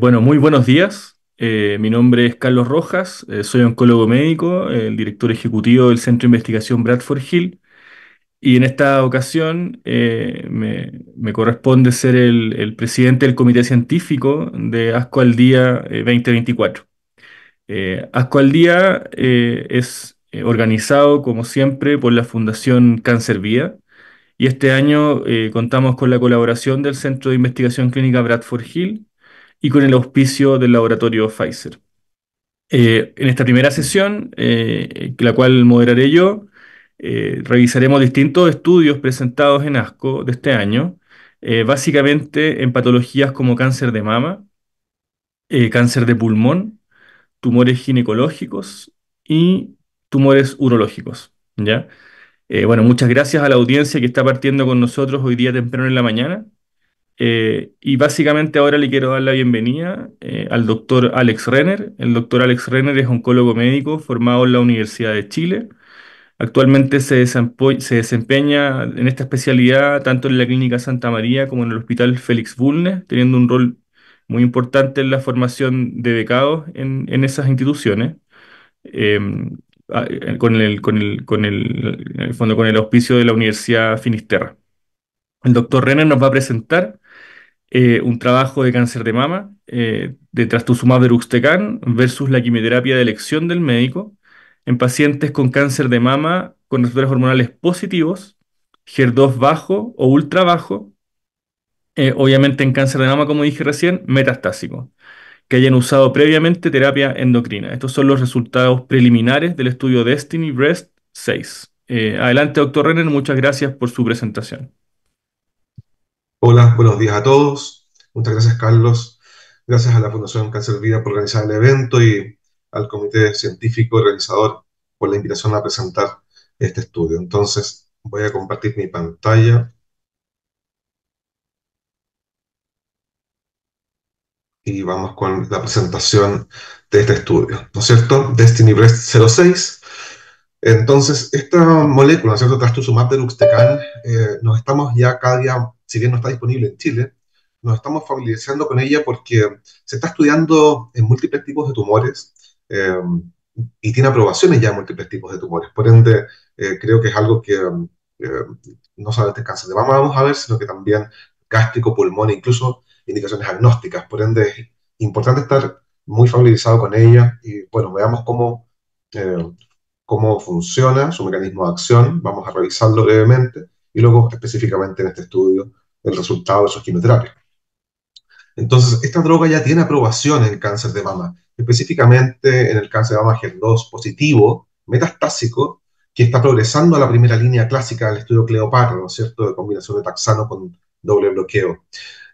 bueno, muy buenos días. Eh, mi nombre es Carlos Rojas, eh, soy oncólogo médico, el director ejecutivo del Centro de Investigación Bradford Hill. Y en esta ocasión eh, me, corresponde ser el, presidente del Comité Científico de ASCO al Día 2024. ASCO al Día es organizado, como siempre, por la Fundación Cáncer Vía. Y este año contamos con la colaboración del Centro de Investigación Clínica Bradford Hill y con el auspicio del laboratorio Pfizer. Eh, en esta primera sesión, eh, la cual moderaré yo, eh, revisaremos distintos estudios presentados en ASCO de este año, básicamente en patologías como cáncer de mama, cáncer de pulmón, tumores ginecológicos y tumores urológicos. ¿ya? bueno, muchas gracias a la audiencia que está partiendo con nosotros hoy día temprano en la mañana. Eh, y básicamente ahora le quiero dar la bienvenida eh, al doctor Alex Renner. El doctor Alex Renner es oncólogo médico formado en la Universidad de Chile. Actualmente se, se desempeña en esta especialidad tanto en la Clínica Santa María como en el Hospital Félix Bulnes, teniendo un rol muy importante en la formación de becados en, esas instituciones. Em, eh, con el, en fondo, con el auspicio de la Universidad Finisterra. El doctor Renner nos va a presentar eh, un trabajo de cáncer de mama eh, de trastuzumab deruxtecan versus la quimioterapia de elección del médico en pacientes con cáncer de mama con receptores hormonales positivos, HER2 bajo o ultra bajo, eh, obviamente en cáncer de mama, como dije recién, metastásico, que hayan usado previamente terapia endocrina. Estos son los resultados preliminares del estudio Destiny Breast 6. adelante, doctor Renner, muchas gracias por su presentación. Hola, buenos días a todos. Muchas gracias, Carlos. Gracias a la Fundación Cáncer Vida por organizar el evento y al comité científico organizador por la invitación a presentar este estudio. Entonces, voy a compartir mi pantalla. Y vamos con la presentación de este estudio, ¿no es cierto? Destiny Breast 06. Entonces, esta molécula, ¿no es cierto? Trastuzumab deruxtecan, eh, nos estamos ya cada día si bien no está disponible en Chile, nos estamos familiarizando con ella porque se está estudiando en múltiples tipos de tumores em, y tiene aprobaciones ya en múltiples tipos de tumores. Por ende, eh, creo que es algo que no em, no solamente cáncer de mama vamos a ver, sino que también gástrico, pulmón e incluso indicaciones agnósticas. Por ende, es importante estar muy familiarizado con ella y, bueno, veamos cómo, em, cómo funciona, su mecanismo de acción. Vamos a revisarlo brevemente y luego específicamente en este estudio el resultado de su quimioterapia. Entonces, esta droga ya tiene aprobación en cáncer de mama, específicamente en el cáncer de mama HER2 positivo, metastásico, que está progresando a la primera línea clásica del estudio Cleopatra, ¿no es cierto?, de combinación de taxano con doble bloqueo.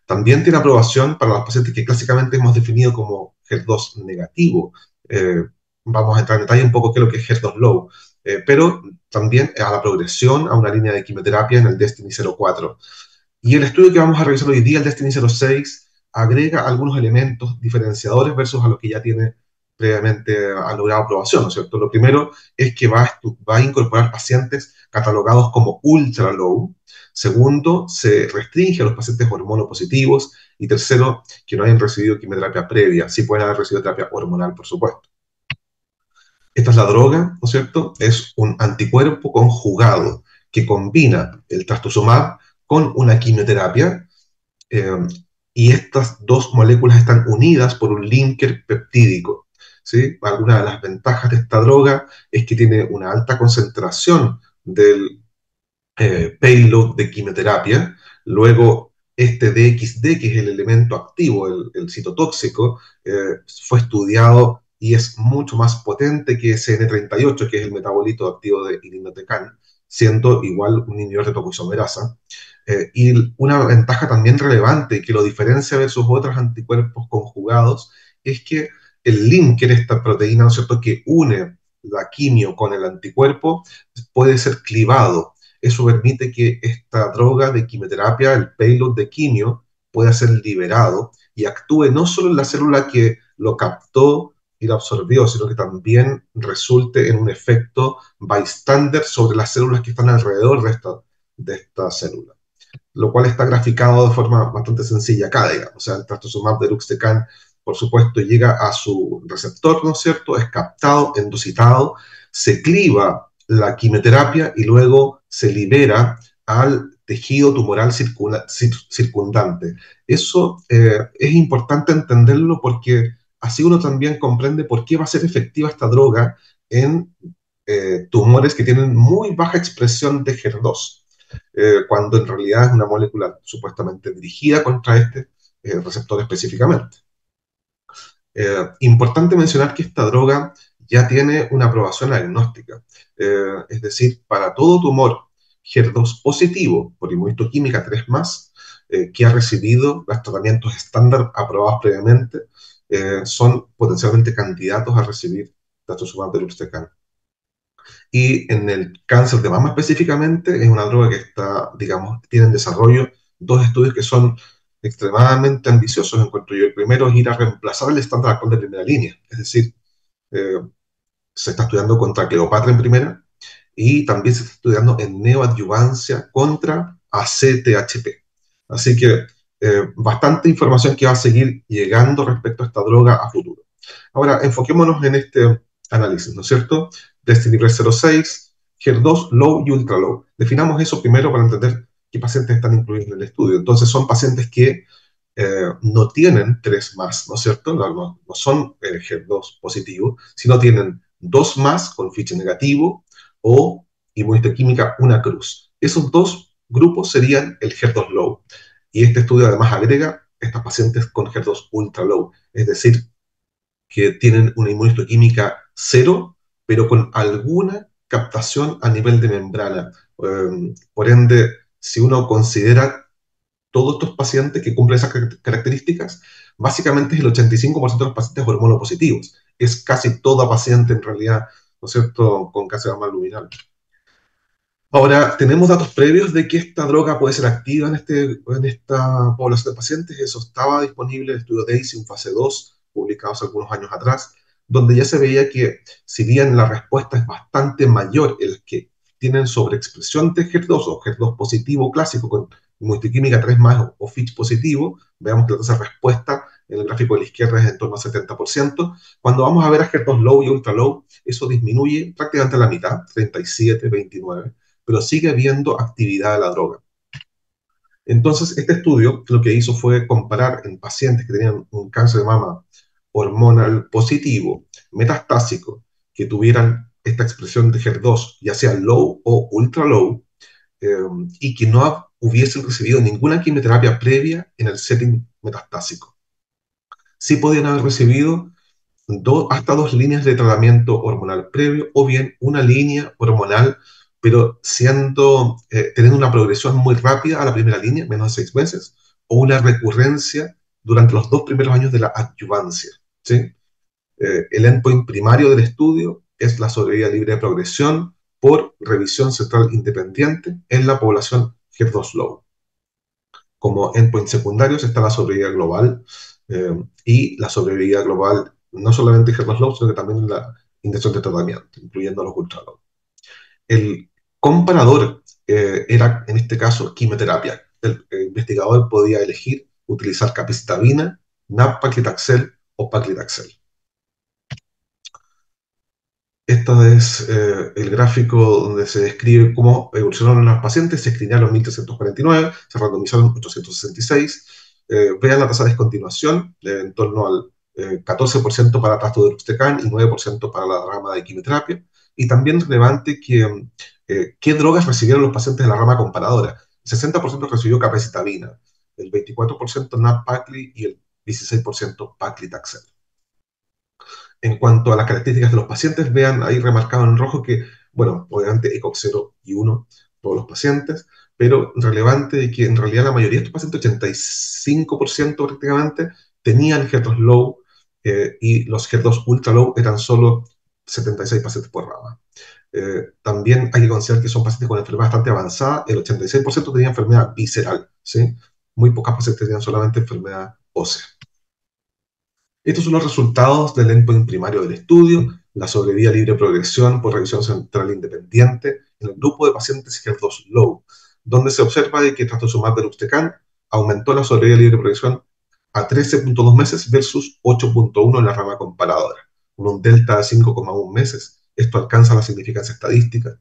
También tiene aprobación para los pacientes que clásicamente hemos definido como ger 2 negativo. Eh, vamos a entrar en detalle un poco qué es lo que es HER2 low, eh, pero también a la progresión a una línea de quimioterapia en el Destiny 04. Y el estudio que vamos a revisar hoy día, el Destiny 06, agrega algunos elementos diferenciadores versus a lo que ya tiene previamente ha logrado aprobación, ¿no es cierto? Lo primero es que va a, va a incorporar pacientes catalogados como ultra low. Segundo, se restringe a los pacientes hormonopositivos. Y tercero, que no hayan recibido quimioterapia previa. si pueden haber recibido terapia hormonal, por supuesto. Esta es la droga, ¿no es cierto? Es un anticuerpo conjugado que combina el trastuzumab con una quimioterapia eh, y estas dos moléculas están unidas por un linker peptídico. ¿sí? Alguna de las ventajas de esta droga es que tiene una alta concentración del eh, payload de quimioterapia, luego este DXD, que es el elemento activo, el, citotóxico, eh, fue estudiado y es mucho más potente que CN38, que es el metabolito activo de irinotecan, siendo igual un inhibidor de eh, y una ventaja también relevante que lo diferencia versus otros anticuerpos conjugados es que el linker, esta proteína, ¿no cierto?, que une la quimio con el anticuerpo, puede ser clivado. Eso permite que esta droga de quimioterapia, el payload de quimio, pueda ser liberado y actúe no solo en la célula que lo captó y absorbió, sino que también resulte en un efecto bystander sobre las células que están alrededor de esta, célula. Lo cual está graficado de forma bastante sencilla acá, digamos. O sea, el trastuzumab de Luxtecan, por supuesto, llega a su receptor, ¿no es cierto? Es captado, endocitado, se cliva la quimioterapia y luego se libera al tejido tumoral circundante. Eso eh, es importante entenderlo porque así uno también comprende por qué va a ser efectiva esta droga en eh, tumores que tienen muy baja expresión de HER2, eh, cuando en realidad es una molécula supuestamente dirigida contra este eh, receptor específicamente. importante mencionar que esta droga ya tiene una aprobación agnóstica, es decir, para todo tumor HER2 positivo por inmunohistoquímica 3+, que ha recibido los tratamientos estándar aprobados previamente, eh, son potencialmente candidatos a recibir trastuzumab deruxtecan. Y en el cáncer de mama específicamente, es una droga que está, digamos, tiene en desarrollo dos estudios que son extremadamente ambiciosos, en cuanto yo. El primero es ir a reemplazar el estándar con de primera línea, es decir, eh, se está estudiando contra Cleopatra en primera y también se está estudiando en neoadyuvancia contra ACTHP. Así que eh, bastante información que va a seguir llegando respecto a esta droga a futuro. Ahora, enfoquémonos en este análisis, ¿no es cierto? Destiny 06, ger 2 low y ultra low. Definamos eso primero para entender qué pacientes están incluidos en el estudio. Entonces, son pacientes que eh, no tienen tres más, ¿no es cierto? No, son eh, 2 positivo, sino tienen dos más con ficha negativo o química una cruz. Esos dos grupos serían el ger 2 low. Y este estudio además agrega estas pacientes con HER2 ultra low, es decir, que tienen una inmunohistoquímica cero, pero con alguna captación a nivel de membrana. Em, por ende, si uno considera todos estos pacientes que cumplen esas características, básicamente es el 85% de los pacientes hormonopositivos. Es casi toda paciente en realidad, ¿no es cierto?, con cáncer de luminal. Ahora, tenemos datos previos de que esta droga puede ser activa en, este, en esta población de pacientes. Eso estaba disponible en el estudio de un fase 2, publicados algunos años atrás, donde ya se veía que, si bien la respuesta es bastante mayor en las que tienen sobreexpresión de HER2 o HER2 positivo clásico con multiquímica 3 más o, Fitch positivo, veamos que la respuesta en el gráfico de la izquierda es en torno al 70%. Cuando vamos a ver a HER2 low y ultra low, eso disminuye prácticamente a la mitad, 37, 29 pero sigue habiendo actividad de la droga. Entonces, este estudio lo que hizo fue comparar en pacientes que tenían un cáncer de mama hormonal positivo, metastásico, que tuvieran esta expresión de HER2, ya sea low o ultra low, eh, y que no hubiesen recibido ninguna quimioterapia previa en el setting metastásico. Sí podían haber recibido hasta dos líneas de tratamiento hormonal previo o bien una línea hormonal pero siendo, eh, teniendo una progresión muy rápida a la primera línea, menos de seis meses, o una recurrencia durante los dos primeros años de la adyuvancia. ¿sí? Eh, el endpoint primario del estudio es la sobrevida libre de progresión por revisión central independiente en la población her low. Como endpoint secundarios está la sobrevida global eh, y la sobrevida global no solamente her low, sino que también la intención de tratamiento, incluyendo a los ultra El comparador eh, era, en este caso, quimioterapia. El, investigador podía elegir utilizar capistabina, nab o paclitaxel. Este es eh, el gráfico donde se describe cómo evolucionaron los pacientes. Se los 1.349, se randomizaron 866. Eh, vean la tasa de descontinuación en torno al 14% para trastorno de Ruxtecan y 9% para la rama de quimioterapia. Y también es relevante que eh, qué drogas recibieron los pacientes de la rama comparadora. El 60% recibió capacitabina, el 24% NAPACLI y el 16% paclitaxel. En cuanto a las características de los pacientes, vean ahí remarcado en rojo que, bueno, obviamente ecox 0 y 1, todos los pacientes, pero relevante que en realidad la mayoría de estos pacientes, 85% prácticamente, tenían g 2 low eh, y los g 2 ultra low eran solo 76 pacientes por rama. Eh, también hay que considerar que son pacientes con enfermedad bastante avanzada, el 86% tenía enfermedad visceral, ¿sí? Muy pocas pacientes tenían solamente enfermedad ósea. Estos son los resultados del endpoint primario del estudio, la sobrevida libre progresión por revisión central independiente en el grupo de pacientes GER2 low, donde se observa que del ustecan aumentó la sobrevida libre progresión a 13.2 meses versus 8.1 en la rama comparadora, con un delta de 5,1 meses esto alcanza la significancia estadística.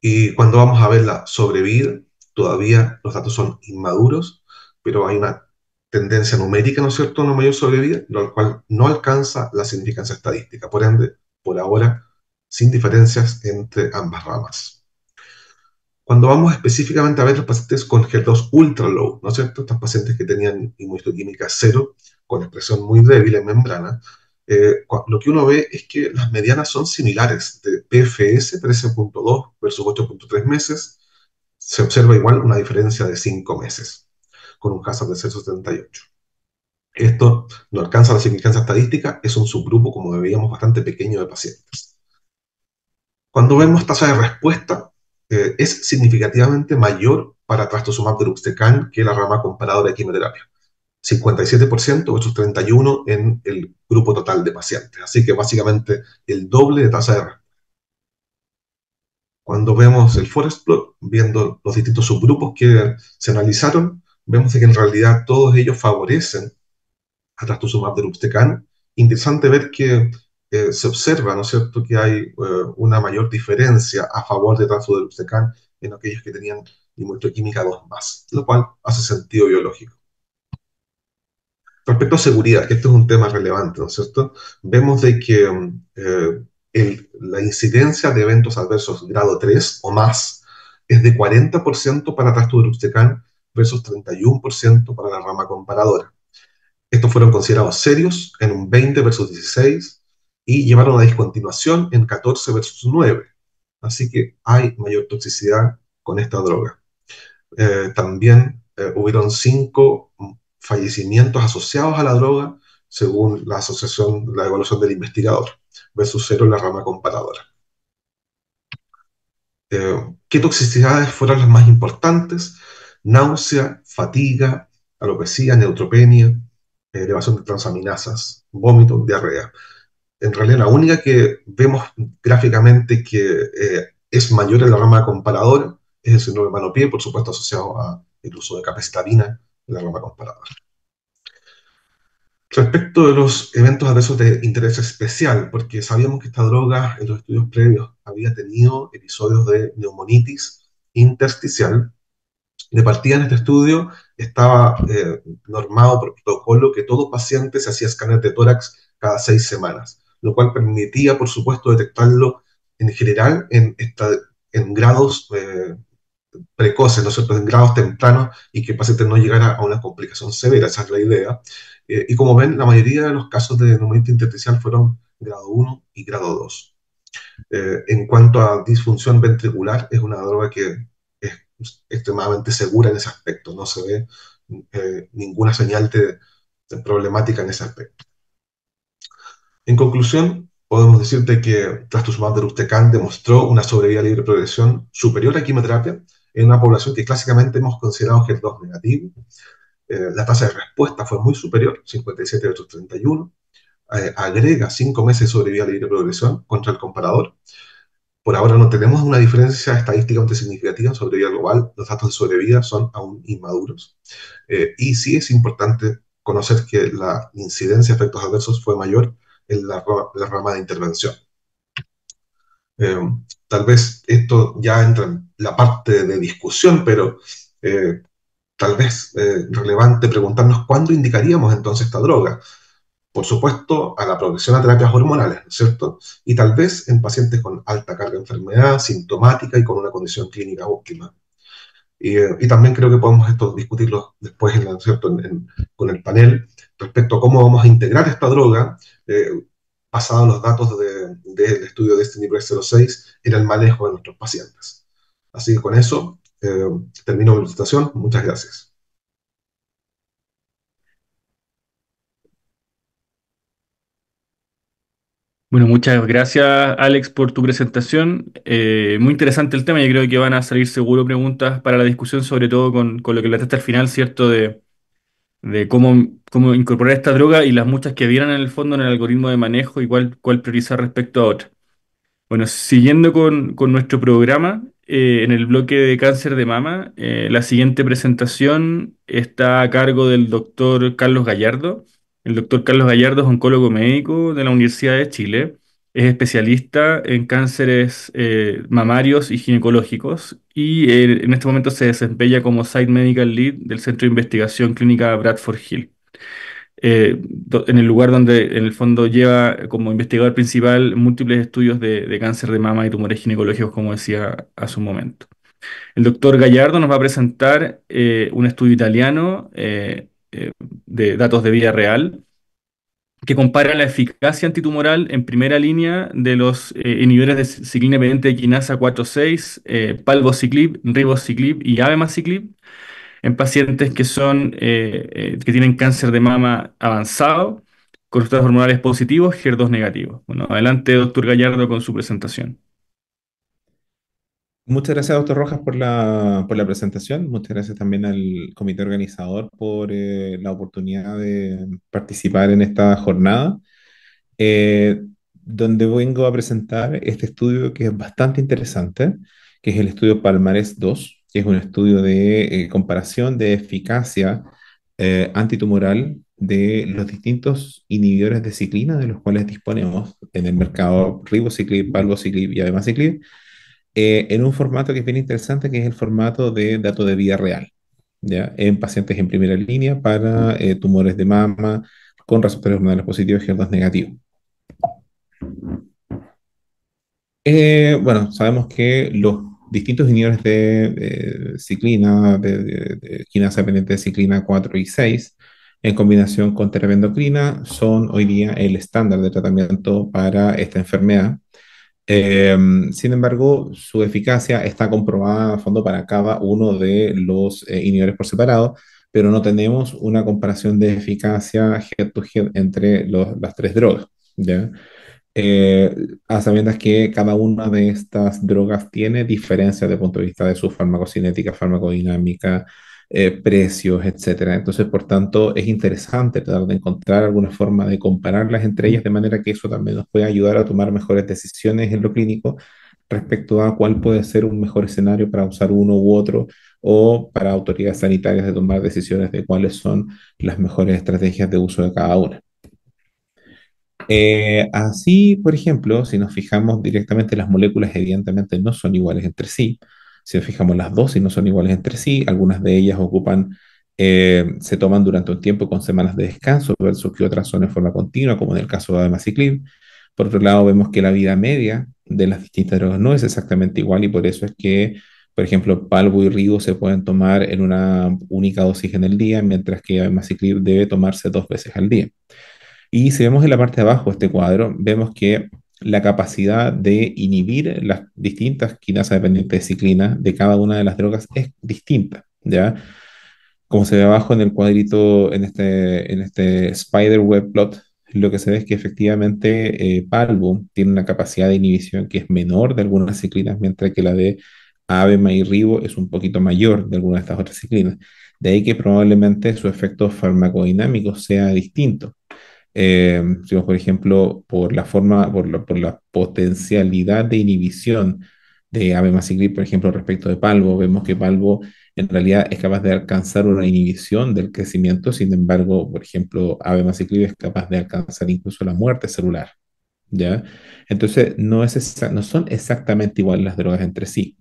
Y cuando vamos a ver la sobrevida, todavía los datos son inmaduros, pero hay una tendencia numérica, ¿no es cierto?, una mayor sobrevida, lo cual no alcanza la significancia estadística. Por ende, por ahora, sin diferencias entre ambas ramas. Cuando vamos específicamente a ver los pacientes con G2 ultra low, ¿no es cierto?, estos pacientes que tenían inmunohistoquímica cero, con expresión muy débil en membrana, eh, lo que uno ve es que las medianas son similares, de PFS 13.2 versus 8.3 meses, se observa igual una diferencia de 5 meses, con un hazard de 0.78. Esto no alcanza la significancia estadística, es un subgrupo, como veíamos, bastante pequeño de pacientes. Cuando vemos tasa de respuesta, eh, es significativamente mayor para trastuzumab deruxtecan que la rama comparadora de quimioterapia. 57% otros 31% en el grupo total de pacientes. Así que básicamente el doble de tasa de error. Cuando vemos el forest plot, viendo los distintos subgrupos que se analizaron, vemos que en realidad todos ellos favorecen a trastuzumab de Interesante ver que eh, se observa, ¿no es cierto?, que hay eh, una mayor diferencia a favor de trastuzumab de en aquellos que tenían inmunoquímica 2+, lo cual hace sentido biológico. Respecto a seguridad, que esto es un tema relevante, ¿no es cierto? Vemos de que eh, la incidencia de eventos adversos grado 3 o más es de 40% para trastos versus 31% para la rama comparadora. Estos fueron considerados serios en un 20 versus 16 y llevaron a discontinuación en 14 versus 9. Así que hay mayor toxicidad con esta droga. Eh, también eh, hubieron 5 fallecimientos asociados a la droga, según la asociación, la evaluación del investigador, versus cero en la rama comparadora. Eh, ¿Qué toxicidades fueron las más importantes? Náusea, fatiga, alopecia, neutropenia, elevación de transaminasas, vómito, diarrea. En realidad la única que vemos gráficamente que eh, es mayor en la rama comparadora es el síndrome de mano por supuesto asociado al uso de capestadina la rama comparada. Respecto de los eventos adversos de interés especial, porque sabíamos que esta droga en los estudios previos había tenido episodios de neumonitis intersticial. De partida en este estudio estaba eh, normado por protocolo que todo paciente se hacía escáner de tórax cada seis semanas, lo cual permitía, por supuesto, detectarlo en general en, en grados eh, precoces, ¿no en grados tempranos y que el paciente no llegara a una complicación severa, esa es la idea. Eh, y como ven, la mayoría de los casos de neumonía intersticial fueron grado 1 y grado 2. Eh, en cuanto a disfunción ventricular, es una droga que es extremadamente segura en ese aspecto, no se ve eh, ninguna señal de, problemática en ese aspecto. En conclusión, podemos decirte que trastuzumab Rustecan demostró una sobrevida libre de progresión superior a quimioterapia en una población que clásicamente hemos considerado que 2 negativo. Eh, la tasa de respuesta fue muy superior, 57 versus 31. Eh, agrega 5 meses de sobrevida libre de progresión contra el comparador. Por ahora no tenemos una diferencia estadísticamente significativa en sobrevida global. Los datos de sobrevida son aún inmaduros. Eh, y sí es importante conocer que la incidencia de efectos adversos fue mayor en la rama de intervención. Eh, tal vez esto ya entra en la parte de discusión, pero eh, tal vez eh, relevante preguntarnos cuándo indicaríamos entonces esta droga. Por supuesto, a la progresión a terapias hormonales, cierto? Y tal vez en pacientes con alta carga de enfermedad, sintomática y con una condición clínica óptima. Y, también creo que podemos esto discutirlo después cierto? con el panel respecto a cómo vamos a integrar esta droga basado en los datos del estudio de estudio Destiny 06 en el manejo de nuestros pacientes. Así que con eso eh, termino mi presentación. Muchas gracias. Bueno, muchas gracias Alex por tu presentación. Eh, muy interesante el tema. y creo que van a salir seguro preguntas para la discusión, sobre todo con, lo que planteaste al final, ¿cierto? De, de cómo, cómo incorporar esta droga y las muchas que vieran en el fondo en el algoritmo de manejo y cuál, priorizar respecto a otra. Bueno, siguiendo con, nuestro programa, eh, en el bloque de cáncer de mama, eh, la siguiente presentación está a cargo del doctor Carlos Gallardo. El doctor Carlos Gallardo es oncólogo médico de la Universidad de Chile. Es especialista en cánceres eh, mamarios y ginecológicos y eh, en este momento se desempeña como Site Medical Lead del Centro de Investigación Clínica Bradford Hill. Eh, en el lugar donde en el fondo lleva como investigador principal múltiples estudios de, cáncer de mama y tumores ginecológicos, como decía hace su momento. El doctor Gallardo nos va a presentar un estudio italiano de datos de vida real que compara la eficacia antitumoral en primera línea de los eh, inhibidores de ciclina dependiente de quinasa 4-6, ribociclip eh, ribociclib y abemaciclib en pacientes que, son, eh, que tienen cáncer de mama avanzado, con resultados hormonales positivos, HER2 negativos. Bueno, adelante, doctor Gallardo, con su presentación. Muchas gracias, doctor Rojas, por la, por la presentación. Muchas gracias también al comité organizador por eh, la oportunidad de participar en esta jornada, eh, donde vengo a presentar este estudio que es bastante interesante, que es el estudio palmares 2, que es un estudio de eh, comparación de eficacia antitumoral de los distintos inhibidores de ciclina de los cuales disponemos en el mercado ribociclib, valvociclib y además eh, en un formato que es bien interesante, que es el formato de dato de vida real, ¿ya? en pacientes en primera línea para eh, tumores de mama con resultados hormonales positivos y otros negativos. Eh, bueno, sabemos que los distintos niveles de ciclina, de, de, quinasa pendiente de ciclina 4 y 6, en combinación con terapia son hoy día el estándar de tratamiento para esta enfermedad. Em, sin embargo, su eficacia está comprobada a fondo para cada uno de los eh, inhibidores por separado, pero no tenemos una comparación de eficacia head to head entre las tres drogas. ¿ya? Eh, a sabiendas que cada una de estas drogas tiene diferencias de punto de vista de su farmacocinética, farmacodinámica, eh, precios, etcétera. Entonces, por tanto, es interesante tratar de encontrar alguna forma de compararlas entre ellas, de manera que eso también nos puede ayudar a tomar mejores decisiones en lo clínico respecto a cuál puede ser un mejor escenario para usar uno u otro o para autoridades sanitarias de tomar decisiones de cuáles son las mejores estrategias de uso de cada una. Eh, así, por ejemplo, si nos fijamos directamente, las moléculas evidentemente no son iguales entre sí, si nos fijamos, las dosis no son iguales entre sí, algunas de ellas ocupan, eh, se toman durante un tiempo con semanas de descanso, versus que otras son en forma continua, como en el caso de amoxicilina Por otro lado, vemos que la vida media de las distintas drogas no es exactamente igual y por eso es que, por ejemplo, palvo y Rigo se pueden tomar en una única dosis en el día, mientras que amoxicilina debe tomarse dos veces al día. Y si vemos en la parte de abajo este cuadro, vemos que la capacidad de inhibir las distintas quinasas dependientes de ciclina de cada una de las drogas es distinta, ¿ya? Como se ve abajo en el cuadrito, en este, en este spider web plot, lo que se ve es que efectivamente eh, Palbo tiene una capacidad de inhibición que es menor de algunas ciclinas, mientras que la de Avema y Ribo es un poquito mayor de algunas de estas otras ciclinas. De ahí que probablemente su efecto farmacodinámico sea distinto. Eh, por ejemplo, por la forma, por potencialidad de inhibición de abemaciclib, por ejemplo, respecto de palvo, vemos que palvo en realidad es capaz de alcanzar una inhibición del crecimiento, sin embargo, por ejemplo, abemaciclib es capaz de alcanzar incluso la muerte celular, ¿ya? Entonces, no, es no son exactamente iguales las drogas entre sí.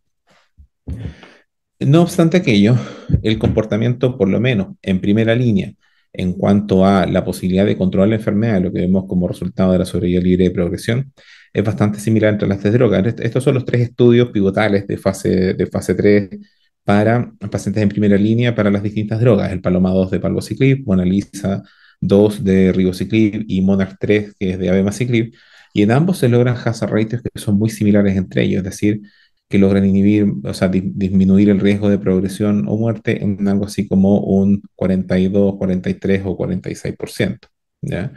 No obstante aquello, el comportamiento, por lo menos en primera línea, en cuanto a la posibilidad de controlar la enfermedad, lo que vemos como resultado de la sobrevida libre de progresión, es bastante similar entre las tres drogas. Estos son los tres estudios pivotales de fase, de fase 3 para pacientes en primera línea para las distintas drogas, el Paloma 2 de Palvociclip, Mona Lisa 2 de ribociclib y Monarch 3 que es de abemaciclib, y en ambos se logran hazard rates que son muy similares entre ellos, es decir, que logran inhibir, o disminuir el riesgo de progresión o muerte en algo así como un 42, 43 o 46%. ¿ya?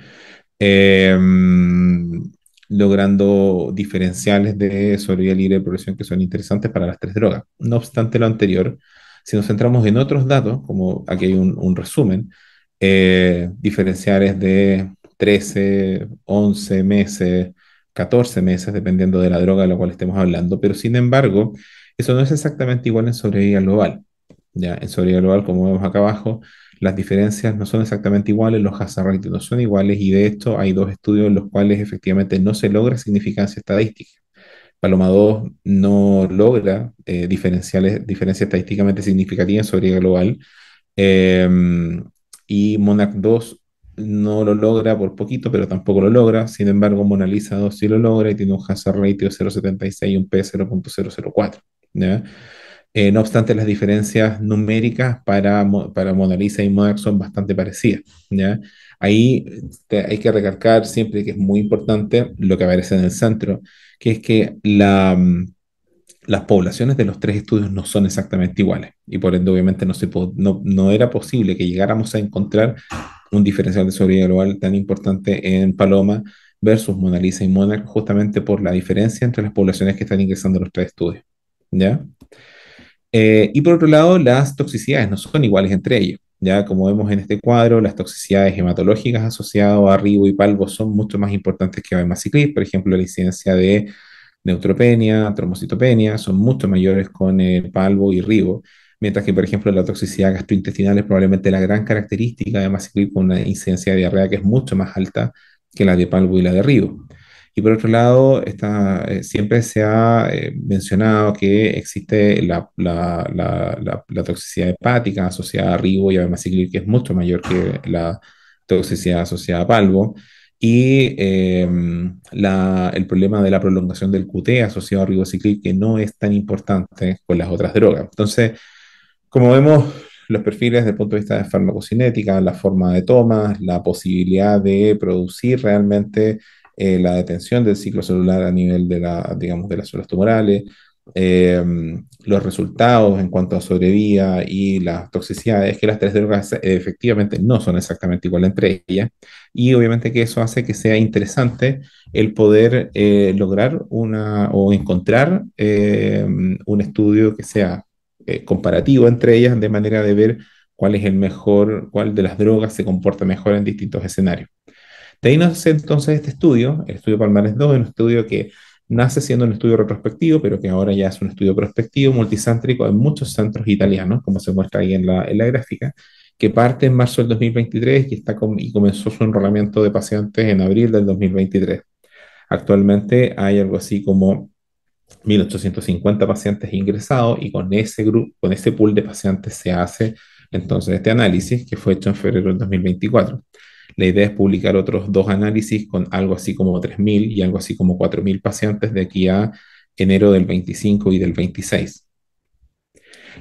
Em, logrando diferenciales de sobrevida libre de progresión que son interesantes para las tres drogas. No obstante lo anterior, si nos centramos en otros datos, como aquí hay un, resumen, eh, diferenciales de 13, 11 meses, 14 meses, dependiendo de la droga de la cual estemos hablando, pero sin embargo, eso no es exactamente igual en sobrevida global. ¿ya? En sobrevida global, como vemos acá abajo, las diferencias no son exactamente iguales, los hazard no son iguales y de esto hay dos estudios en los cuales efectivamente no se logra significancia estadística. Paloma 2 no logra eh, diferenciales, diferencia estadísticamente significativa en sobrevida global eh, y Monarch 2 no lo logra por poquito, pero tampoco lo logra. Sin embargo, Mona Lisa 2 sí lo logra y tiene un hazard ratio 0.76 y un P 0.004. Eh, no obstante, las diferencias numéricas para, para Mona Lisa y Monarch son bastante parecidas. ¿ya? Ahí hay que recalcar siempre que es muy importante lo que aparece en el centro, que es que mm, las poblaciones de los tres estudios no son exactamente iguales y por ende obviamente no, se no era posible que llegáramos a encontrar un diferencial de seguridad global tan importante en Paloma versus Mona Lisa y Mona, justamente por la diferencia entre las poblaciones que están ingresando a los tres estudios. ¿ya? Eh, y por otro lado, las toxicidades no son iguales entre ellos, Ya como vemos en este cuadro, las toxicidades hematológicas asociadas a ribo y palvo son mucho más importantes que a por ejemplo, la incidencia de neutropenia, tromocitopenia, son mucho mayores con el eh, palvo y ribo. Mientras que, por ejemplo, la toxicidad gastrointestinal es probablemente la gran característica, de además con una incidencia de diarrea que es mucho más alta que la de palvo y la de ribo Y por otro lado, está, eh, siempre se ha eh, mencionado que existe la, toxicidad hepática asociada a ribo y a que es mucho mayor que la toxicidad asociada a palvo. Y em, el problema de la prolongación del QT asociado a ribociclib, que no es tan importante con las otras drogas. Entonces, como vemos, los perfiles desde el punto de vista de farmacocinética, la forma de tomas, la posibilidad de producir realmente eh, la detención del ciclo celular a nivel de, la, digamos, de las células tumorales, em, los resultados en cuanto a sobrevida y las toxicidades, que las tres drogas eh, efectivamente no son exactamente iguales entre ellas, y obviamente que eso hace que sea interesante el poder eh, lograr una o encontrar em, un estudio que sea eh, comparativo entre ellas de manera de ver cuál es el mejor, cuál de las drogas se comporta mejor en distintos escenarios. De entonces este estudio, el estudio Palmares 2, un estudio que nace siendo un estudio retrospectivo, pero que ahora ya es un estudio prospectivo multicéntrico en muchos centros italianos, como se muestra ahí en la, en la gráfica, que parte en marzo del 2023 y, está y comenzó su enrolamiento de pacientes en abril del 2023. Actualmente hay algo así como 1.850 pacientes ingresados y con ese, grupo, con ese pool de pacientes se hace entonces este análisis que fue hecho en febrero del 2024. La idea es publicar otros dos análisis con algo así como 3.000 y algo así como 4.000 pacientes de aquí a enero del 25 y del 26.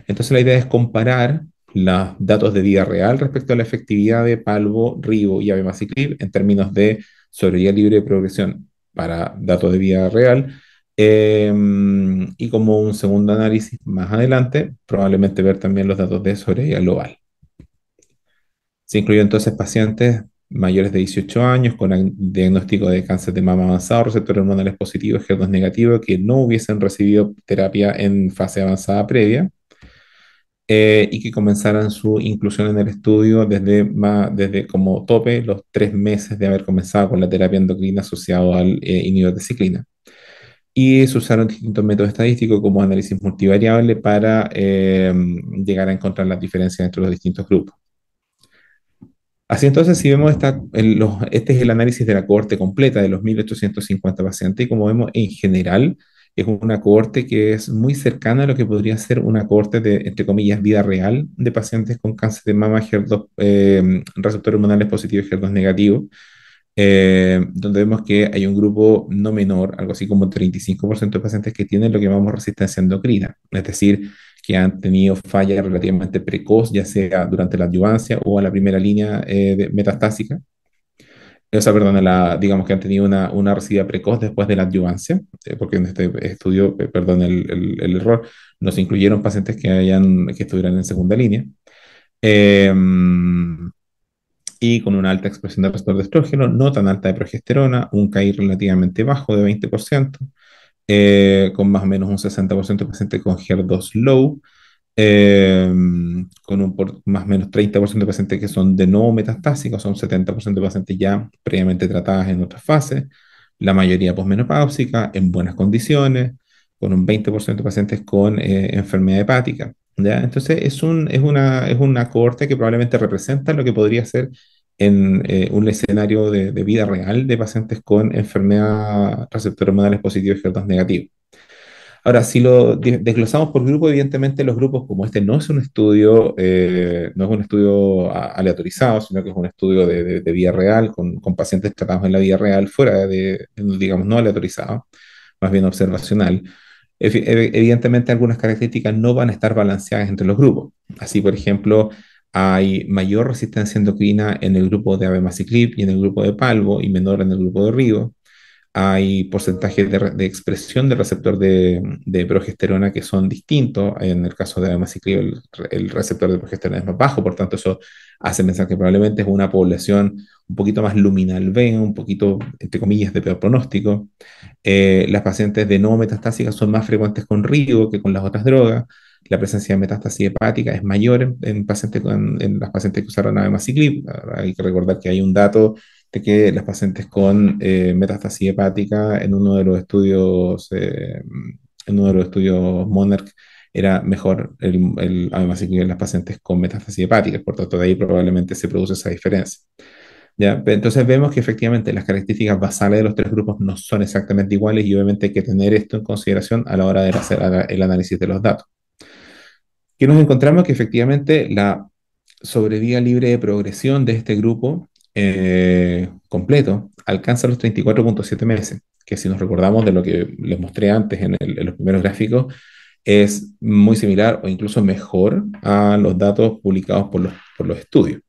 Entonces la idea es comparar los datos de vida real respecto a la efectividad de palvo, ribo y abemaciclib en términos de sobrevida libre de progresión para datos de vida real Em, y como un segundo análisis más adelante, probablemente ver también los datos de sobrevida global. Se incluyó entonces pacientes mayores de 18 años con diagnóstico de cáncer de mama avanzado, receptor hormonales positivos, HER2 negativo, que no hubiesen recibido terapia en fase avanzada previa eh, y que comenzaran su inclusión en el estudio desde, desde como tope los tres meses de haber comenzado con la terapia endocrina asociada al eh, inhibidor de ciclina y se usaron distintos métodos estadísticos como análisis multivariable para eh, llegar a encontrar las diferencias entre los distintos grupos. Así entonces, si vemos esta, este es el análisis de la cohorte completa de los 1.850 pacientes y como vemos en general es una cohorte que es muy cercana a lo que podría ser una cohorte de, entre comillas, vida real de pacientes con cáncer de mama, HER2, eh, receptores hormonales positivos y HER2 negativos eh, donde vemos que hay un grupo no menor, algo así como 35% de pacientes que tienen lo que llamamos resistencia endocrina, es decir, que han tenido falla relativamente precoz, ya sea durante la adyuvancia o a la primera línea eh, metastásica. O sea, perdón, la, digamos que han tenido una, una precoz después de la adyuvancia, eh, porque en este estudio, eh, perdón el, error, nos incluyeron pacientes que, hayan, que estuvieran en segunda línea. Em, y con una alta expresión de receptor de estrógeno, no tan alta de progesterona, un caír relativamente bajo de 20%, eh, con más o menos un 60% de pacientes con HER2 low, eh, con un más o menos 30% de pacientes que son de no metastásicos, son 70% de pacientes ya previamente tratadas en otras fases, la mayoría posmenopáusica, en buenas condiciones, con un 20% de pacientes con eh, enfermedad hepática. Entonces es, un, es, una, es una cohorte que probablemente representa lo que podría ser en eh, un escenario de, vida real de pacientes con enfermedad receptor hormonal positivo y HER2 Ahora, si lo desglosamos por grupo, evidentemente los grupos, como este no es un estudio, eh, no es un estudio aleatorizado, sino que es un estudio de, vida real, con, con, pacientes tratados en la vida real, fuera de, digamos, no aleatorizado, más bien observacional, evidentemente algunas características no van a estar balanceadas entre los grupos. Así, por ejemplo, hay mayor resistencia endocrina en el grupo de abemaciclib y en el grupo de palvo y menor en el grupo de ribo. Hay porcentajes de, expresión del receptor de, progesterona que son distintos. En el caso de abemaciclib, el, receptor de progesterona es más bajo, por tanto, eso hace pensar que probablemente es una población un poquito más luminal B, un poquito, entre comillas, de peor pronóstico. Eh, las pacientes de no metastásicas son más frecuentes con ribo que con las otras drogas la presencia de metástasis hepática es mayor en, pacientes en las pacientes que usaron abemaciclib. Hay que recordar que hay un dato de que las pacientes con eh, metástasis hepática en uno de los estudios, eh, en uno de los estudios Monarch, era mejor el, el en las pacientes con metástasis hepática. Por tanto, de ahí probablemente se produce esa diferencia. Pues, entonces vemos que efectivamente las características basales de los tres grupos no son exactamente iguales y obviamente hay que tener esto en consideración a la hora de hacer el análisis de los datos nos encontramos que efectivamente la sobrevía libre de progresión de este grupo eh, completo alcanza los 34.7 meses, que si nos recordamos de lo que les mostré antes en, los primeros gráficos, es muy similar o incluso mejor a los datos publicados por los, por los estudios.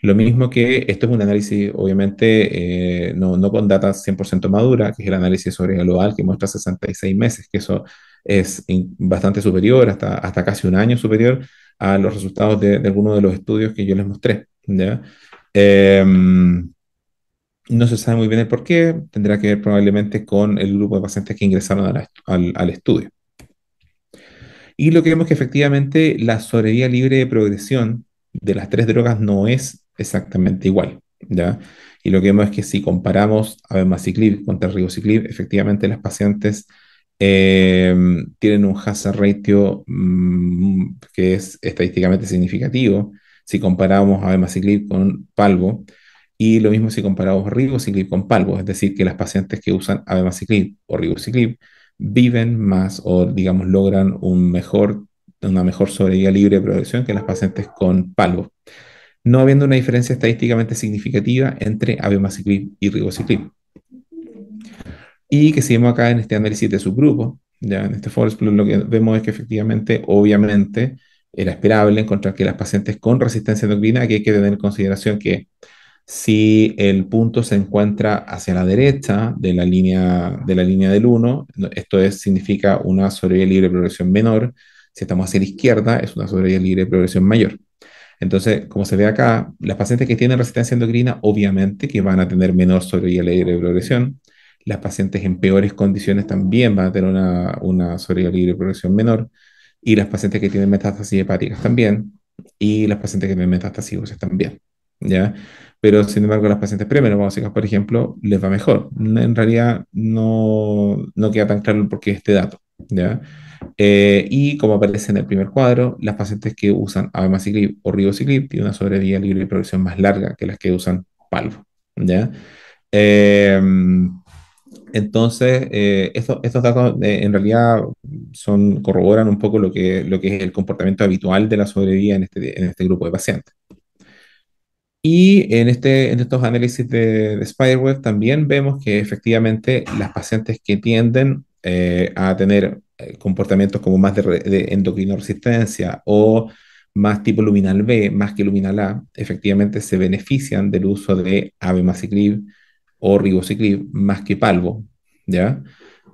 Lo mismo que esto es un análisis, obviamente, eh, no, no, con data 100% madura, que es el análisis sobre global que muestra 66 meses, que eso es bastante superior, hasta, hasta casi un año superior a los resultados de, algunos de los estudios que yo les mostré. Em, no se sabe muy bien el por qué, tendrá que ver probablemente con el grupo de pacientes que ingresaron al, estudio. Y lo que vemos que efectivamente la sobrevía libre de progresión de las tres drogas no es exactamente igual. ¿ya? Y lo que vemos es que si comparamos abemaciclib contra ribociclib, efectivamente las pacientes Em, tienen un hazard ratio mm, que es estadísticamente significativo si comparamos a con palvo y lo mismo si comparamos ribociclib con palvo, es decir, que las pacientes que usan abemaciclib o ribociclib viven más o digamos logran una mejor sobrevida libre de progresión que las pacientes con palvo, no habiendo una diferencia estadísticamente significativa entre abemaciclib y ribociclib y que si vemos acá en este análisis de subgrupo, ya en este forest plot lo que vemos es que efectivamente, obviamente, era esperable encontrar que las pacientes con resistencia endocrina, aquí hay que tener en consideración que si el punto se encuentra hacia la derecha de la línea, de la línea del 1, esto es, significa una sobrevía libre de progresión menor, si estamos hacia la izquierda, es una sobrevía libre de progresión mayor. Entonces, como se ve acá, las pacientes que tienen resistencia endocrina, obviamente que van a tener menor sobrevía libre de progresión, las pacientes en peores condiciones también van a tener una, una sobrevida libre de progresión menor. Y las pacientes que tienen metástasis hepáticas también. Y las pacientes que tienen metástasis óseas también. ¿ya? Pero sin embargo, las pacientes premenopáusicas, por ejemplo, les va mejor. En realidad no, no queda tan claro por qué este dato. ¿ya? Eh, y como aparece en el primer cuadro, las pacientes que usan abemaciclib o ribociclib tienen una sobrevida libre de progresión más larga que las que usan palvo. ¿ya? Eh, entonces, eh, estos, datos eh, en realidad son, corroboran un poco lo que, lo que es el comportamiento habitual de la sobrevivía en este, en este grupo de pacientes. Y en, este, en estos análisis de, de también vemos que efectivamente las pacientes que tienden eh, a tener comportamientos como más de, de endocrinoresistencia o más tipo luminal B, más que luminal A, efectivamente se benefician del uso de abemaciclib o ribociclib más que palvo, ¿ya?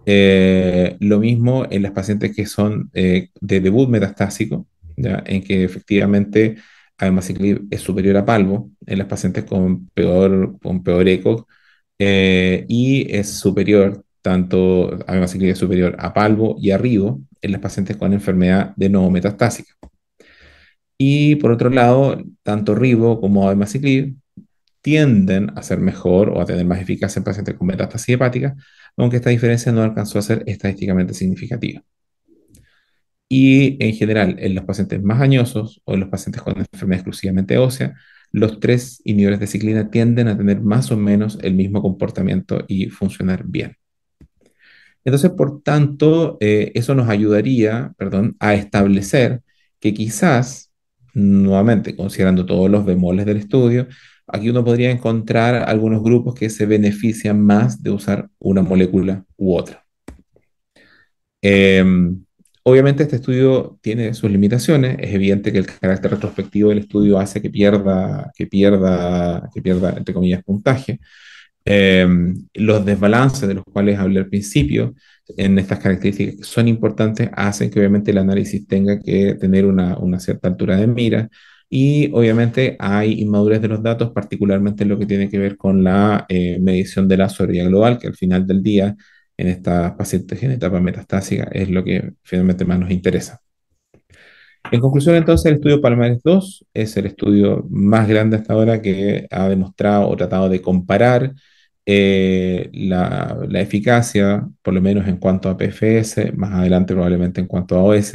Eh, lo mismo en las pacientes que son eh, de debut metastásico, ¿ya? en que efectivamente abemaciclib es superior a palvo en las pacientes con peor, con peor eco eh, y es superior, tanto abemaciclib es superior a palvo y a ribo en las pacientes con enfermedad de no metastásica. Y por otro lado, tanto ribo como abemaciclib tienden a ser mejor o a tener más eficacia en pacientes con metástasis hepática, aunque esta diferencia no alcanzó a ser estadísticamente significativa. Y en general, en los pacientes más añosos o en los pacientes con enfermedad exclusivamente ósea, los tres inhibidores de ciclina tienden a tener más o menos el mismo comportamiento y funcionar bien. Entonces, por tanto, eh, eso nos ayudaría, perdón, a establecer que quizás, nuevamente, considerando todos los bemoles del estudio, Aquí uno podría encontrar algunos grupos que se benefician más de usar una molécula u otra. Em, obviamente este estudio tiene sus limitaciones. Es evidente que el carácter retrospectivo del estudio hace que pierda, que pierda, que pierda entre comillas, puntaje. Em, los desbalances de los cuales hablé al principio en estas características son importantes hacen que obviamente el análisis tenga que tener una, una cierta altura de mira, y obviamente hay inmadurez de los datos, particularmente en lo que tiene que ver con la eh, medición de la sobrevida global, que al final del día en estas pacientes en etapa metastásica es lo que finalmente más nos interesa. En conclusión, entonces, el estudio Palmares 2 es el estudio más grande hasta ahora que ha demostrado o tratado de comparar eh, la, la, eficacia, por lo menos en cuanto a PFS, más adelante probablemente en cuanto a OS,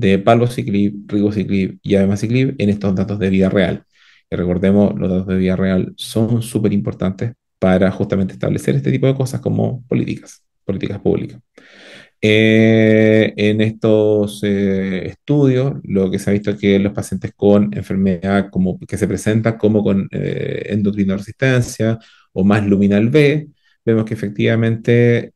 de palvociclib, ribociclib y abemaciclib en estos datos de vida real. Y recordemos, los datos de vida real son súper importantes para justamente establecer este tipo de cosas como políticas, políticas públicas. Eh, en estos eh, estudios, lo que se ha visto es que los pacientes con enfermedad como, que se presenta como con eh, endocrina resistencia o más luminal B, vemos que efectivamente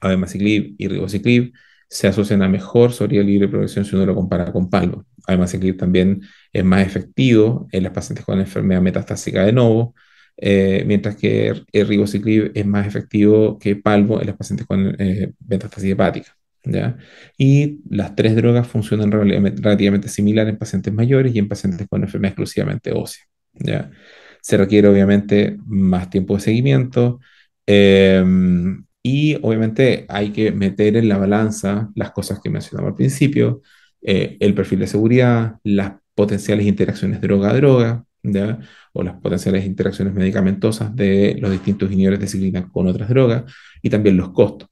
abemaciclib y ribociclib se asocian a mejor soría libre de progresión si uno lo compara con palvo. Además, aquí también es más efectivo en las pacientes con enfermedad metastásica de novo, eh, mientras que el ribociclib es más efectivo que palvo en las pacientes con eh, metastasis hepática. ¿ya? Y las tres drogas funcionan relativamente similar en pacientes mayores y en pacientes con enfermedad exclusivamente ósea. ¿ya? Se requiere obviamente más tiempo de seguimiento, eh, y obviamente hay que meter en la balanza las cosas que mencionaba al principio, eh, el perfil de seguridad, las potenciales interacciones droga-droga, a o las potenciales interacciones medicamentosas de los distintos inhibidores de ciclina con otras drogas, y también los costos.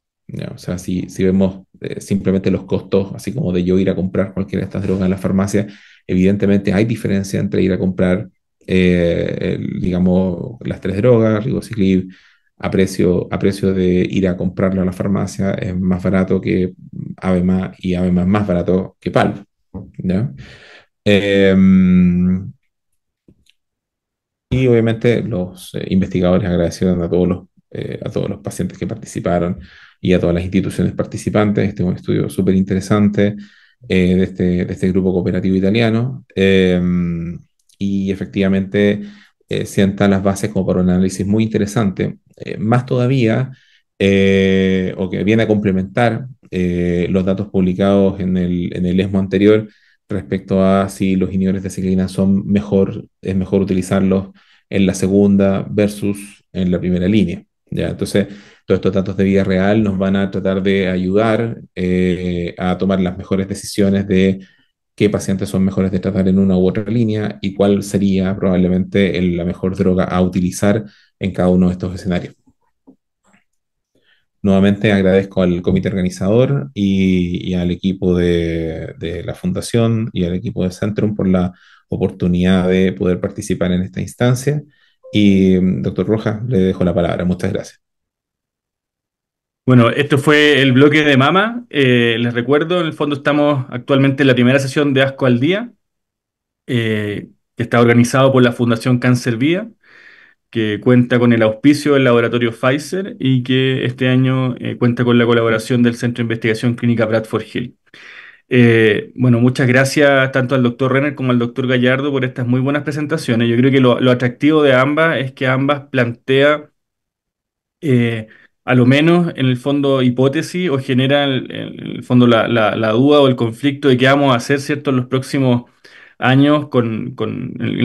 O sea, si, si vemos eh, simplemente los costos, así como de yo ir a comprar cualquiera de estas drogas en la farmacia, evidentemente hay diferencia entre ir a comprar, eh, digamos, las tres drogas, ribociclib, a precio, a precio de ir a comprarlo a la farmacia, es más barato que Avema y Avema más barato que Pal, em, y obviamente los eh, investigadores agradecieron a todos los, eh, a todos los pacientes que participaron y a todas las instituciones participantes. Este es un estudio súper interesante eh, de, este, de, este, grupo cooperativo italiano. Em, y efectivamente sean eh, sienta las bases como para un análisis muy interesante. Eh, más todavía, eh, o que viene a complementar los datos publicados en el, ESMO anterior respecto a si los inhibidores de ciclina son mejor, es mejor utilizarlos en la segunda versus en la primera línea. ¿ya? Entonces, todos estos datos de vida real nos van a tratar de ayudar a tomar las mejores decisiones de qué pacientes son mejores de tratar en una u otra línea y cuál sería probablemente la mejor droga a utilizar en cada uno de estos escenarios. Nuevamente agradezco al comité organizador y, al equipo de, la fundación y al equipo de Centrum por la oportunidad de poder participar en esta instancia. Y doctor Rojas, le dejo la palabra. Muchas gracias. Bueno, esto fue el bloque de Mama. Eh, les recuerdo, en el fondo estamos actualmente en la primera sesión de Asco al Día, eh, que está organizado por la Fundación Cáncer Vía, que cuenta con el auspicio del laboratorio Pfizer y que este año eh, cuenta con la colaboración del Centro de Investigación Clínica Bradford Hill. bueno, muchas gracias tanto al doctor Renner como al doctor Gallardo por estas muy buenas presentaciones. Yo creo que lo, atractivo de ambas es que ambas plantea a lo menos en el fondo hipótesis o genera en el fondo la, duda o el conflicto de qué vamos a hacer, ¿cierto?, en los próximos años con,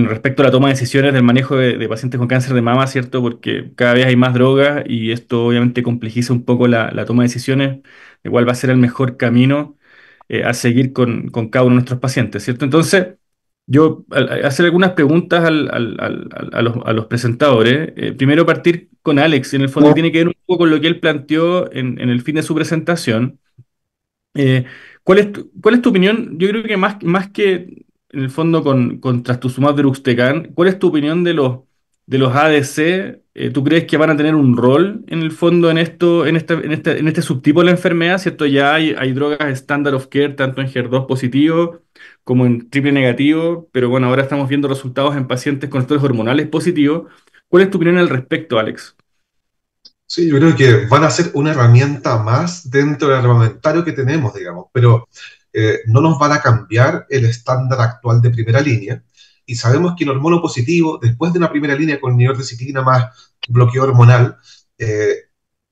respecto a la toma de decisiones del manejo de, pacientes con cáncer de mama, ¿cierto? Porque cada vez hay más drogas y esto obviamente complejiza un poco la, toma de decisiones de cuál va a ser el mejor camino eh, a seguir con, con cada uno de nuestros pacientes, ¿cierto? Entonces, yo hacer algunas preguntas a, los, presentadores. Eh, primero partir con Alex, en el fondo oh. tiene que ver un poco con lo que él planteó en, el fin de su presentación. Eh, ¿cuál, es tu, opinión? Yo creo que más, que en el fondo con, con de ustecán ¿cuál es tu opinión de los de los ADC, eh, ¿tú crees que van a tener un rol en el fondo en esto, en este, en este, en este subtipo de la enfermedad? ¿Cierto? Ya hay, hay drogas standard of care, tanto en HER2 positivo como en triple negativo, pero bueno, ahora estamos viendo resultados en pacientes con estrés hormonales positivos. ¿Cuál es tu opinión al respecto, Alex? Sí, yo creo que van a ser una herramienta más dentro del armamentario que tenemos, digamos, pero eh, no nos van a cambiar el estándar actual de primera línea y sabemos que el hormono positivo, después de una primera línea con nivel de ciclina más bloqueo hormonal, eh,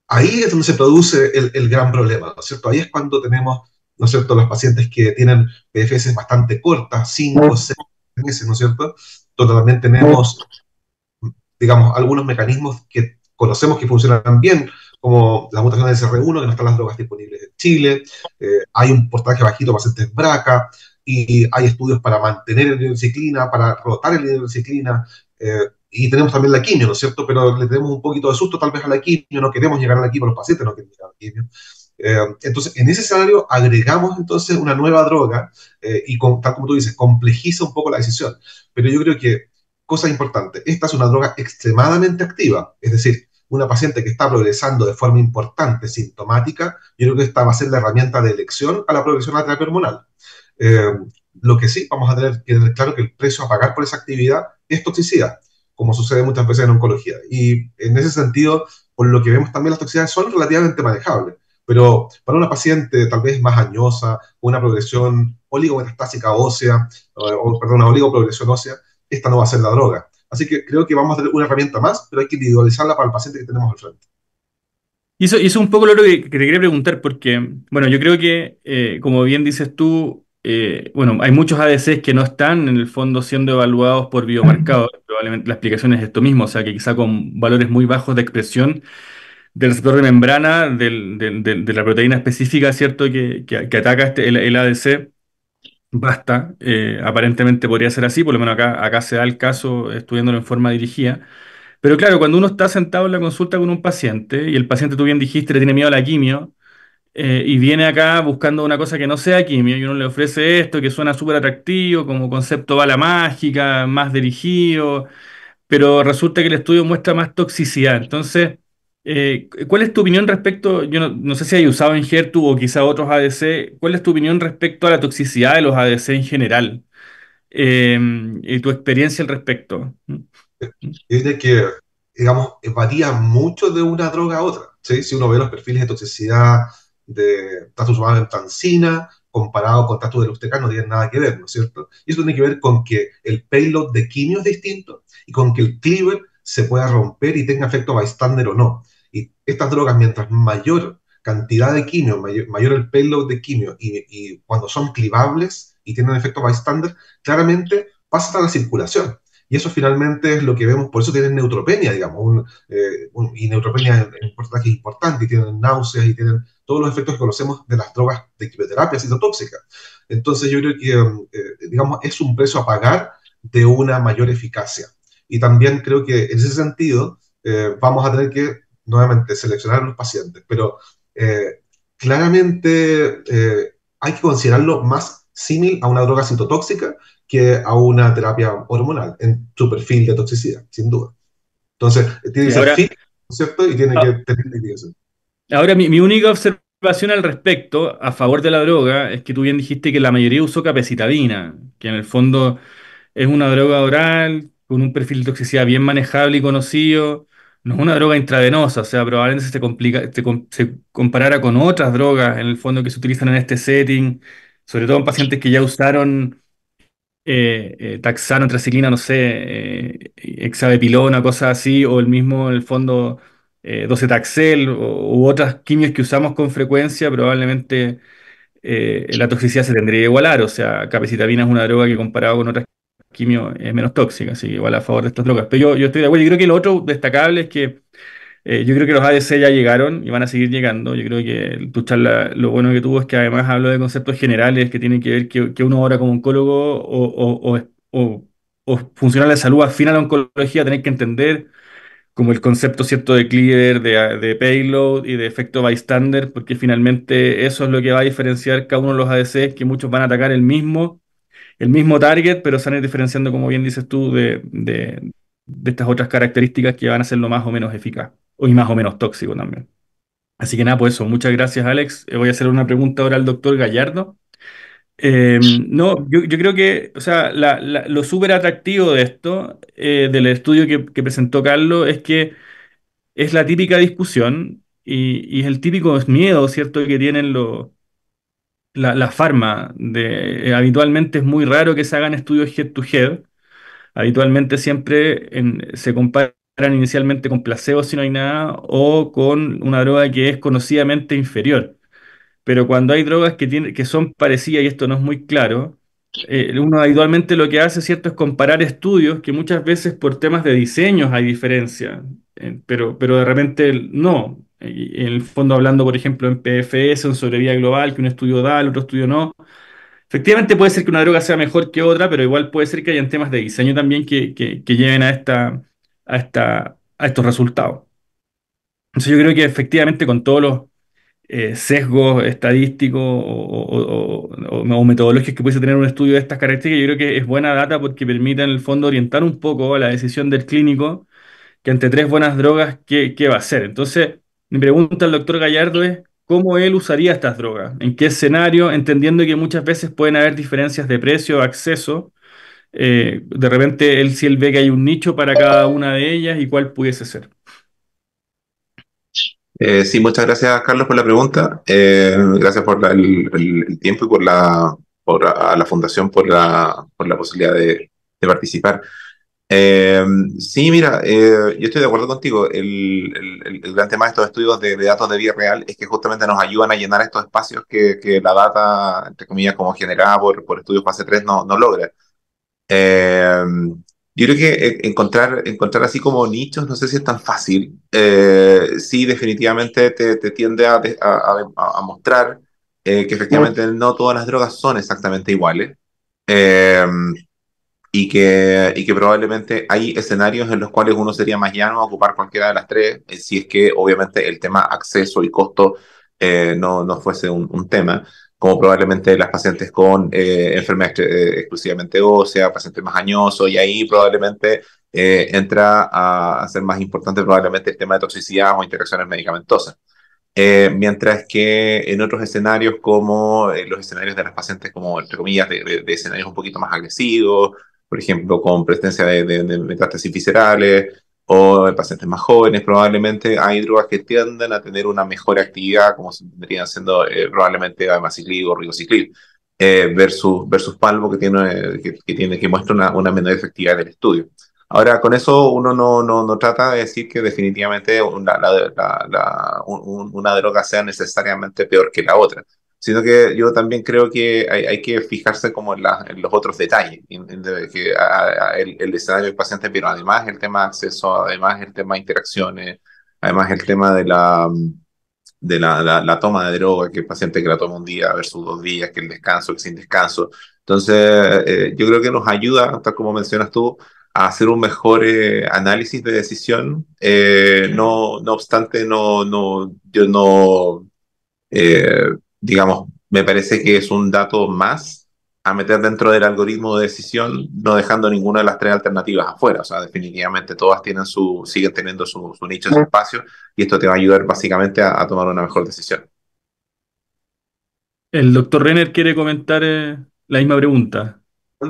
ahí es donde se produce el, gran problema, ¿no es cierto? Ahí es cuando tenemos, ¿no es cierto?, los pacientes que tienen PFS bastante cortas, 5, 6 meses, ¿no es cierto? totalmente también tenemos, digamos, algunos mecanismos que conocemos que funcionan bien, como la mutación de SR1, que no están las drogas disponibles en Chile, eh, hay un portaje bajito de pacientes BRACA, y hay estudios para mantener el hidroxiclina, para rotar el hidrociclina, eh, y tenemos también la quimio, ¿no es cierto? Pero le tenemos un poquito de susto tal vez a la quimio, no queremos llegar a la quimio, los pacientes no quieren llegar a la quimio. Eh, entonces, en ese escenario agregamos entonces una nueva droga eh, y tal como tú dices, complejiza un poco la decisión. Pero yo creo que, cosa importante, esta es una droga extremadamente activa, es decir, una paciente que está progresando de forma importante, sintomática, yo creo que esta va a ser la herramienta de elección a la progresión de la terapia hormonal. Eh, lo que sí vamos a tener que tener claro que el precio a pagar por esa actividad es toxicidad, como sucede muchas veces en oncología. Y en ese sentido, por lo que vemos también las toxicidades son relativamente manejables. Pero para una paciente tal vez más añosa, una progresión oligometastásica ósea, eh, o, perdón, una oligoprogresión ósea, esta no va a ser la droga. Así que creo que vamos a tener una herramienta más, pero hay que individualizarla para el paciente que tenemos al frente. Y eso, es un poco lo que, te quería preguntar, porque, bueno, yo creo que, eh, como bien dices tú, eh, bueno, hay muchos ADCs que no están en el fondo siendo evaluados por biomarcadores. Probablemente la explicación es esto mismo, o sea que quizá con valores muy bajos de expresión del receptor de membrana de la proteína específica, ¿cierto? Que, ataca este, el, ADC. Basta, eh, aparentemente podría ser así, por lo menos acá, acá se da el caso estudiándolo en forma dirigida. Pero claro, cuando uno está sentado en la consulta con un paciente y el paciente, tú bien dijiste, le tiene miedo a la quimio, eh, y viene acá buscando una cosa que no sea química, y uno le ofrece esto que suena súper atractivo, como concepto bala mágica, más dirigido, pero resulta que el estudio muestra más toxicidad. Entonces, eh, ¿cuál es tu opinión respecto, yo no, sé si hay usado en Gertu o quizá otros ADC, ¿cuál es tu opinión respecto a la toxicidad de los ADC en general? Em, y tu experiencia al respecto. Es de que, digamos, varía mucho de una droga a otra. ¿sí? Si uno ve los perfiles de toxicidad de Tatus Tancina comparado con Tatus de Lusteca no tienen nada que ver, ¿no es cierto? Y eso tiene que ver con que el payload de quimio es distinto y con que el cleaver se pueda romper y tenga efecto bystander o no. Y estas drogas, mientras mayor cantidad de quimio, mayor, el payload de quimio y, cuando son clivables y tienen efecto bystander, claramente pasa a la circulación y eso finalmente es lo que vemos, por eso tienen neutropenia, digamos, eh, y neutropenia en, un porcentaje importante, y tienen náuseas, y tienen todos los efectos que conocemos de las drogas de quimioterapia citotóxica. Entonces yo creo que, eh, eh, digamos, es un precio a pagar de una mayor eficacia. Y también creo que en ese sentido vamos a tener que, nuevamente, seleccionar a los pacientes, pero claramente hay que considerarlo más símil a una droga citotóxica que a una terapia hormonal en su perfil de toxicidad, sin duda. Entonces, tiene que ser ¿cierto? Y tiene ah. que tener Ahora, mi, única observación al respecto, a favor de la droga, es que tú bien dijiste que la mayoría usó capecitabina, que en el fondo es una droga oral con un perfil de toxicidad bien manejable y conocido. No es una droga intravenosa, o sea, probablemente se, complica, se comparara con otras drogas en el fondo que se utilizan en este setting, sobre todo en pacientes que ya usaron, taxano, eh, eh no sé, eh, hexavepilona, cosas así, o el mismo, en el fondo, 12-taxel eh, u otras quimios que usamos con frecuencia, probablemente la toxicidad se tendría que igualar. O sea, capecitabina es una droga que comparado con otras quimio es menos tóxica, así que igual a favor de estas drogas. Pero yo, yo estoy de acuerdo. Y creo que lo otro destacable es que eh, yo creo que los ADC ya llegaron y van a seguir llegando. Yo creo que tu charla lo bueno que tuvo es que además habló de conceptos generales que tienen que ver que, uno ahora como oncólogo o, o, funcional de salud afina a la oncología, tener que entender como el concepto cierto de clear, de, payload y de efecto bystander, porque finalmente eso es lo que va a diferenciar cada uno de los ADC que muchos van a atacar el mismo, el mismo target, pero se van a ir diferenciando, como bien dices tú, de, estas otras características que van a ser lo más o menos eficaz y más o menos tóxico también. Así que nada, por pues eso. Muchas gracias, Alex. Eh, voy a hacer una pregunta ahora al doctor Gallardo. Em, no, yo, creo que, o sea, lo súper atractivo de esto, eh, del estudio que, presentó Carlos, es que es la típica discusión y, es el típico miedo, ¿cierto?, que tienen los la, la farma de, eh, habitualmente es muy raro que se hagan estudios head to head. Habitualmente siempre se compara inicialmente con placebo si no hay nada o con una droga que es conocidamente inferior. Pero cuando hay drogas que, tiene, que son parecidas, y esto no es muy claro, eh, uno habitualmente lo que hace, ¿cierto?, es comparar estudios que muchas veces por temas de diseños hay diferencia, eh, pero, pero de repente no. Eh, en el fondo hablando, por ejemplo, en PFS, en sobrevida global, que un estudio da, el otro estudio no. Efectivamente puede ser que una droga sea mejor que otra, pero igual puede ser que hayan temas de diseño también que lleven a esta, a, esta, a estos resultados. Entonces yo creo que efectivamente con todos los eh, sesgos estadísticos o, o, metodológicos que pudiese tener un estudio de estas características, yo creo que es buena data porque permite en el fondo orientar un poco la decisión del clínico que ante tres buenas drogas, ¿qué, qué va a hacer? Entonces, mi pregunta al doctor Gallardo es, ¿cómo él usaría estas drogas? ¿En qué escenario? Entendiendo que muchas veces pueden haber diferencias de precio, acceso, eh, de repente él si sí ve que hay un nicho para cada una de ellas y cuál pudiese ser. Eh, sí, muchas gracias Carlos por la pregunta, eh, gracias por el, tiempo y por la, por a la fundación por la, por la posibilidad de, de participar. sí, mira, yo estoy de acuerdo contigo. El, gran tema de estos estudios de, datos de vida real es que justamente nos ayudan a llenar estos espacios que, la data, entre comillas, como generada por, por estudios fase 3 no, no logra. Em, yo creo que eh, encontrar, encontrar así como nichos, no sé si es tan fácil. Eh, sí, definitivamente te, tiende a, mostrar eh, que efectivamente no todas las drogas son exactamente iguales. Em, y, que, y que probablemente hay escenarios en los cuales uno sería más llano a ocupar cualquiera de las tres, eh, si es que obviamente el tema acceso y costo no, no fuese un, un tema como probablemente las pacientes con eh, enfermedades eh, exclusivamente ósea, pacientes más añosos, y ahí probablemente eh, entra a, ser más importante probablemente el tema de toxicidad o interacciones medicamentosas. Eh, mientras que en otros escenarios, como los escenarios de las pacientes, como entre comillas, de, escenarios un poquito más agresivos, por ejemplo, con presencia de, de metástasis viscerales, o en pacientes más jóvenes probablemente hay drogas que tienden a tener una mejor actividad, como se tendrían siendo eh, probablemente amaciclib o ribociclib, eh, versus, versus palvo que, tiene, que, tiene, que muestra una, menor efectividad en el estudio. Ahora, con eso uno no, no, no trata de decir que definitivamente una droga sea necesariamente peor que la otra sino que yo también creo que hay, hay que fijarse como en, los otros detalles, de, que el, el, del paciente, pero además el tema de acceso, además el tema de interacciones, además el tema de la de la, la, toma de droga, que el paciente que la toma un día versus dos días, que el descanso, que sin descanso. Entonces, eh, yo creo que nos ayuda, tal como mencionas tú, a hacer un mejor eh, análisis de decisión. Eh, no, no obstante, no, no, yo no digamos, me parece que es un dato más a meter dentro del algoritmo de decisión, no dejando ninguna de las tres alternativas afuera. O sea, definitivamente todas tienen su, siguen teniendo su, nicho, su espacio, y esto te va a ayudar básicamente a, tomar una mejor decisión. El doctor Renner quiere comentar eh, la misma pregunta.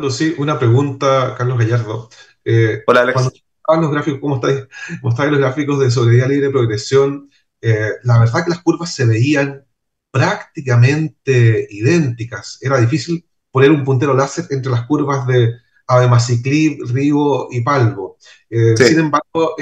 sí, una pregunta, Carlos Gallardo. Eh, Hola, Alex. Cuando los gráficos, ¿cómo estáis? ¿Cómo los gráficos de sobredía libre de progresión? Eh, la verdad que las curvas se veían prácticamente idénticas. Era difícil poner un puntero láser entre las curvas de abemaciclib, Ribo y Palvo. Eh, sin embargo,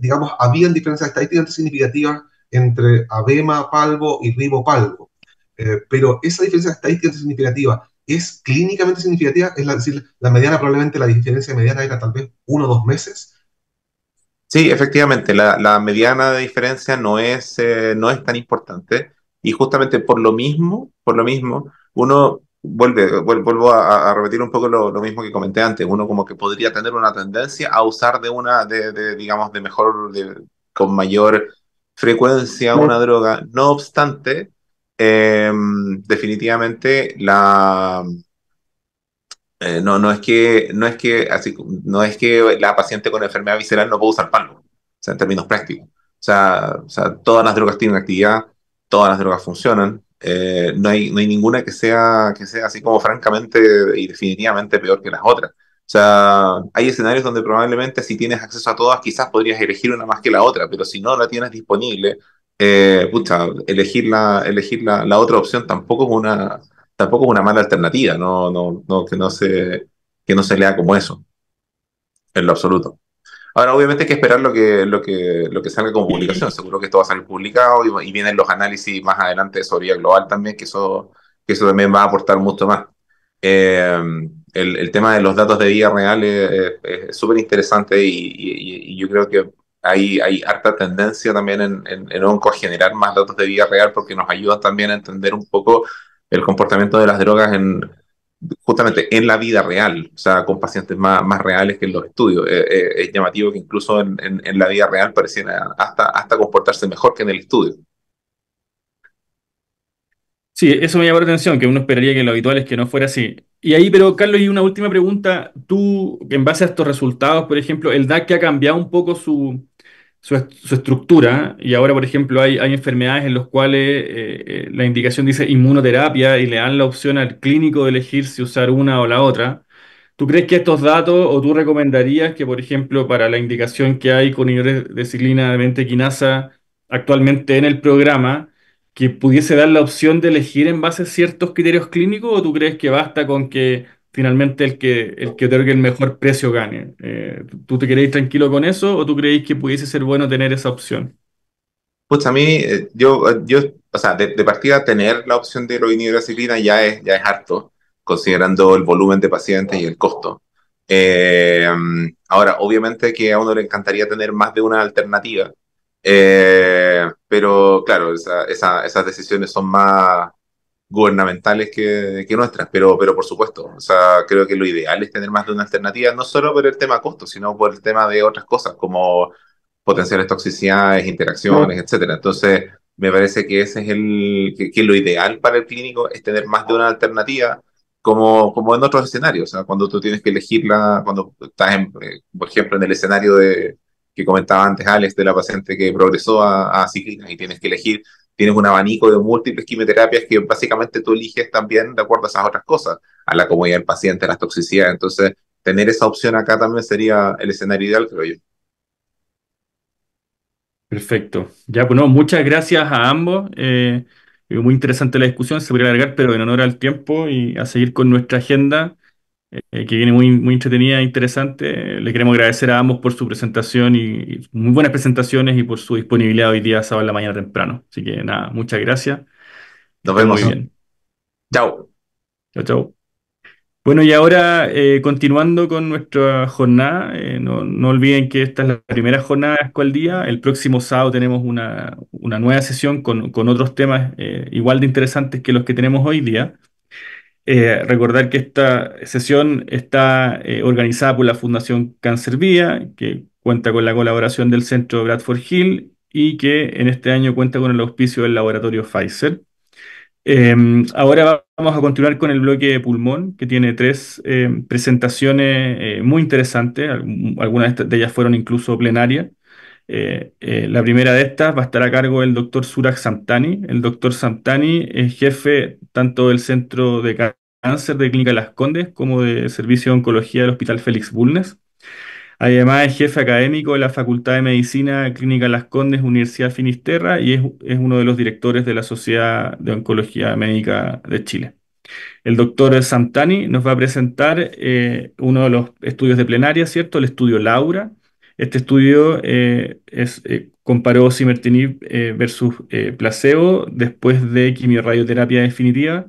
digamos, habían diferencias estadísticas significativas entre abema, Palvo y ribo Palvo. Eh, pero esa diferencia estadística significativa es clínicamente significativa, es decir, la mediana, probablemente la diferencia mediana era tal vez uno o dos meses. Sí, efectivamente, la, mediana de diferencia no es, eh, no es tan importante. Y justamente por lo mismo, por lo mismo, uno vuelve, vuelvo a, repetir un poco lo, mismo que comenté antes, uno como que podría tener una tendencia a usar de una, de, digamos, de mejor, con mayor frecuencia una droga. No obstante, em, definitivamente la... Eh, no, no es que, no es que, así, no es que la paciente con enfermedad visceral no pueda usar palo, o sea, en términos prácticos. o sea todas las drogas tienen actividad, todas las drogas funcionan. Eh, no, hay, no ninguna que sea, que sea así como francamente y definitivamente peor que las otras. O sea, hay escenarios donde probablemente si tienes acceso a todas, quizás podrías elegir una más que la otra, pero si no la tienes disponible, eh, pucha, elegir, la, otra opción tampoco es una, tampoco una mala alternativa, no, no, no, que, no se, que no se lea como eso, en lo absoluto. Ahora, obviamente, hay que esperar lo que, lo que, lo que salga como publicación. Seguro que esto va a salir publicado y, vienen los análisis más adelante de vía Global también, que eso, que eso también va a aportar mucho más. Eh, el, tema de los datos de vida real es súper interesante y, yo creo que hay, hay harta tendencia también en, en, Onco a generar más datos de vida real porque nos ayuda también a entender un poco el comportamiento de las drogas en, justamente en la vida real, o sea, con pacientes más, reales que en los estudios. Eh, eh, es llamativo que incluso en, la vida real parecían hasta, hasta comportarse mejor que en el estudio. Sí, eso me llamó la atención, que uno esperaría que lo habitual es que no fuera así. Y ahí, pero Carlos, y una última pregunta. Tú, en base a estos resultados, por ejemplo, el DAC que ha cambiado un poco su, su, estructura. Y ahora, por ejemplo, hay, enfermedades en las cuales eh, eh, la indicación dice inmunoterapia y le dan la opción al clínico de elegir si usar una o la otra. ¿Tú crees que estos datos o tú recomendarías que, por ejemplo, para la indicación que hay con inhibidores de ciclina de actualmente en el programa, que pudiese dar la opción de elegir en base a ciertos criterios clínicos o tú crees que basta con que finalmente el que, el que el mejor precio gane. Eh, ¿Tú te queréis tranquilo con eso o tú creéis que pudiese ser bueno tener esa opción? Pues a mí, eh, yo, yo, o sea, de, partida tener la opción de ciclina ya es, ya es harto, considerando el volumen de pacientes y el costo. Eh, ahora, obviamente que a uno le encantaría tener más de una alternativa, pero claro, esas decisiones son más, gubernamentales que, que, nuestras, pero, pero por supuesto, o sea, creo que lo ideal es tener más de una alternativa, no solo por el tema costo, sino por el tema de otras cosas como potenciales toxicidades, interacciones, etcétera. Entonces, me parece que ese es el que, lo ideal para el clínico es tener más de una alternativa como, como en otros escenarios, o sea, cuando tú tienes que elegirla, cuando estás, eh, por ejemplo, en el escenario de, que comentaba antes Alex, de la paciente que progresó a, ciclina y tienes que elegir tienes un abanico de múltiples quimioterapias que básicamente tú eliges también de acuerdo a esas otras cosas, a la comunidad del paciente, a las toxicidades. Entonces, tener esa opción acá también sería el escenario ideal, creo yo. Perfecto. Ya, bueno, pues muchas gracias a ambos. Eh, eh, muy interesante la discusión, se podría alargar, pero en honor al tiempo y a seguir con nuestra agenda. Eh, que viene muy, entretenida e interesante. Le queremos agradecer a ambos por su presentación y, muy buenas presentaciones y por su disponibilidad hoy día, sábado en la mañana temprano. Así que nada, muchas gracias. Nos vemos. Muy bien. Chao. Chao, Bueno, y ahora eh, continuando con nuestra jornada, eh, no, olviden que esta es la primera jornada de Día. El próximo sábado tenemos una, nueva sesión con, otros temas igual de interesantes que los que tenemos hoy día. Eh, recordar que esta sesión está eh, organizada por la Fundación Vía, que cuenta con la colaboración del Centro Bradford Hill y que en este año cuenta con el auspicio del laboratorio Pfizer. Em, ahora vamos a continuar con el bloque de pulmón, que tiene tres em, presentaciones eh, muy interesantes, algunas de ellas fueron incluso plenarias. Eh, eh, la primera de estas va a estar a cargo del doctor Surak Santani. El doctor Santani es jefe tanto del Centro de Cáncer de Clínica Las Condes como de Servicio de Oncología del Hospital Félix Bulnes. Además es jefe académico de la Facultad de Medicina Clínica Las Condes, Universidad Finisterra, y es, uno de los directores de la Sociedad de Oncología Médica de Chile. El doctor Santani nos va a presentar eh, uno de los estudios de plenaria, ¿cierto? El estudio Laura, este estudio eh, es, eh, comparó simertinib eh, versus placebo después de quimiorradioterapia definitiva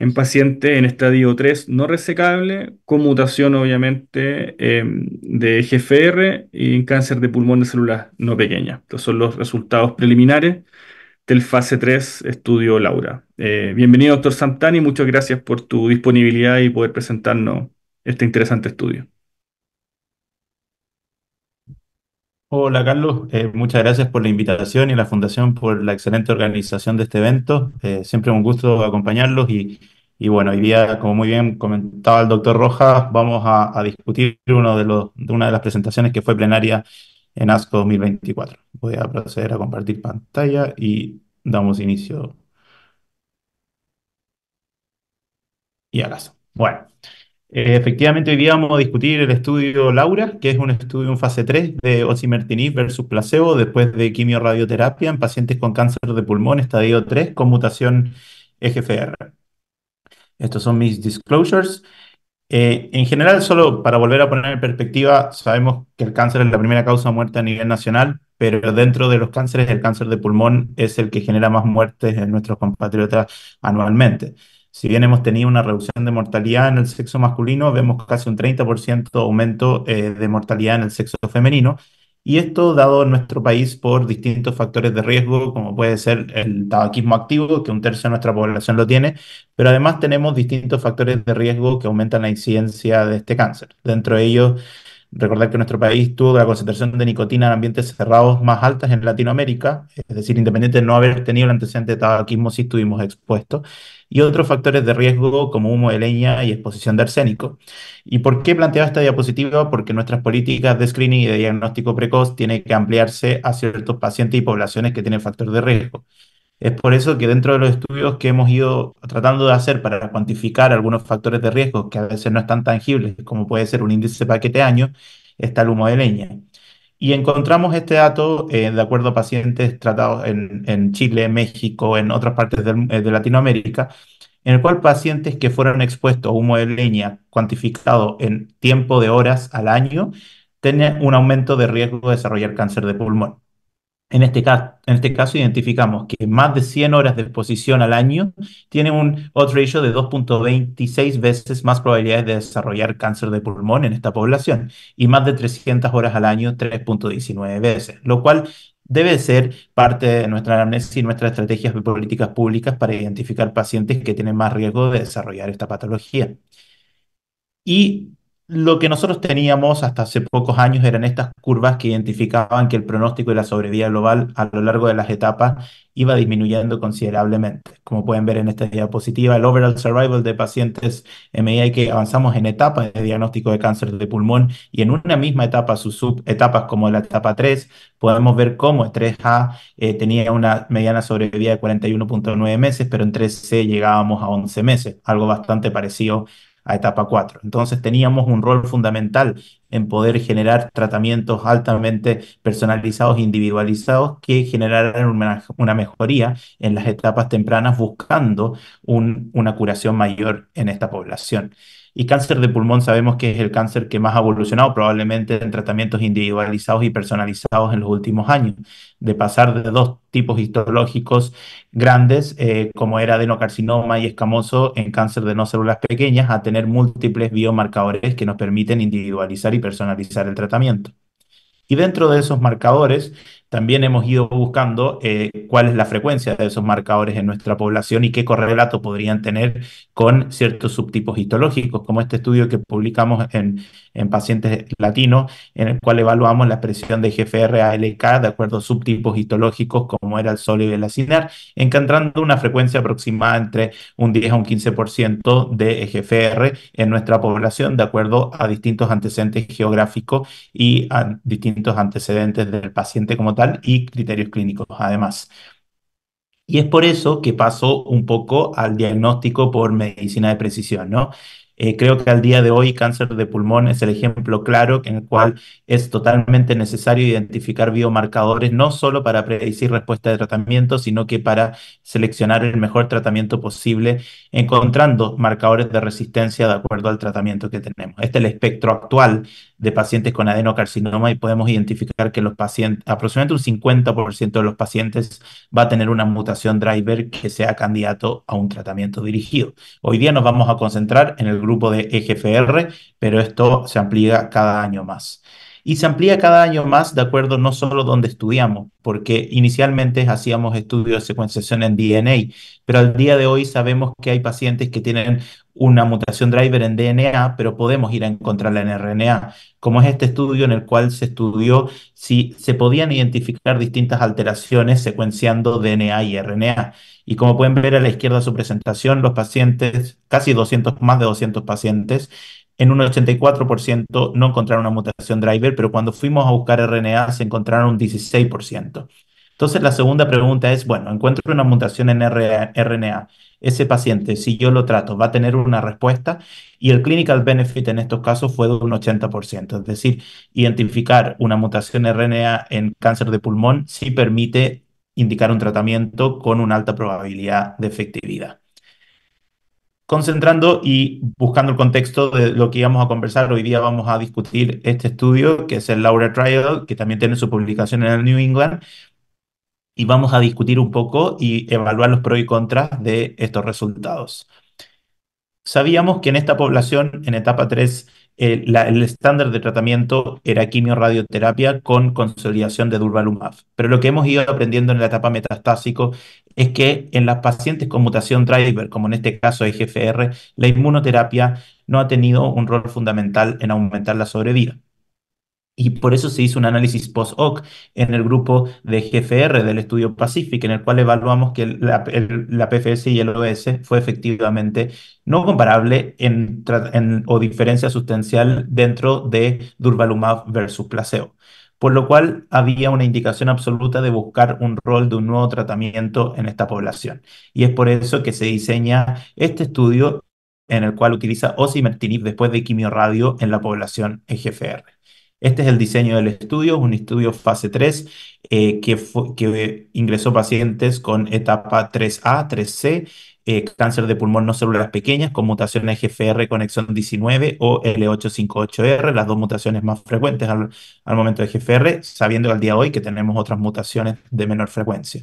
en pacientes en estadio 3 no resecable, con mutación obviamente em, de GFR y en cáncer de pulmón de células no pequeñas. Estos son los resultados preliminares del fase 3 estudio Laura. bienvenido, doctor Santani, muchas gracias por tu disponibilidad y poder presentarnos este interesante estudio. Hola Carlos, eh, muchas gracias por la invitación y la Fundación por la excelente organización de este evento. Eh, siempre un gusto acompañarlos y, bueno, hoy día, como muy bien comentaba el doctor Rojas, vamos a, discutir uno de los, una de las presentaciones que fue plenaria en ASCO 2024. Voy a proceder a compartir pantalla y damos inicio. Y a acá. Bueno. Eh, efectivamente, hoy día vamos a discutir el estudio Laura, que es un estudio en fase 3 de osimertinib versus placebo después de quimioradioterapia en pacientes con cáncer de pulmón estadio 3 con mutación EGFR. Estos son mis disclosures. Eh, en general, solo para volver a poner en perspectiva, sabemos que el cáncer es la primera causa de muerte a nivel nacional, pero dentro de los cánceres, el cáncer de pulmón es el que genera más muertes en nuestros compatriotas anualmente. Si bien hemos tenido una reducción de mortalidad en el sexo masculino, vemos casi un 30% aumento eh, de mortalidad en el sexo femenino. Y esto dado en nuestro país por distintos factores de riesgo, como puede ser el tabaquismo activo, que un tercio de nuestra población lo tiene, pero además tenemos distintos factores de riesgo que aumentan la incidencia de este cáncer. Dentro de ellos Recordar que nuestro país tuvo la concentración de nicotina en ambientes cerrados más altas en Latinoamérica, es decir, independiente de no haber tenido el antecedente de tabaquismo, si estuvimos expuestos, y otros factores de riesgo como humo de leña y exposición de arsénico. ¿Y por qué planteaba esta diapositiva? Porque nuestras políticas de screening y de diagnóstico precoz tienen que ampliarse a ciertos pacientes y poblaciones que tienen factor de riesgo. Es por eso que dentro de los estudios que hemos ido tratando de hacer para cuantificar algunos factores de riesgo que a veces no están tangibles, como puede ser un índice de paquete año, está el humo de leña. Y encontramos este dato eh, de acuerdo a pacientes tratados en, Chile, México, en otras partes eh, de Latinoamérica, en el cual pacientes que fueron expuestos a humo de leña cuantificado en tiempo de horas al año, tenían un aumento de riesgo de desarrollar cáncer de pulmón. En este, en este, caso identificamos que más de 100 horas de exposición al año tiene un odds ratio de 2.26 veces más probabilidades de desarrollar cáncer de pulmón en esta población y más de 300 horas al año 3.19 veces, lo cual debe ser parte de nuestra anamnesis y nuestras estrategias de políticas públicas para identificar pacientes que tienen más riesgo de desarrollar esta patología. Y lo que nosotros teníamos hasta hace pocos años eran estas curvas que identificaban que el pronóstico de la sobrevida global a lo largo de las etapas iba disminuyendo considerablemente. Como pueden ver en esta diapositiva, el overall survival de pacientes en medida que avanzamos en etapas de diagnóstico de cáncer de pulmón y en una misma etapa, sus subetapas como la etapa 3, podemos ver cómo 3A eh, tenía una mediana sobrevida de 41.9 meses, pero en 3C llegábamos a 11 meses, algo bastante parecido a etapa 4. Entonces teníamos un rol fundamental en poder generar tratamientos altamente personalizados, individualizados, que generaran una, mejoría en las etapas tempranas buscando una curación mayor en esta población. Y cáncer de pulmón sabemos que es el cáncer que más ha evolucionado probablemente en tratamientos individualizados y personalizados en los últimos años, de pasar de dos tipos histológicos grandes, eh, como era adenocarcinoma y escamoso en cáncer de no células pequeñas, a tener múltiples biomarcadores que nos permiten individualizar y personalizar el tratamiento. Y dentro de esos marcadores también hemos ido buscando eh, cuál es la frecuencia de esos marcadores en nuestra población y qué correlato podrían tener con ciertos subtipos histológicos, como este estudio que publicamos en, en pacientes latinos, en el cual evaluamos la expresión de GFR-ALK de acuerdo a subtipos histológicos como era el sólido y el acinar, encontrando una frecuencia aproximada entre un 10 a un 15% de EGFR en nuestra población de acuerdo a distintos antecedentes geográficos y a distintos antecedentes del paciente como y criterios clínicos además. Y es por eso que paso un poco al diagnóstico por medicina de precisión, ¿no? Eh, creo que al día de hoy cáncer de pulmón es el ejemplo claro en el cual es totalmente necesario identificar biomarcadores, no solo para predecir respuesta de tratamiento, sino que para seleccionar el mejor tratamiento posible, encontrando marcadores de resistencia de acuerdo al tratamiento que tenemos. Este es el espectro actual de pacientes con adenocarcinoma y podemos identificar que los pacientes, aproximadamente un 50% de los pacientes va a tener una mutación driver que sea candidato a un tratamiento dirigido. Hoy día nos vamos a concentrar en el grupo de EGFR, pero esto se amplía cada año más y se amplía cada año más de acuerdo no solo donde estudiamos, porque inicialmente hacíamos estudios de secuenciación en DNA, pero al día de hoy sabemos que hay pacientes que tienen una mutación driver en DNA, pero podemos ir a encontrarla en RNA, como es este estudio en el cual se estudió si se podían identificar distintas alteraciones secuenciando DNA y RNA. Y como pueden ver a la izquierda de su presentación, los pacientes, casi 200, más de 200 pacientes, en un 84% no encontraron una mutación driver, pero cuando fuimos a buscar RNA se encontraron un 16%. Entonces la segunda pregunta es, bueno, encuentro una mutación en RNA. Ese paciente, si yo lo trato, va a tener una respuesta y el clinical benefit en estos casos fue de un 80%. Es decir, identificar una mutación RNA en cáncer de pulmón sí permite indicar un tratamiento con una alta probabilidad de efectividad concentrando y buscando el contexto de lo que íbamos a conversar. Hoy día vamos a discutir este estudio, que es el Laura Trial, que también tiene su publicación en el New England, y vamos a discutir un poco y evaluar los pros y contras de estos resultados. Sabíamos que en esta población, en etapa 3, eh, el estándar de tratamiento era quimio-radioterapia con consolidación de durvalumab. Pero lo que hemos ido aprendiendo en la etapa metastásico es que en las pacientes con mutación driver, como en este caso EGFR, la inmunoterapia no ha tenido un rol fundamental en aumentar la sobrevida. Y por eso se hizo un análisis post-hoc en el grupo de GFR del estudio Pacific, en el cual evaluamos que la, PFS y el OS fue efectivamente no comparable o diferencia sustancial dentro de durvalumab versus placebo. Por lo cual había una indicación absoluta de buscar un rol de un nuevo tratamiento en esta población. Y es por eso que se diseña este estudio en el cual utiliza osimertinib después de quimiorradio en la población EGFR. Este es el diseño del estudio, un estudio fase 3 eh, que, ingresó pacientes con etapa 3A, 3C, eh, cáncer de pulmón no células pequeñas con mutaciones GFR conexión 19 o L858R, las dos mutaciones más frecuentes al, momento de GFR, sabiendo al día de hoy que tenemos otras mutaciones de menor frecuencia.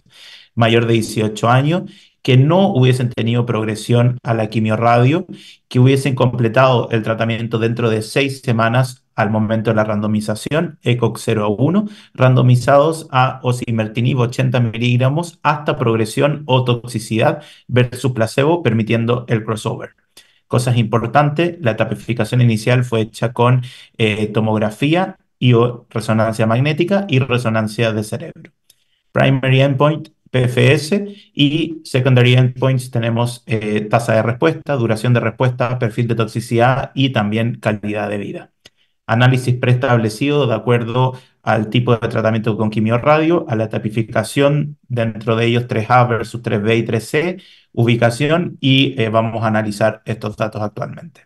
Mayor de 18 años que no hubiesen tenido progresión a la quimiorradio, que hubiesen completado el tratamiento dentro de seis semanas al momento de la randomización, ECOC 01 randomizados a osimertinib 80 miligramos hasta progresión o toxicidad versus placebo, permitiendo el crossover. Cosas importantes, la tapificación inicial fue hecha con eh, tomografía y resonancia magnética y resonancia de cerebro. Primary endpoint, PFS y secondary endpoints tenemos eh, tasa de respuesta, duración de respuesta, perfil de toxicidad y también calidad de vida análisis preestablecido de acuerdo al tipo de tratamiento con quimiorradio, a la tapificación dentro de ellos 3A versus 3B y 3C, ubicación y eh, vamos a analizar estos datos actualmente.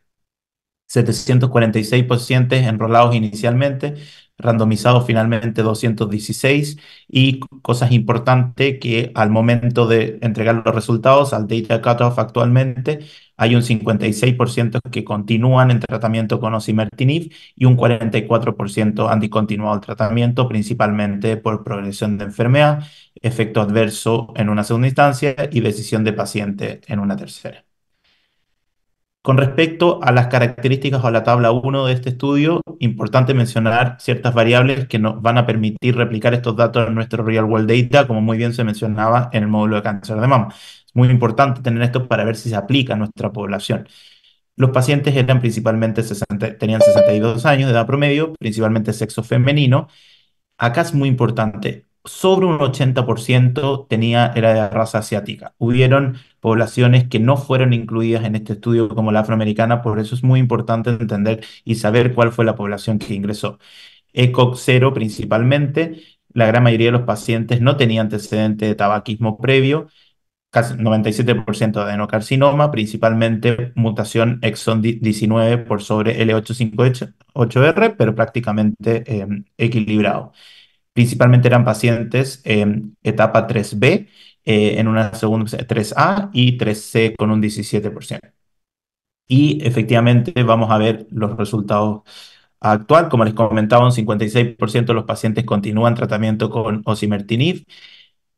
746 pacientes enrolados inicialmente, randomizados finalmente 216 y cosas importantes que al momento de entregar los resultados al data cutoff actualmente hay un 56% que continúan en tratamiento con osimertinib y un 44% han discontinuado el tratamiento, principalmente por progresión de enfermedad, efecto adverso en una segunda instancia y decisión de paciente en una tercera. Con respecto a las características o la tabla 1 de este estudio, importante mencionar ciertas variables que nos van a permitir replicar estos datos en nuestro real world data, como muy bien se mencionaba en el módulo de cáncer de mama muy importante tener esto para ver si se aplica a nuestra población. Los pacientes eran principalmente tenían 62 años de edad promedio, principalmente sexo femenino. Acá es muy importante, sobre un 80% tenía, era de raza asiática. Hubieron poblaciones que no fueron incluidas en este estudio como la afroamericana, por eso es muy importante entender y saber cuál fue la población que ingresó. ECOC 0 principalmente, la gran mayoría de los pacientes no tenía antecedente de tabaquismo previo, casi 97% adenocarcinoma, principalmente mutación exon 19 por sobre L858R, pero prácticamente em, equilibrado. Principalmente eran pacientes en em, etapa 3B, eh, en una segunda 3A y 3C con un 17%. Y efectivamente vamos a ver los resultados actual. Como les comentaba, un 56% de los pacientes continúan tratamiento con osimertinib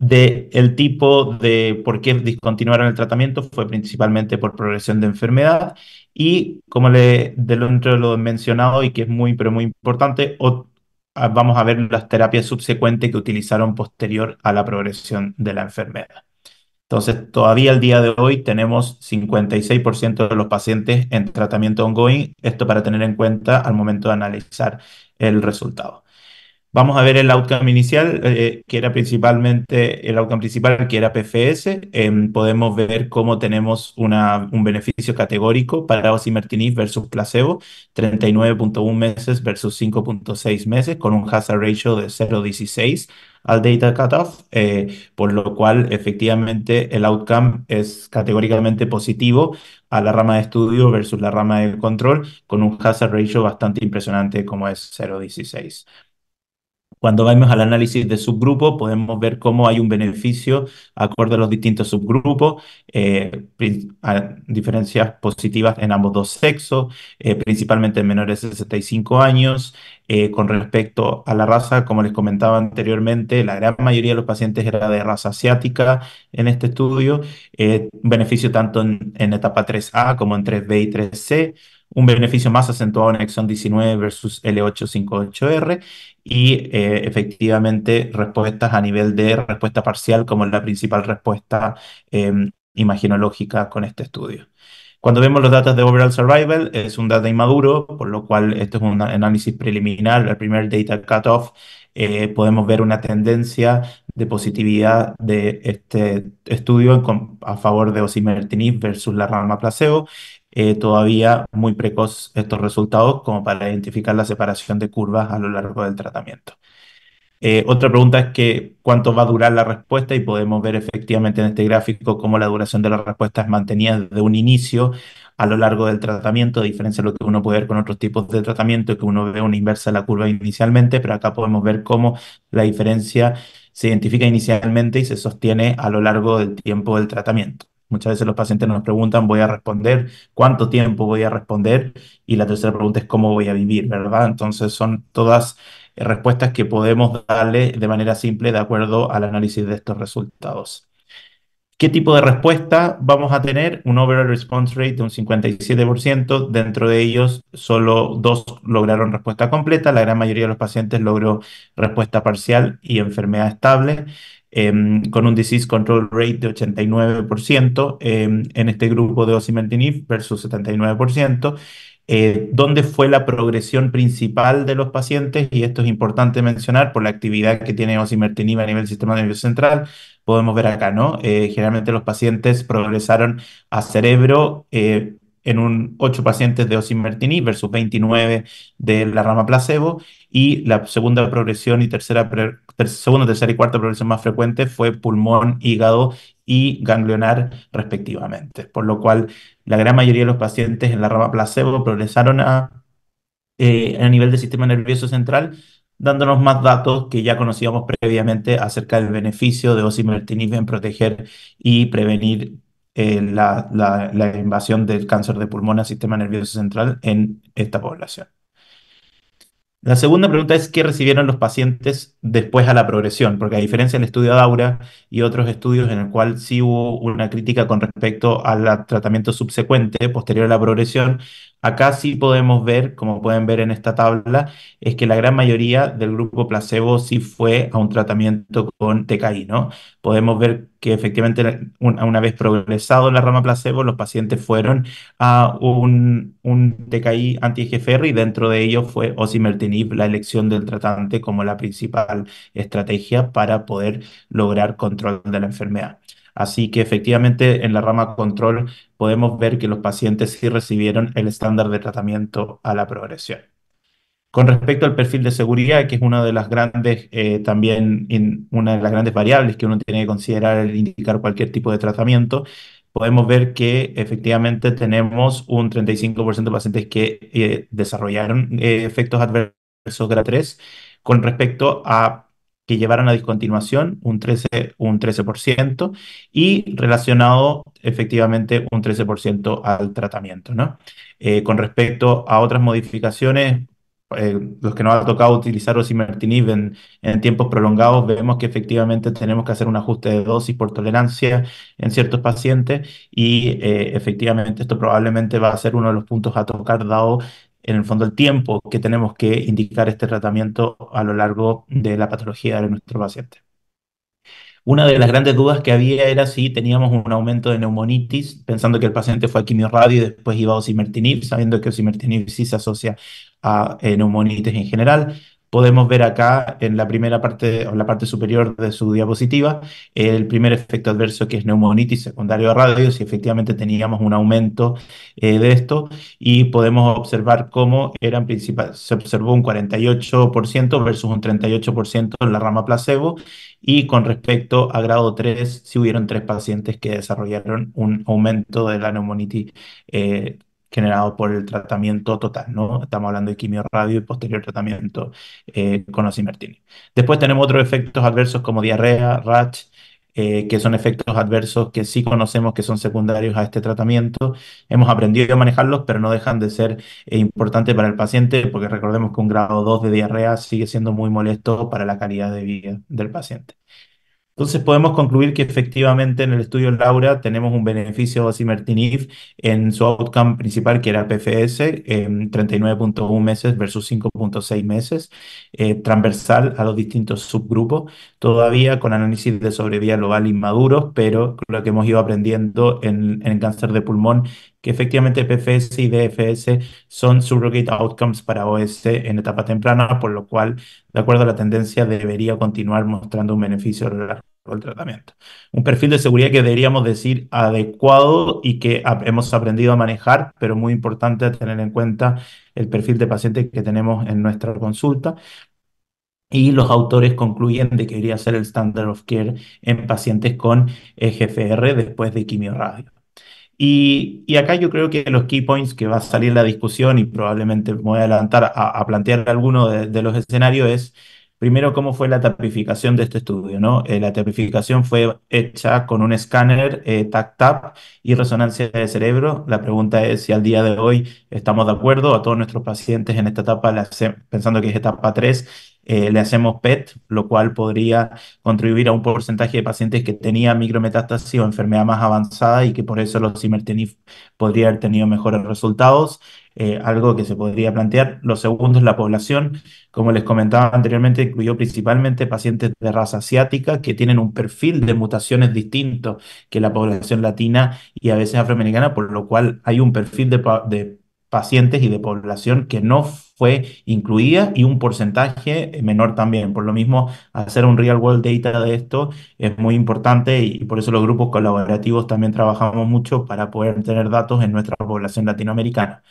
el tipo de por qué discontinuaron el tratamiento fue principalmente por progresión de enfermedad y, como le he de lo mencionado y que es muy, pero muy importante, ah, vamos a ver las terapias subsecuentes que utilizaron posterior a la progresión de la enfermedad. Entonces, todavía al día de hoy tenemos 56% de los pacientes en tratamiento ongoing, esto para tener en cuenta al momento de analizar el resultado. Vamos a ver el outcome inicial, eh, que era principalmente el outcome principal, que era PFS. Em, podemos ver cómo tenemos un beneficio categórico para osimertinib versus placebo, 39.1 meses versus 5.6 meses, con un hazard ratio de 0.16 al data cutoff, eh, por lo cual efectivamente el outcome es categóricamente positivo a la rama de estudio versus la rama de control, con un hazard ratio bastante impresionante como es 0.16. Cuando vamos al análisis de subgrupos, podemos ver cómo hay un beneficio acorde a los distintos subgrupos, eh, diferencias positivas en ambos dos sexos, eh, principalmente en menores de 65 años. Eh, con respecto a la raza, como les comentaba anteriormente, la gran mayoría de los pacientes era de raza asiática en este estudio, beneficio tanto en etapa 3A como en 3B y 3C un beneficio más acentuado en exxon 19 versus L858R y eh, efectivamente respuestas a nivel de respuesta parcial como la principal respuesta em, imaginológica con este estudio. Cuando vemos los datos de Overall Survival, es un data inmaduro, por lo cual esto es un análisis preliminar, el primer data cutoff, eh, podemos ver una tendencia de positividad de este estudio a favor de osimertinib versus la rama placebo, eh, todavía muy precoz estos resultados como para identificar la separación de curvas a lo largo del tratamiento. Eh, otra pregunta es que cuánto va a durar la respuesta y podemos ver efectivamente en este gráfico cómo la duración de la respuesta es mantenida desde un inicio a lo largo del tratamiento, a diferencia de lo que uno puede ver con otros tipos de tratamiento, que uno ve una inversa de la curva inicialmente, pero acá podemos ver cómo la diferencia se identifica inicialmente y se sostiene a lo largo del tiempo del tratamiento. Muchas veces los pacientes nos preguntan, voy a responder, cuánto tiempo voy a responder, y la tercera pregunta es cómo voy a vivir, ¿verdad? Entonces son todas respuestas que podemos darle de manera simple de acuerdo al análisis de estos resultados. ¿Qué tipo de respuesta vamos a tener? Un overall response rate de un 57%. Dentro de ellos, solo dos lograron respuesta completa. La gran mayoría de los pacientes logró respuesta parcial y enfermedad estable. Em, con un disease control rate de 89% em, en este grupo de osimertinib versus 79%. Eh, dónde fue la progresión principal de los pacientes, y esto es importante mencionar por la actividad que tiene osimertinib a nivel del sistema nervioso central, podemos ver acá, ¿no? Eh, generalmente los pacientes progresaron a cerebro, eh, en un 8 pacientes de osimertinib versus 29 de la rama placebo y la segunda progresión y tercera, segunda, tercera y cuarta progresión más frecuente fue pulmón, hígado y ganglionar respectivamente, por lo cual la gran mayoría de los pacientes en la rama placebo progresaron a, eh, a nivel del sistema nervioso central, dándonos más datos que ya conocíamos previamente acerca del beneficio de osimertinib en proteger y prevenir eh, la, la, invasión del cáncer de pulmón al sistema nervioso central en esta población. La segunda pregunta es qué recibieron los pacientes después a la progresión, porque a diferencia del estudio de Aura y otros estudios en el cual sí hubo una crítica con respecto al tratamiento subsecuente posterior a la progresión, acá sí podemos ver, como pueden ver en esta tabla, es que la gran mayoría del grupo placebo sí fue a un tratamiento con TKI, ¿no? Podemos ver que efectivamente una vez progresado la rama placebo, los pacientes fueron a un, un TKI anti egfr y dentro de ellos fue osimertinib, la elección del tratante como la principal estrategia para poder lograr control de la enfermedad. Así que efectivamente en la rama control podemos ver que los pacientes sí recibieron el estándar de tratamiento a la progresión. Con respecto al perfil de seguridad, que es una de las grandes, eh, también una de las grandes variables que uno tiene que considerar al indicar cualquier tipo de tratamiento, podemos ver que efectivamente tenemos un 35% de pacientes que eh, desarrollaron eh, efectos adversos grado 3 con respecto a que llevaran a discontinuación un 13%, un y relacionado efectivamente un 13% al tratamiento. ¿no? Eh, con respecto a otras modificaciones, eh, los que nos ha tocado utilizar osimertinib en, en tiempos prolongados, vemos que efectivamente tenemos que hacer un ajuste de dosis por tolerancia en ciertos pacientes y eh, efectivamente esto probablemente va a ser uno de los puntos a tocar dado en el fondo el tiempo que tenemos que indicar este tratamiento a lo largo de la patología de nuestro paciente. Una de las grandes dudas que había era si teníamos un aumento de neumonitis, pensando que el paciente fue a radio y después iba a osimertinib, sabiendo que osimertinib sí se asocia a eh, neumonitis en general podemos ver acá en la primera parte o la parte superior de su diapositiva el primer efecto adverso que es neumonitis secundario a radio y efectivamente teníamos un aumento eh, de esto y podemos observar cómo eran se observó un 48% versus un 38% en la rama placebo y con respecto a grado 3 si hubieron tres pacientes que desarrollaron un aumento de la neumonitis eh, generado por el tratamiento total, ¿no? Estamos hablando de quimio-radio y posterior tratamiento eh, con osimertinib. Después tenemos otros efectos adversos como diarrea, rash, eh, que son efectos adversos que sí conocemos que son secundarios a este tratamiento. Hemos aprendido a manejarlos, pero no dejan de ser eh, importantes para el paciente, porque recordemos que un grado 2 de diarrea sigue siendo muy molesto para la calidad de vida del paciente. Entonces podemos concluir que efectivamente en el estudio Laura tenemos un beneficio osimertinib en su outcome principal que era PFS, en 39.1 meses versus 5.6 meses, eh, transversal a los distintos subgrupos, todavía con análisis de sobrevía global inmaduros, pero lo que hemos ido aprendiendo en, el cáncer de pulmón que efectivamente PFS y DFS son surrogate outcomes para OS en etapa temprana, por lo cual, de acuerdo a la tendencia, debería continuar mostrando un beneficio a lo largo del tratamiento. Un perfil de seguridad que deberíamos decir adecuado y que hemos aprendido a manejar, pero muy importante tener en cuenta el perfil de paciente que tenemos en nuestra consulta, y los autores concluyen de que debería ser el standard of care en pacientes con EGFR después de quimioradio. Y, acá yo creo que los key points que va a salir la discusión y probablemente me voy a adelantar a, plantear alguno de, los escenarios es, primero, cómo fue la tapificación de este estudio, ¿no? Eh, la tapificación fue hecha con un escáner eh, TAC-TAP y resonancia de cerebro. La pregunta es si al día de hoy estamos de acuerdo a todos nuestros pacientes en esta etapa, pensando que es etapa 3, eh, le hacemos PET, lo cual podría contribuir a un porcentaje de pacientes que tenían micrometástasis o enfermedad más avanzada y que por eso los podría haber tenido mejores resultados. Eh, algo que se podría plantear. Lo segundo es la población. Como les comentaba anteriormente, incluyó principalmente pacientes de raza asiática que tienen un perfil de mutaciones distinto que la población latina y a veces afroamericana, por lo cual hay un perfil de pacientes y de población que no fue incluida y un porcentaje menor también. Por lo mismo, hacer un real world data de esto es muy importante y por eso los grupos colaborativos también trabajamos mucho para poder tener datos en nuestra población latinoamericana.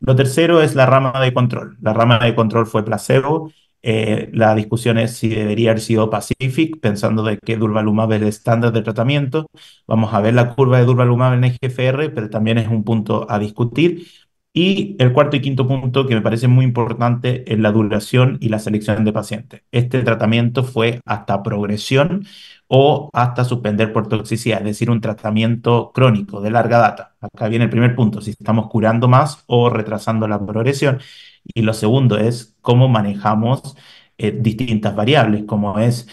Lo tercero es la rama de control. La rama de control fue placebo. Eh, la discusión es si debería haber sido Pacific, pensando de que Durvalumab es el estándar de tratamiento. Vamos a ver la curva de Durvalumab en eGFR, pero también es un punto a discutir. Y el cuarto y quinto punto que me parece muy importante es la duración y la selección de pacientes. Este tratamiento fue hasta progresión o hasta suspender por toxicidad, es decir, un tratamiento crónico de larga data. Acá viene el primer punto, si estamos curando más o retrasando la progresión. Y lo segundo es cómo manejamos eh, distintas variables, como es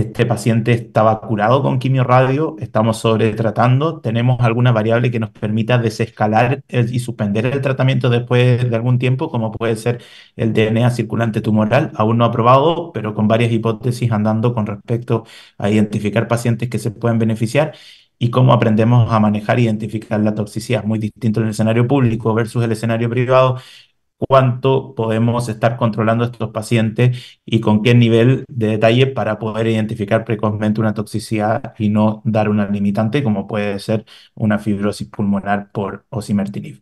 este paciente estaba curado con quimiorradio, estamos sobretratando, tenemos alguna variable que nos permita desescalar y suspender el tratamiento después de algún tiempo, como puede ser el DNA circulante tumoral, aún no aprobado, pero con varias hipótesis andando con respecto a identificar pacientes que se pueden beneficiar y cómo aprendemos a manejar e identificar la toxicidad. Muy distinto el escenario público versus el escenario privado, cuánto podemos estar controlando estos pacientes y con qué nivel de detalle para poder identificar precozmente una toxicidad y no dar una limitante como puede ser una fibrosis pulmonar por osimertinib.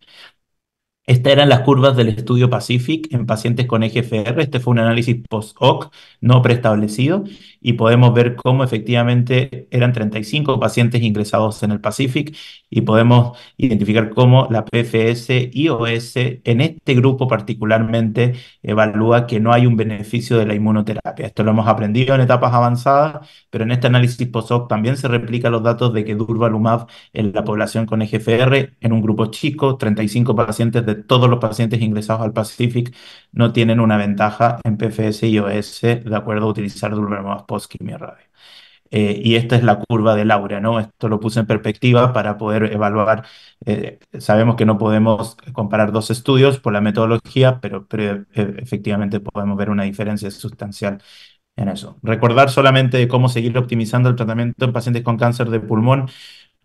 Estas eran las curvas del estudio Pacific en pacientes con EGFR. Este fue un análisis post-OC no preestablecido y podemos ver cómo efectivamente eran 35 pacientes ingresados en el Pacific y podemos identificar cómo la PFS y OS en este grupo particularmente evalúa que no hay un beneficio de la inmunoterapia. Esto lo hemos aprendido en etapas avanzadas, pero en este análisis post-OC también se replica los datos de que durvalumab en la población con EGFR en un grupo chico, 35 pacientes de todos los pacientes ingresados al Pacific no tienen una ventaja en PFS y OS de acuerdo a utilizar durvalumab post quimiorradio. Eh, y esta es la curva de Laura, ¿no? Esto lo puse en perspectiva para poder evaluar. Eh, sabemos que no podemos comparar dos estudios por la metodología, pero, eh, efectivamente podemos ver una diferencia sustancial en eso. Recordar solamente cómo seguir optimizando el tratamiento en pacientes con cáncer de pulmón.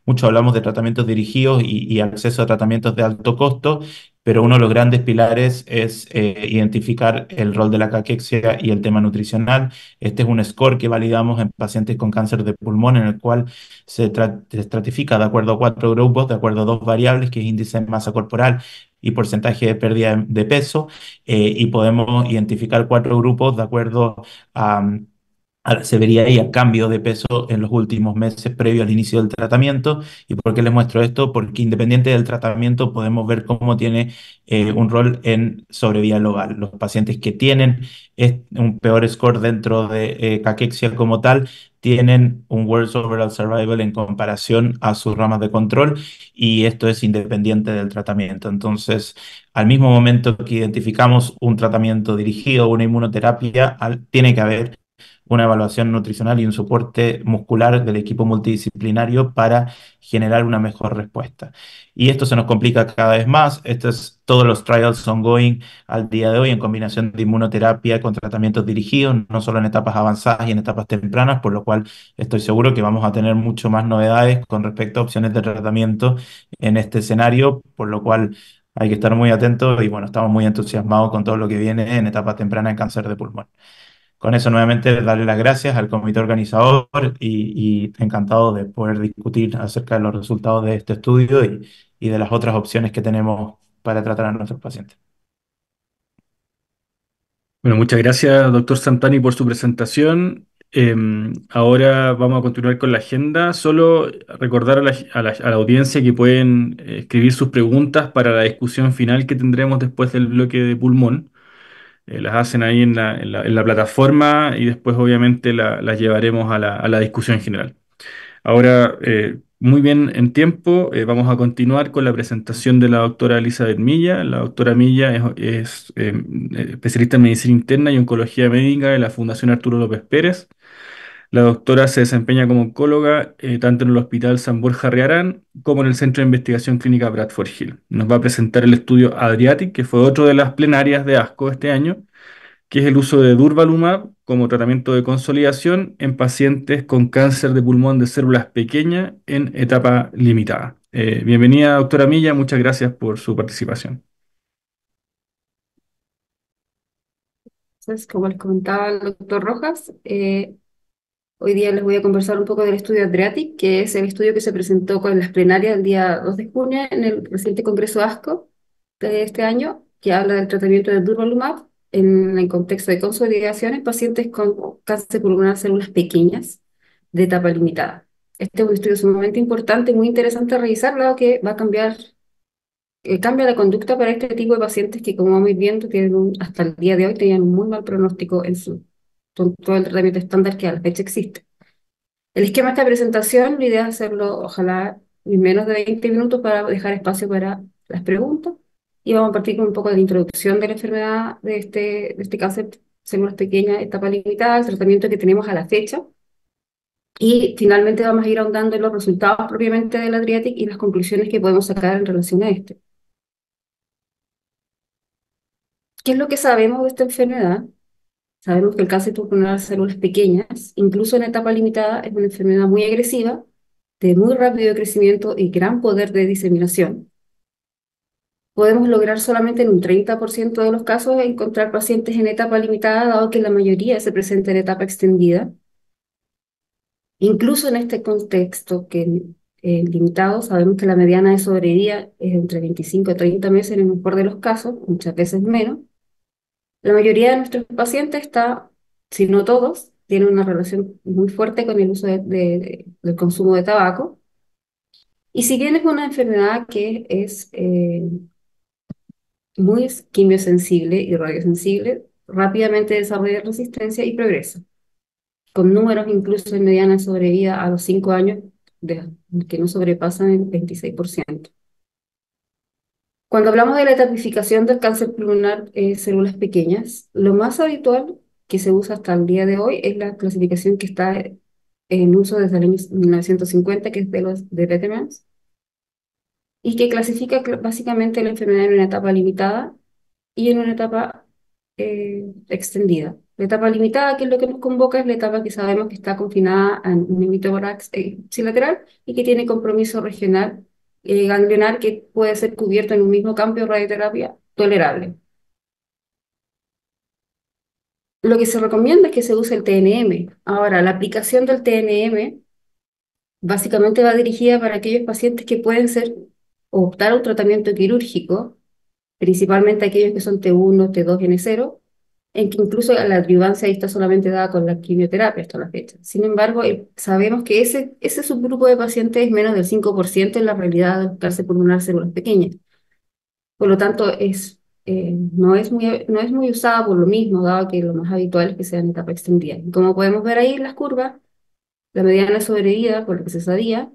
Mucho hablamos de tratamientos dirigidos y, acceso a tratamientos de alto costo pero uno de los grandes pilares es eh, identificar el rol de la caquexia y el tema nutricional. Este es un score que validamos en pacientes con cáncer de pulmón, en el cual se, estratifica de acuerdo a cuatro grupos, de acuerdo a dos variables, que es índice de masa corporal y porcentaje de pérdida de peso, eh, y podemos identificar cuatro grupos de acuerdo a se vería ahí a cambio de peso en los últimos meses previo al inicio del tratamiento. ¿Y por qué les muestro esto? Porque independiente del tratamiento podemos ver cómo tiene eh, un rol en sobrevida global. Los pacientes que tienen un peor score dentro de eh, caquexia como tal tienen un worse Overall Survival en comparación a sus ramas de control y esto es independiente del tratamiento. Entonces, al mismo momento que identificamos un tratamiento dirigido, una inmunoterapia, tiene que haber una evaluación nutricional y un soporte muscular del equipo multidisciplinario para generar una mejor respuesta. Y esto se nos complica cada vez más. esto es todos los trials ongoing al día de hoy en combinación de inmunoterapia con tratamientos dirigidos, no solo en etapas avanzadas y en etapas tempranas, por lo cual estoy seguro que vamos a tener mucho más novedades con respecto a opciones de tratamiento en este escenario, por lo cual hay que estar muy atentos y bueno, estamos muy entusiasmados con todo lo que viene en etapa temprana en cáncer de pulmón con eso nuevamente darle las gracias al comité organizador y, encantado de poder discutir acerca de los resultados de este estudio y, de las otras opciones que tenemos para tratar a nuestros pacientes. Bueno, muchas gracias, doctor Santani, por su presentación. Em, ahora vamos a continuar con la agenda. Solo recordar a la audiencia que pueden eh, escribir sus preguntas para la discusión final que tendremos después del bloque de pulmón. Eh, las hacen ahí en la, plataforma y después obviamente las llevaremos a, la, discusión general. Ahora, eh, muy bien en tiempo, eh, vamos a continuar con la presentación de la doctora Elizabeth Milla. La doctora Milla es, es especialista en medicina interna y oncología médica de la Fundación Arturo López Pérez. La doctora se desempeña como oncóloga eh, tanto en el Hospital San Borja Rearán como en el Centro de Investigación Clínica Bradford Hill. Nos va a presentar el estudio Adriatic, que fue otro de las plenarias de ASCO este año, que es el uso de durvalumab como tratamiento de consolidación en pacientes con cáncer de pulmón de células pequeñas en etapa limitada. Eh, bienvenida, doctora Milla, muchas gracias por su participación. como les comentaba el doctor Rojas, eh, Hoy día les voy a conversar un poco del estudio Adriatic, que es el estudio que se presentó con las plenarias el día 2 de junio en el reciente Congreso ASCO de este año, que habla del tratamiento del Durvalumab en el contexto de consolidación en pacientes con cáncer pulmonar células pequeñas de etapa limitada. Este es un estudio sumamente importante y muy interesante revisar, dado que va a cambiar, eh, cambia la conducta para este tipo de pacientes que, como vamos viendo, tienen un, hasta el día de hoy tenían un muy mal pronóstico en su todo el tratamiento estándar que a la fecha existe. El esquema de esta presentación, la idea es hacerlo, ojalá, en menos de 20 minutos para dejar espacio para las preguntas. Y vamos a partir con un poco de la introducción de la enfermedad de este, de este cáncer, pequeñas, etapa limitada, el tratamiento que tenemos a la fecha. Y finalmente vamos a ir ahondando en los resultados propiamente del Adriatic y las conclusiones que podemos sacar en relación a este. ¿Qué es lo que sabemos de esta enfermedad? Sabemos que el cáncer pulmonar de células pequeñas, incluso en etapa limitada, es una enfermedad muy agresiva, de muy rápido crecimiento y gran poder de diseminación. Podemos lograr solamente en un 30% de los casos encontrar pacientes en etapa limitada, dado que la mayoría se presenta en etapa extendida. Incluso en este contexto que eh, limitado, sabemos que la mediana de sobrevida es entre 25 y 30 meses en el mejor de los casos, muchas veces menos, la mayoría de nuestros pacientes está, si no todos, tienen una relación muy fuerte con el uso del consumo de tabaco. Y si bien una enfermedad que es eh, muy quimiosensible y radiosensible, rápidamente desarrolla resistencia y progresa, con números incluso en mediana sobrevida a los 5 años que no sobrepasan el 26%. Cuando hablamos de la etapificación del cáncer pulmonar en eh, células pequeñas, lo más habitual que se usa hasta el día de hoy es la clasificación que está en uso desde el año 1950, que es de los de y que clasifica básicamente la enfermedad en una etapa limitada y en una etapa eh, extendida. La etapa limitada, que es lo que nos convoca, es la etapa que sabemos que está confinada a un hemitorax eh, y que tiene compromiso regional eh, ganglionar que puede ser cubierto en un mismo cambio de radioterapia tolerable. Lo que se recomienda es que se use el TNM. Ahora, la aplicación del TNM básicamente va dirigida para aquellos pacientes que pueden ser o optar a un tratamiento quirúrgico, principalmente aquellos que son T1, T2, N0, en que incluso la ahí está solamente dada con la quimioterapia hasta la fecha. Sin embargo, eh, sabemos que ese, ese subgrupo de pacientes es menos del 5% en la realidad de por pulmonar células pequeñas. Por lo tanto, es, eh, no, es muy, no es muy usada por lo mismo, dado que lo más habitual es que sea en etapa extendida. Y como podemos ver ahí en las curvas, la mediana sobrevida, por lo que se sabía,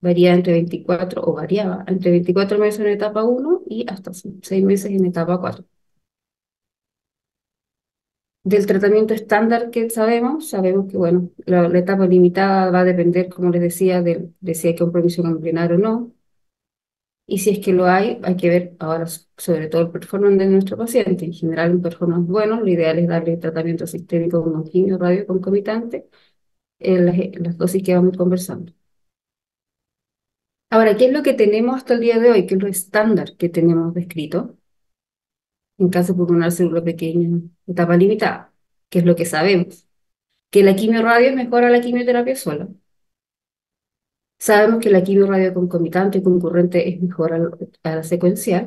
varía entre 24, o variaba, entre 24 meses en etapa 1 y hasta 6 meses en etapa 4 del tratamiento estándar que sabemos, sabemos que bueno, la, etapa limitada va a depender, como les decía, de, si hay compromiso o no. Y si es que lo hay, hay que ver ahora sobre todo el performance de nuestro paciente. En general, un performance bueno, lo ideal es darle tratamiento sistémico con quimio radio concomitante, en eh, las, en eh, las dosis que vamos conversando. Ahora, ¿qué es lo que tenemos hasta el día de hoy? ¿Qué es lo estándar que tenemos descrito? en caso cáncer pulmonar célula pequeña etapa limitada, que es lo que sabemos. Que la quimiorradio a la quimioterapia sola. Sabemos que la quimiorradio concomitante y concurrente es mejor a la secuencial.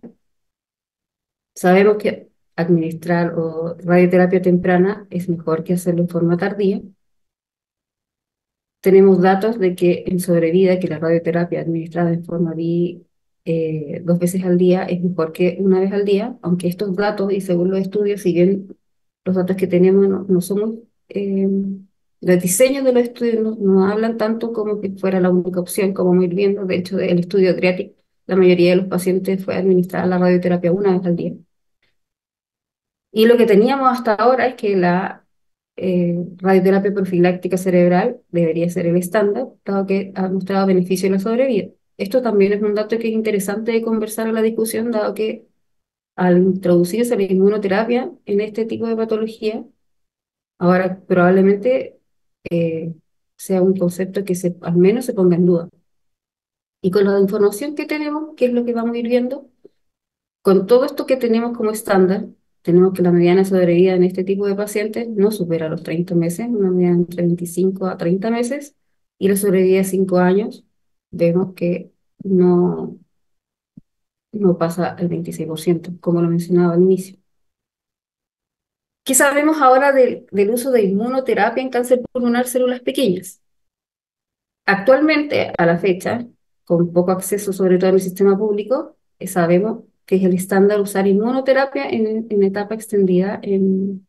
Sabemos que administrar o radioterapia temprana es mejor que hacerlo en forma tardía. Tenemos datos de que en sobrevida, que la radioterapia administrada en forma bi eh, dos veces al día es mejor que una vez al día, aunque estos datos, y según los estudios, siguen los datos que tenemos no, son somos, los eh, diseños de los estudios no, hablan tanto como que fuera la única opción, como muy viendo, de hecho, el estudio Adriatic, la mayoría de los pacientes fue administrada la radioterapia una vez al día. Y lo que teníamos hasta ahora es que la eh, radioterapia profiláctica cerebral debería ser el estándar, dado que ha mostrado beneficio en la sobrevida. Esto también es un dato que es interesante de conversar en la discusión, dado que al introducirse la inmunoterapia en este tipo de patología, ahora probablemente eh, sea un concepto que se, al menos se ponga en duda. Y con la información que tenemos, ¿qué es lo que vamos a ir viendo, con todo esto que tenemos como estándar, tenemos que la mediana sobrevida en este tipo de pacientes no supera los 30 meses, una mediana entre 25 a 30 meses, y la sobrevida cinco 5 años, vemos que no, no pasa el 26%, como lo mencionaba al inicio. ¿Qué sabemos ahora del, uso de inmunoterapia en cáncer pulmonar células pequeñas? Actualmente, a la fecha, con poco acceso, sobre todo en el sistema público, eh, sabemos que es el estándar usar inmunoterapia en, etapa extendida en,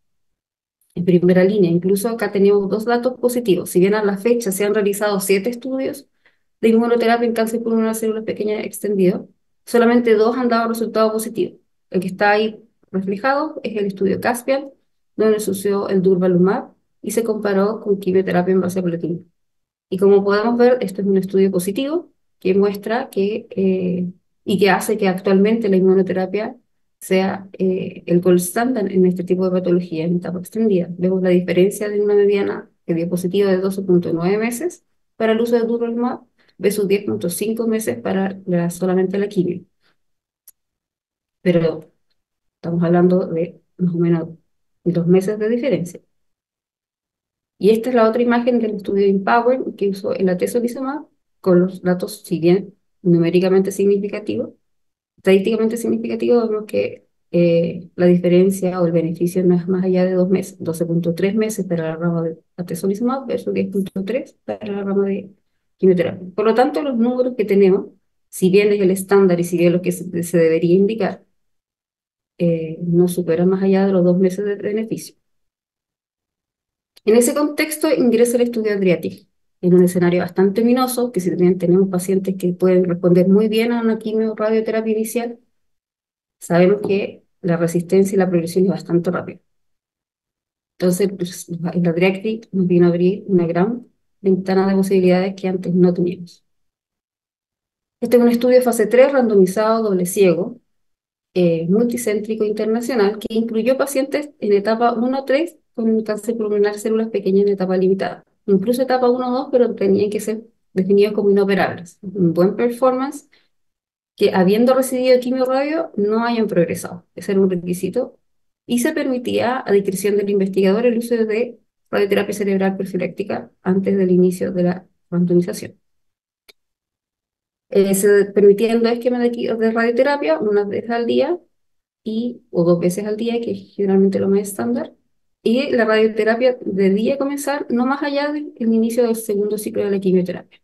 en primera línea. Incluso acá tenemos dos datos positivos. Si bien a la fecha se han realizado siete estudios, de inmunoterapia en cáncer pulmonar una células pequeña extendida, solamente dos han dado resultado positivo. El que está ahí reflejado es el estudio Caspian, donde se usó el durvalumab y se comparó con quimioterapia en base a platina. Y como podemos ver, esto es un estudio positivo que muestra que eh, y que hace que actualmente la inmunoterapia sea eh, el gold standard en este tipo de patología en etapa extendida. Vemos la diferencia de una mediana que dio positivo de 12.9 meses para el uso de durvalumab versus 10.5 meses para solamente la quimio. Pero estamos hablando de más o menos dos meses de diferencia. Y esta es la otra imagen del estudio Empower que usó el atezolizumab con los datos, si bien numéricamente significativos, estadísticamente significativos, vemos que eh, la diferencia o el beneficio no es más allá de dos meses, 12.3 meses para la rama de atezolizumab versus 10.3 para la rama de quimioterapia. Por lo tanto, los números que tenemos, si bien es el estándar y si bien es lo que se, debería indicar, eh, no superan más allá de los dos meses de beneficio. En ese contexto ingresa el estudio Adriatic, en un escenario bastante minoso, que si bien tenemos pacientes que pueden responder muy bien a una radioterapia inicial, sabemos que la resistencia y la progresión es bastante rápida. Entonces, pues, el Adriatic nos vino a abrir una gran ventana de posibilidades que antes no teníamos. Este es un estudio de fase 3 randomizado, doble ciego, eh, multicéntrico internacional, que incluyó pacientes en etapa 1-3 con cáncer pulmonar células pequeñas en etapa limitada. Incluso etapa 1-2, pero tenían que ser definidos como inoperables. Un buen performance que habiendo recibido quimio-radio no hayan progresado. Ese era un requisito. Y se permitía a discreción del investigador el uso de radioterapia cerebral profiláctica antes del inicio de la randomización. Eh, permitiendo se esquemas de, radioterapia, una vez al día y, o dos veces al día, que es generalmente lo más estándar, y la radioterapia debía comenzar no más allá del inicio del segundo ciclo de la quimioterapia.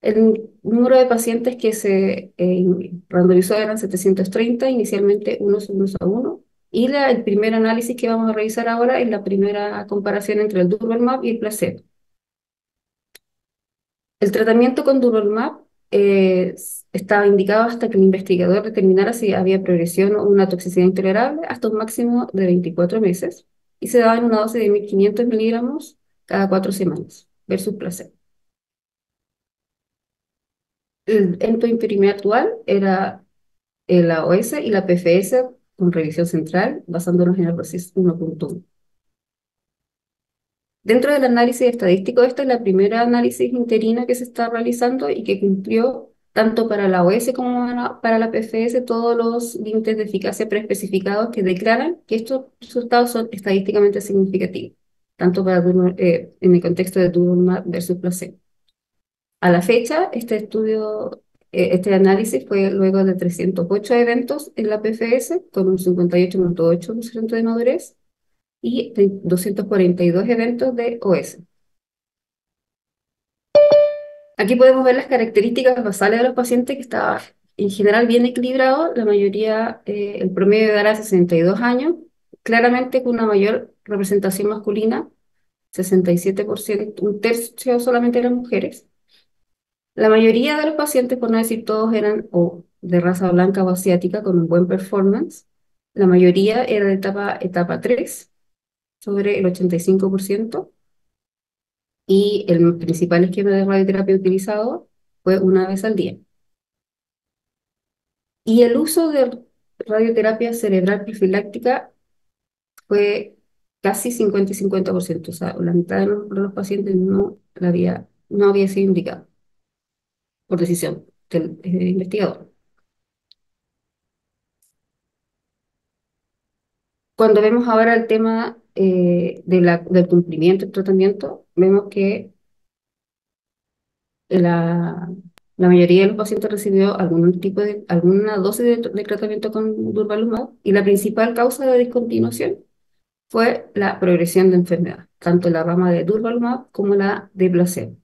El número de pacientes que se eh, randomizó eran 730, inicialmente unos unos a uno, y el primer análisis que vamos a revisar ahora es la primera comparación entre el map y el placebo. El tratamiento con Durvalumab eh, estaba indicado hasta que el investigador determinara si había progresión o una toxicidad intolerable hasta un máximo de 24 meses y se daba en una dosis de 1.500 miligramos cada cuatro semanas versus placebo. El tu imprimir actual era la OS y la PFS con revisión central basándonos en el proceso 1.1. Dentro del análisis estadístico, esta es la primera análisis interina que se está realizando y que cumplió tanto para la OS como para la PFS todos los límites de eficacia preespecificados que declaran que estos resultados son estadísticamente significativos, tanto para eh, en el contexto de Durma versus placebo. A la fecha, este estudio eh, este análisis fue luego de 308 eventos en la PFS, con un 58.8% de madurez y 242 eventos de OS. Aquí podemos ver las características basales de los pacientes que estaban en general bien equilibrado, la mayoría, eh, el promedio de edad era 62 años, claramente con una mayor representación masculina, 67%, un tercio solamente eran mujeres, la mayoría de los pacientes, por no decir todos, eran o de raza blanca o asiática con un buen performance. La mayoría era de etapa, etapa 3, sobre el 85%. Y el principal esquema de radioterapia utilizado fue una vez al día. Y el uso de radioterapia cerebral profiláctica fue casi 50 50%, o sea, la mitad de los, pacientes no, la había, no había sido indicado por decisión del, investigador. Cuando vemos ahora el tema eh, de la, del cumplimiento del tratamiento, vemos que la, mayoría de los pacientes recibió algún tipo de, alguna dosis de, tratamiento con durvalumab y la principal causa de discontinuación fue la progresión de enfermedad, tanto la rama de durvalumab como la de placebo.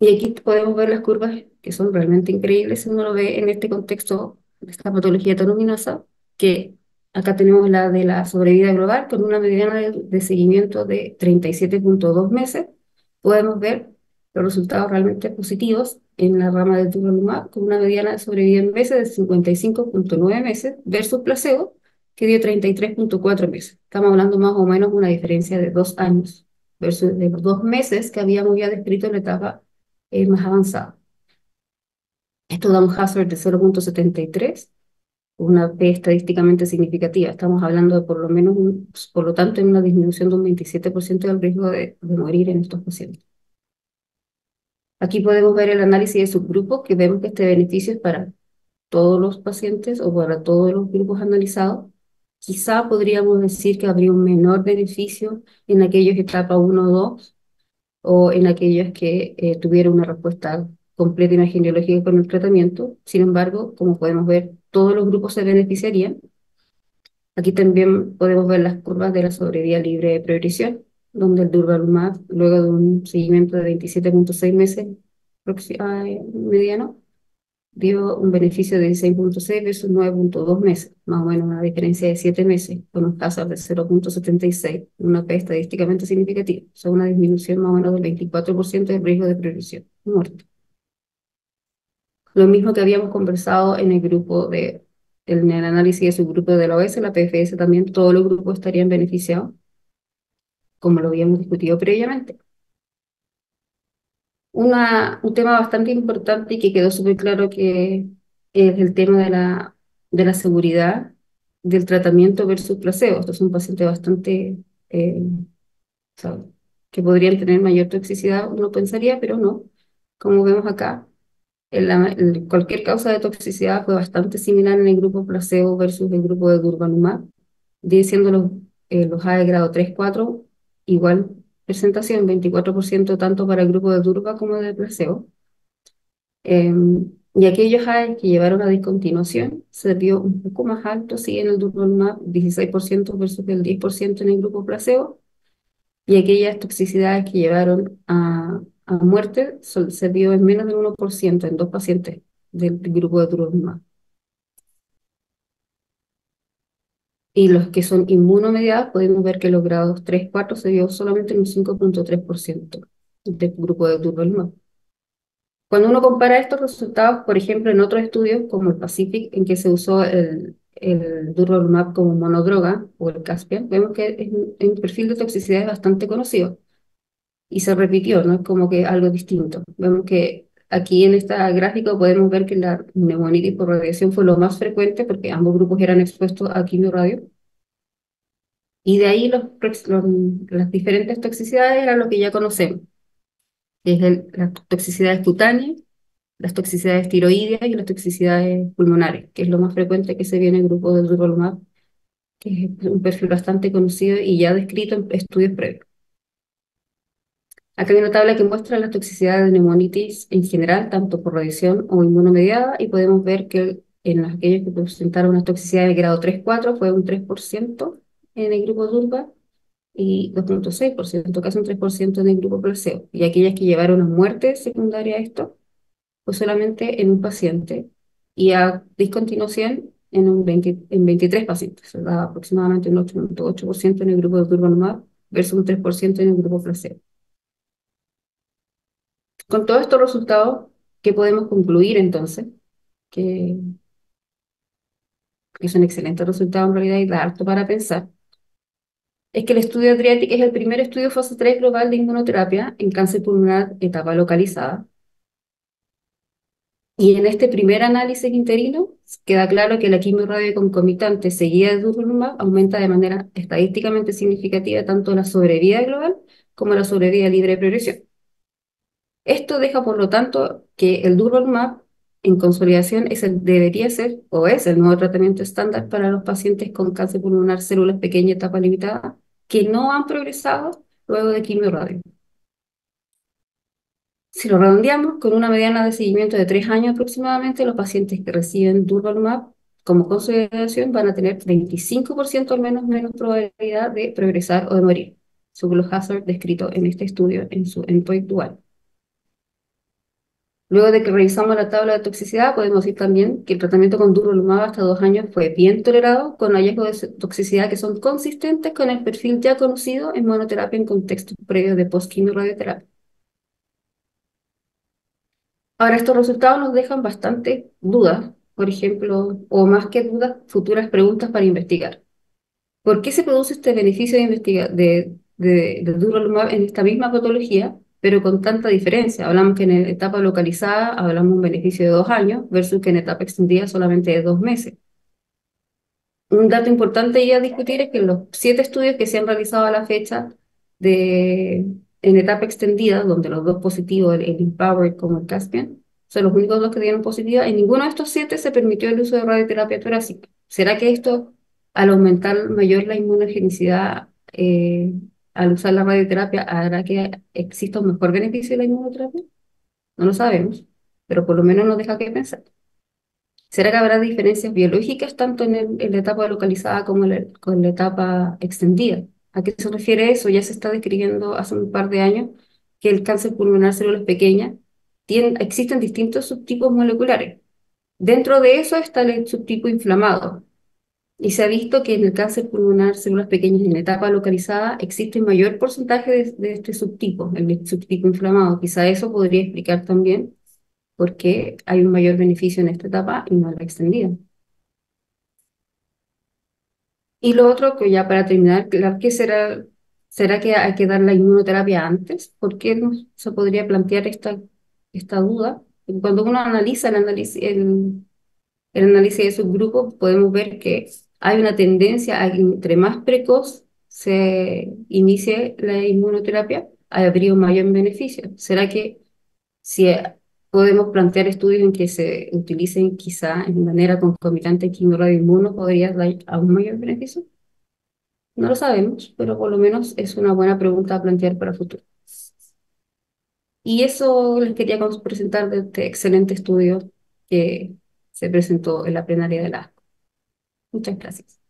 Y aquí podemos ver las curvas que son realmente increíbles si uno lo ve en este contexto de esta patología tan luminosa, que acá tenemos la de la sobrevida global con una mediana de, de seguimiento de 37.2 meses. Podemos ver los resultados realmente positivos en la rama de lumbar con una mediana de sobrevida en meses de 55.9 meses versus placebo que dio 33.4 meses. Estamos hablando más o menos de una diferencia de dos años versus de dos meses que habíamos ya descrito en la etapa eh, más avanzado. Esto da un hazard de 0.73, una P estadísticamente significativa. Estamos hablando de por lo menos, un, por lo tanto, en una disminución de un 27% del riesgo de, morir en estos pacientes. Aquí podemos ver el análisis de subgrupos, que vemos que este beneficio es para todos los pacientes o para todos los grupos analizados. Quizá podríamos decir que habría un menor beneficio en aquellos etapa 1 o 2, o en aquellas que eh, tuvieron una respuesta completa y genealógica con el tratamiento. Sin embargo, como podemos ver, todos los grupos se beneficiarían. Aquí también podemos ver las curvas de la sobrevida libre de progresión, donde el Durvalumab, luego de un seguimiento de 27.6 meses eh, mediano, dio un beneficio de 16.6 versus 9.2 meses, más o menos una diferencia de 7 meses, con un caso de 0.76, una P estadísticamente significativa, o sea, una disminución más o menos del 24% del riesgo de previsión muerte. Lo mismo que habíamos conversado en el grupo de, el análisis de su grupo de la OS, la PFS también, todos los grupos estarían beneficiados, como lo habíamos discutido previamente un tema bastante importante y que quedó súper claro que es el tema de la, de la seguridad del tratamiento versus placebo. es un paciente bastante, eh, que podrían tener mayor toxicidad, uno pensaría, pero no. Como vemos acá, cualquier causa de toxicidad fue bastante similar en el grupo placebo versus el grupo de Durbanumab, diciendo los, eh, los A de grado 3-4 igual presentación, 24% tanto para el grupo de Durva como de placebo. Em, y aquellos que llevaron a discontinuación se vio un poco más alto, sí, en el durvalumab, 16% versus el 10% en el grupo placebo. Y aquellas toxicidades que llevaron a, muerte se vio en menos del 1% en dos pacientes del grupo de durvalumab. y los que son inmunomediados podemos ver que los grados 3, 4 se dio solamente en un 5.3% del grupo de turbolimab. Cuando uno compara estos resultados, por ejemplo, en otros estudios como el Pacific, en que se usó el, el como monodroga o el Caspian, vemos que el perfil de toxicidad es bastante conocido y se repitió, no es como que algo distinto. Vemos que Aquí en esta gráfico podemos ver que la neumonitis por radiación fue lo más frecuente porque ambos grupos eran expuestos a radio Y de ahí las diferentes toxicidades eran lo que ya conocemos, es las toxicidades cutáneas, las toxicidades tiroideas y las toxicidades pulmonares, que es lo más frecuente que se viene en el grupo de durolumab, que es un perfil bastante conocido y ya descrito en estudios previos. Aquí hay una tabla que muestra la toxicidad de neumonitis en general, tanto por radiación o inmunomediada, y podemos ver que en aquellas que presentaron una toxicidad de grado 3-4 fue un 3% en el grupo Durba y 2.6%, casi un 3% en el grupo placebo. Y aquellas que llevaron a muerte secundaria a esto, fue solamente en un paciente y a discontinuación en, un 23 pacientes, o sea, aproximadamente un 8.8% en el grupo de normal versus un 3% en el grupo placebo. Con todos estos resultados, ¿qué podemos concluir entonces? Que, es un excelente resultado, en realidad y da harto para pensar. Es que el estudio Adriatic es el primer estudio fase 3 global de inmunoterapia en cáncer pulmonar etapa localizada. Y en este primer análisis interino queda claro que la quimioterapia concomitante seguida de durvalumab aumenta de manera estadísticamente significativa tanto la sobrevida global como la sobrevida libre de progresión. Esto deja, por lo tanto, que el Durval map en consolidación es debería ser o es el nuevo tratamiento estándar para los pacientes con cáncer pulmonar células pequeña etapa limitada que no han progresado luego de radio. Si lo redondeamos, con una mediana de seguimiento de tres años aproximadamente, los pacientes que reciben MAP como consolidación van a tener 25% al menos menos probabilidad de progresar o de morir, según los hazards descritos en este estudio en su endpoint dual. Luego de que revisamos la tabla de toxicidad, podemos decir también que el tratamiento con durolumab hasta dos años fue bien tolerado, con hallazgos de toxicidad que son consistentes con el perfil ya conocido en monoterapia en contexto previo de postquimioradioterapia. radioterapia Ahora, estos resultados nos dejan bastante dudas, por ejemplo, o más que dudas, futuras preguntas para investigar. ¿Por qué se produce este beneficio de, de, de en esta misma patología pero con tanta diferencia. Hablamos que en etapa localizada hablamos un beneficio de dos años versus que en etapa extendida solamente de dos meses. Un dato importante ya discutir es que los siete estudios que se han realizado a la fecha de, en etapa extendida, donde los dos positivos, el, Empowered como el Caspian, son los únicos dos que dieron positiva, en ninguno de estos siete se permitió el uso de radioterapia torácica. ¿Será que esto, al aumentar mayor la inmunogenicidad, eh, al usar la radioterapia hará que exista un mejor beneficio de la inmunoterapia? No lo sabemos, pero por lo menos nos deja que pensar. ¿Será que habrá diferencias biológicas tanto en, la etapa localizada como en la, con la etapa extendida? ¿A qué se refiere eso? Ya se está describiendo hace un par de años que el cáncer pulmonar células pequeñas tiene, existen distintos subtipos moleculares. Dentro de eso está el subtipo inflamado, y se ha visto que en el cáncer pulmonar, células pequeñas en etapa localizada, existe mayor porcentaje de, este subtipo, el subtipo inflamado. Quizá eso podría explicar también por qué hay un mayor beneficio en esta etapa y no en la extendida. Y lo otro, que ya para terminar, será, será que hay que dar la inmunoterapia antes. ¿Por qué no se podría plantear esta, esta duda? Cuando uno analiza el análisis, el, el análisis de subgrupos, podemos ver que hay una tendencia a que entre más precoz se inicie la inmunoterapia, habría un mayor beneficio. ¿Será que si podemos plantear estudios en que se utilicen quizá en manera concomitante inmuno podría dar un mayor beneficio? No lo sabemos, pero por lo menos es una buena pregunta a plantear para el futuro. Y eso les quería presentar de este excelente estudio que se presentó en la plenaria de la Muchas gracias.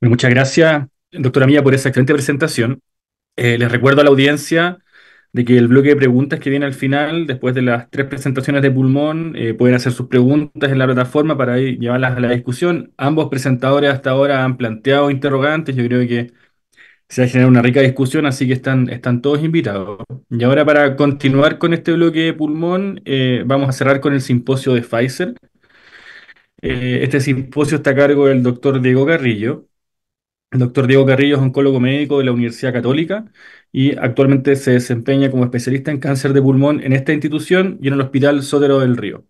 muchas gracias, doctora Mía, por esa excelente presentación. Eh, les recuerdo a la audiencia de que el bloque de preguntas que viene al final, después de las tres presentaciones de pulmón, eh, pueden hacer sus preguntas en la plataforma para llevarlas a la discusión. Ambos presentadores hasta ahora han planteado interrogantes. Yo creo que se ha generado una rica discusión, así que están, están todos invitados. Y ahora para continuar con este bloque de pulmón, eh, vamos a cerrar con el simposio de Pfizer. Eh, este simposio está a cargo del doctor Diego Carrillo. El doctor Diego Carrillo es oncólogo médico de la Universidad Católica y actualmente se desempeña como especialista en cáncer de pulmón en esta institución y en el Hospital Sotero del Río.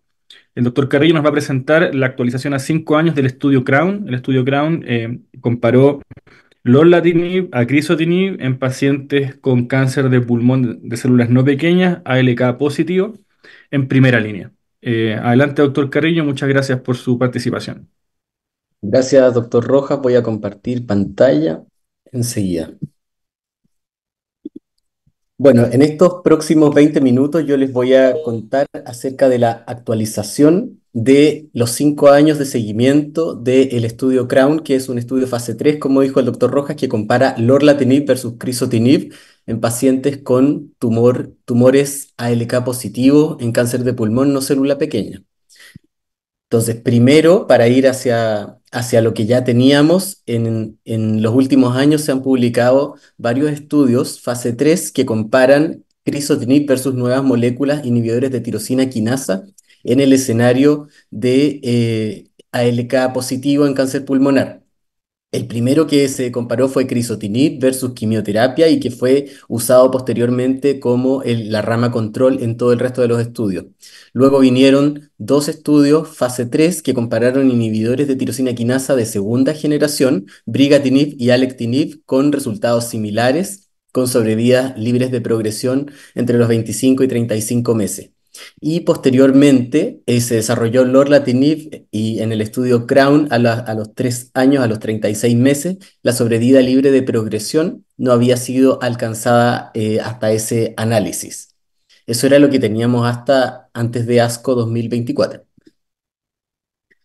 El doctor Carrillo nos va a presentar la actualización a cinco años del estudio Crown. El estudio Crown eh, comparó a acrisotinib en pacientes con cáncer de pulmón de células no pequeñas, ALK positivo, en primera línea. Eh, adelante, doctor Carrillo, muchas gracias por su participación. Gracias, doctor Rojas. Voy a compartir pantalla enseguida. Bueno, en estos próximos 20 minutos yo les voy a contar acerca de la actualización de los cinco años de seguimiento del estudio Crown, que es un estudio fase 3, como dijo el doctor Rojas, que compara lorlatinib versus crisotinib en pacientes con tumor, tumores ALK positivo en cáncer de pulmón no célula pequeña. Entonces, primero, para ir hacia, hacia lo que ya teníamos, en, los últimos años se han publicado varios estudios, fase 3, que comparan crisotinib versus nuevas moléculas inhibidores de tirosina quinasa en el escenario de eh, ALK positivo en cáncer pulmonar. El primero que se comparó fue crisotinib versus quimioterapia y que fue usado posteriormente como la rama control en todo el resto de los estudios. Luego vinieron dos estudios fase 3 que compararon inhibidores de tirosina quinasa de segunda generación, brigatinib y alectinib, con resultados similares, con sobrevidas libres de progresión entre los 25 y 35 meses. Y posteriormente eh, se desarrolló Lorlatinib eh, y en el estudio Crown a, los tres años, a los 36 meses, la sobrevida libre de progresión no había sido alcanzada eh, hasta ese análisis. Eso era lo que teníamos hasta antes de ASCO 2024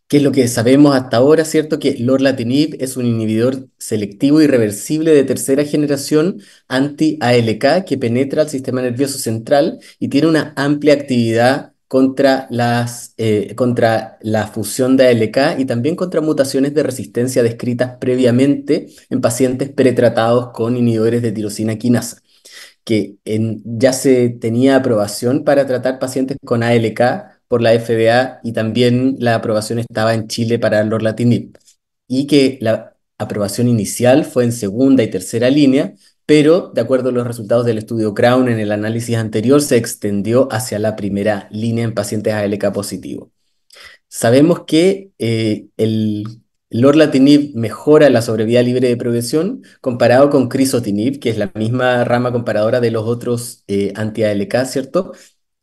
que es lo que sabemos hasta ahora, ¿cierto? Que lorlatinib es un inhibidor selectivo irreversible de tercera generación anti-ALK que penetra al sistema nervioso central y tiene una amplia actividad contra, las, eh, contra la fusión de ALK y también contra mutaciones de resistencia descritas previamente en pacientes pretratados con inhibidores de tirosina quinasa que ya se tenía aprobación para tratar pacientes con ALK por la FDA y también la aprobación estaba en Chile para lorlatinib y que la aprobación inicial fue en segunda y tercera línea, pero de acuerdo a los resultados del estudio Crown en el análisis anterior se extendió hacia la primera línea en pacientes ALK positivo. Sabemos que eh, el lorlatinib mejora la sobrevida libre de progresión comparado con crisotinib, que es la misma rama comparadora de los otros eh, anti-ALK, ¿cierto?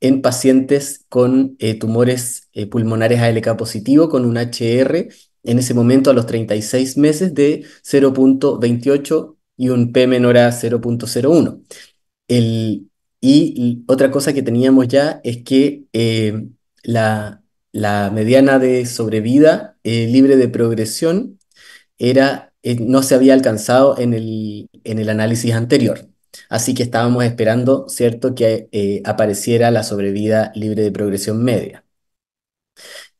en pacientes con eh, tumores eh, pulmonares ALK positivo con un HR en ese momento a los 36 meses de 0.28 y un P menor a 0.01. y otra cosa que teníamos ya es que eh, la, mediana de sobrevida libre de progresión era, no se había alcanzado en el, en el análisis anterior. Así que estábamos esperando, ¿cierto?, que eh, apareciera la sobrevida libre de progresión media.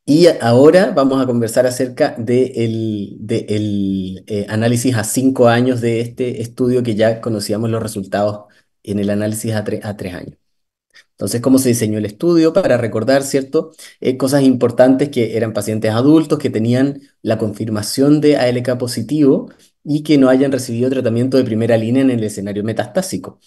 Y ahora vamos a conversar acerca del eh, análisis a cinco años de este estudio que ya conocíamos los resultados en el análisis a, a tres años. Entonces, cómo se diseñó el estudio para recordar, ¿cierto? Eh, cosas importantes que eran pacientes adultos que tenían la confirmación de ALK positivo y que no hayan recibido tratamiento de primera línea en el escenario metastásico.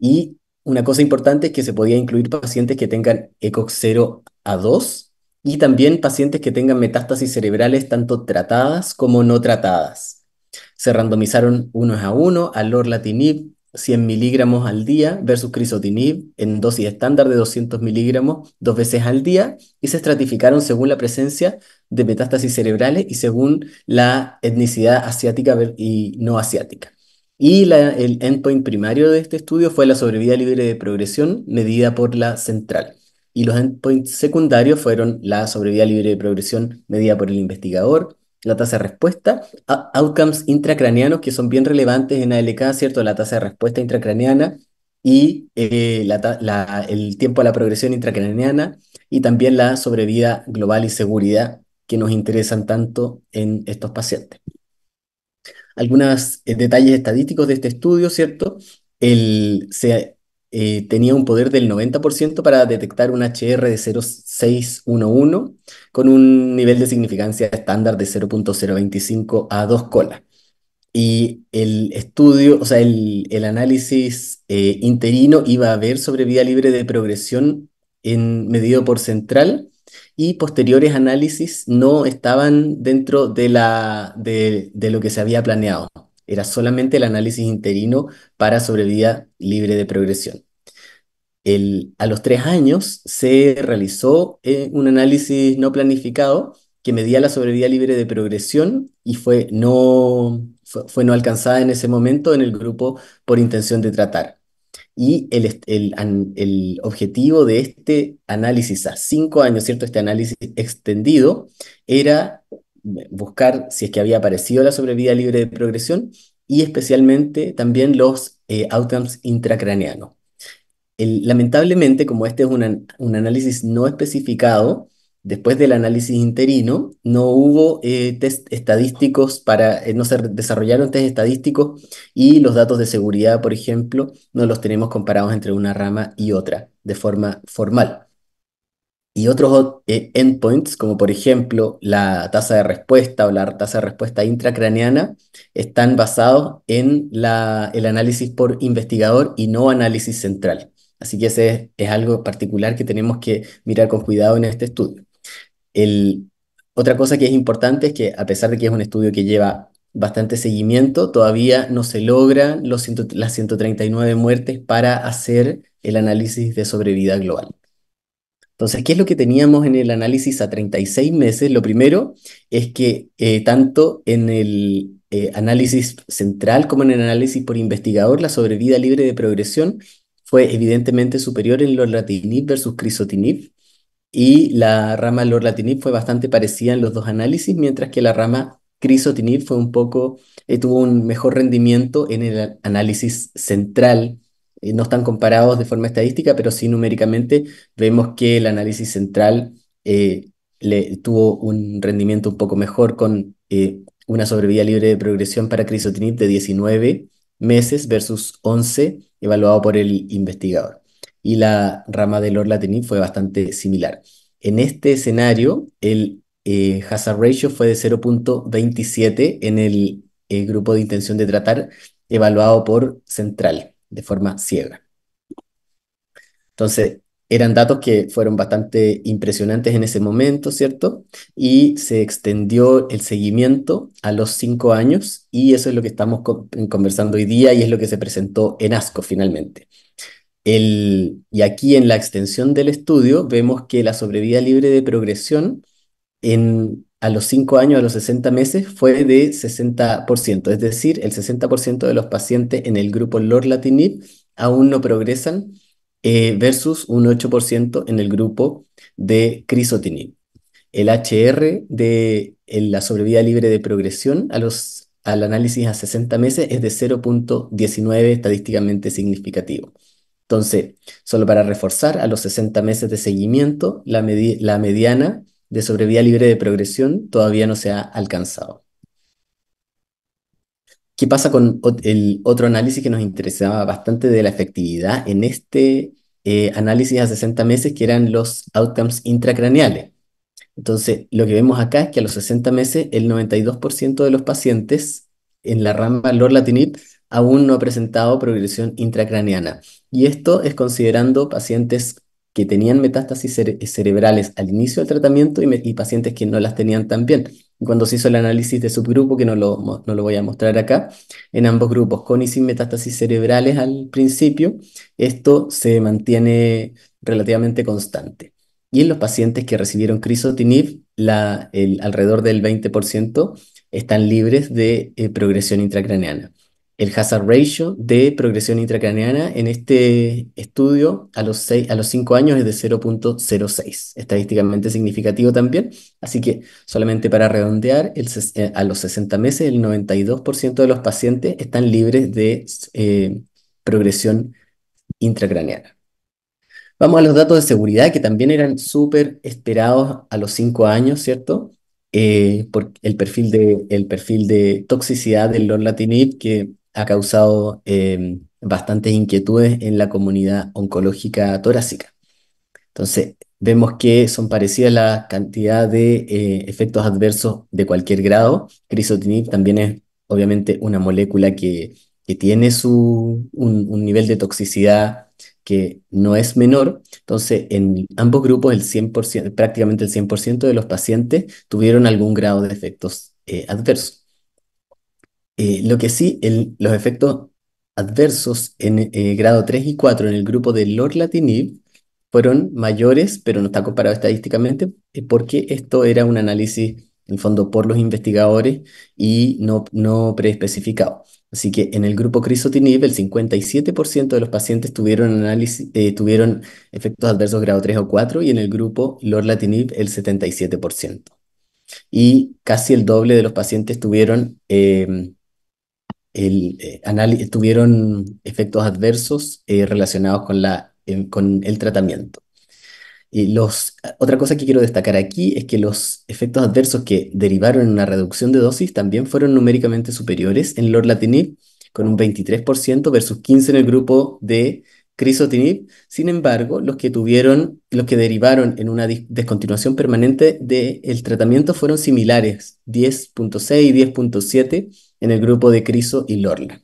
Y una cosa importante es que se podía incluir pacientes que tengan ECOX 0 a 2 y también pacientes que tengan metástasis cerebrales tanto tratadas como no tratadas. Se randomizaron unos a uno al lorlatinib 100 miligramos al día versus crisotinib en dosis estándar de 200 miligramos dos veces al día y se estratificaron según la presencia de metástasis cerebrales y según la etnicidad asiática y no asiática. Y el endpoint primario de este estudio fue la sobrevida libre de progresión medida por la central. Y los endpoints secundarios fueron la sobrevida libre de progresión medida por el investigador, la tasa de respuesta, outcomes intracranianos que son bien relevantes en ALK, ¿cierto? La tasa de respuesta intracraniana y eh, la, el tiempo a la progresión intracraniana y también la sobrevida global y seguridad que nos interesan tanto en estos pacientes. Algunos eh, detalles estadísticos de este estudio, ¿cierto? El, se eh, tenía un poder del 90% para detectar un HR de 0,611 con un nivel de significancia estándar de 0.025 a dos colas. Y el estudio, o sea, el, análisis eh, interino iba a ver sobre vía libre de progresión en, medido por central y posteriores análisis no estaban dentro de, la, de, de lo que se había planeado. Era solamente el análisis interino para sobrevida libre de progresión. El, a los tres años se realizó eh, un análisis no planificado que medía la sobrevida libre de progresión y fue no, no alcanzada en ese momento en el grupo por intención de tratar. Y el, el, el, objetivo de este análisis a cinco años, ¿cierto? Este análisis extendido era buscar si es que había aparecido la sobrevida libre de progresión y especialmente también los eh, outcomes intracranianos. lamentablemente, como este es un, análisis no especificado, después del análisis interino, no hubo eh, test estadísticos para, eh, no se desarrollaron test estadísticos y los datos de seguridad, por ejemplo, no los tenemos comparados entre una rama y otra de forma formal y otros eh, endpoints, como por ejemplo la tasa de respuesta o la tasa de respuesta intracraneana, están basados en el análisis por investigador y no análisis central. Así que ese es, algo particular que tenemos que mirar con cuidado en este estudio. otra cosa que es importante es que a pesar de que es un estudio que lleva bastante seguimiento, todavía no se logran los, las 139 muertes para hacer el análisis de sobrevida global. Entonces, ¿qué es lo que teníamos en el análisis a 36 meses? Lo primero es que eh, tanto en el eh, análisis central como en el análisis por investigador, la sobrevida libre de progresión fue evidentemente superior en lorlatinib versus crisotinib y la rama lorlatinib fue bastante parecida en los dos análisis, mientras que la rama crisotinib fue un poco, eh, tuvo un mejor rendimiento en el análisis central eh, no están comparados de forma estadística, pero sí numéricamente vemos que el análisis central eh, tuvo un rendimiento un poco mejor con eh, una sobrevida libre de progresión para crisotinib de 19 meses versus 11 evaluado por el investigador. Y la rama del orlatinib fue bastante similar. En este escenario, el hazard ratio fue de 0.27 en el grupo de intención de tratar evaluado por Central de forma ciega. Entonces, eran datos que fueron bastante impresionantes en ese momento, ¿cierto? Y se extendió el seguimiento a los cinco años y eso es lo que estamos conversando hoy día y es lo que se presentó en ASCO finalmente. El, y aquí en la extensión del estudio vemos que la sobrevida libre de progresión en a los 5 años, a los 60 meses, fue de 60%, es decir, el 60% de los pacientes en el grupo lorlatinib aún no progresan eh, versus un 8% en el grupo de crisotinib. El HR de la sobrevida libre de progresión a los, al análisis a 60 meses es de 0.19 estadísticamente significativo. Entonces, solo para reforzar, a los 60 meses de seguimiento, la mediana de sobrevía libre de progresión todavía no se ha alcanzado. ¿Qué pasa con el otro análisis que nos interesaba bastante de la efectividad en este eh, análisis a 60 meses, que eran los outcomes intracraneales? Entonces, lo que vemos acá es que a los 60 meses el 92% de los pacientes en la rama lorlatinib aún no ha presentado progresión intracraneana. Y esto es considerando pacientes que tenían metástasis cerebrales al inicio del tratamiento y, pacientes que no las tenían también. Cuando se hizo el análisis de subgrupo, que no lo, no lo voy a mostrar acá, en ambos grupos, con y sin metástasis cerebrales al principio, esto se mantiene relativamente constante. Y en los pacientes que recibieron crisotinib, la, el, alrededor del 20% están libres de eh, progresión intracraneana el hazard ratio de progresión intracraneana en este estudio a los, a los 5 años es de 0.06, estadísticamente significativo también. Así que solamente para redondear, eh, a los 60 meses el 92% de los pacientes están libres de eh, progresión intracraniana. Vamos a los datos de seguridad que también eran súper esperados a los 5 años, ¿cierto? Eh, por el, perfil de, el perfil de toxicidad del lorlatinib que ha causado em, bastantes inquietudes en la comunidad oncológica torácica. Entonces, vemos que son parecidas la cantidad de eh, efectos adversos de cualquier grado. Crisotinib también es obviamente una molécula que, tiene su, un, nivel de toxicidad que no es menor. Entonces, en ambos grupos, el 100%, prácticamente el 100% de los pacientes tuvieron algún grado de efectos eh, adversos. Eh, lo que sí, los efectos adversos en eh, grado 3 y 4 en el grupo de lorlatinib fueron mayores, pero no está comparado estadísticamente, eh, porque esto era un análisis, en fondo, por los investigadores y no, no preespecificado. Así que en el grupo crisotinib, el 57% de los pacientes tuvieron, análisis, tuvieron efectos adversos grado 3 o 4 y en el grupo lorlatinib el 77%. Y casi el doble de los pacientes tuvieron em, el, eh, tuvieron efectos adversos eh, relacionados con, la, em, con el tratamiento. Y los, otra cosa que quiero destacar aquí es que los efectos adversos que derivaron en una reducción de dosis también fueron numéricamente superiores en lorlatinib, con un 23% versus 15% en el grupo de crisotinib. Sin embargo, los que tuvieron, los que derivaron en una descontinuación permanente del tratamiento fueron similares, 10.6 y 10.7 en el grupo de criso y lorla.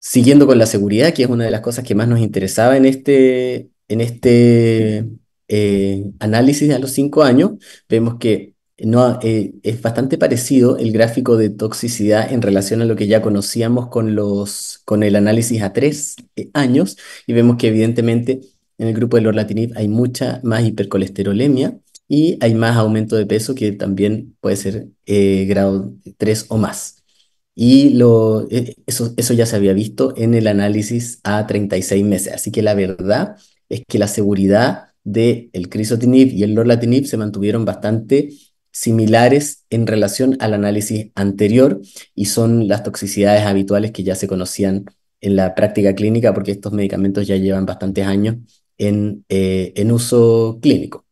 Siguiendo con la seguridad, que es una de las cosas que más nos interesaba en este, en este eh, análisis a los cinco años, vemos que no, eh, es bastante parecido el gráfico de toxicidad en relación a lo que ya conocíamos con los, con el análisis a tres eh, años y vemos que evidentemente en el grupo de lorlatinib hay mucha más hipercolesterolemia y hay más aumento de peso que también puede ser eh, grado 3 o más. Y lo, eso, eso ya se había visto en el análisis a 36 meses. Así que la verdad es que la seguridad del el crisotinib y el lorlatinib se mantuvieron bastante similares en relación al análisis anterior y son las toxicidades habituales que ya se conocían en la práctica clínica porque estos medicamentos ya llevan bastantes años en, eh, en uso clínico.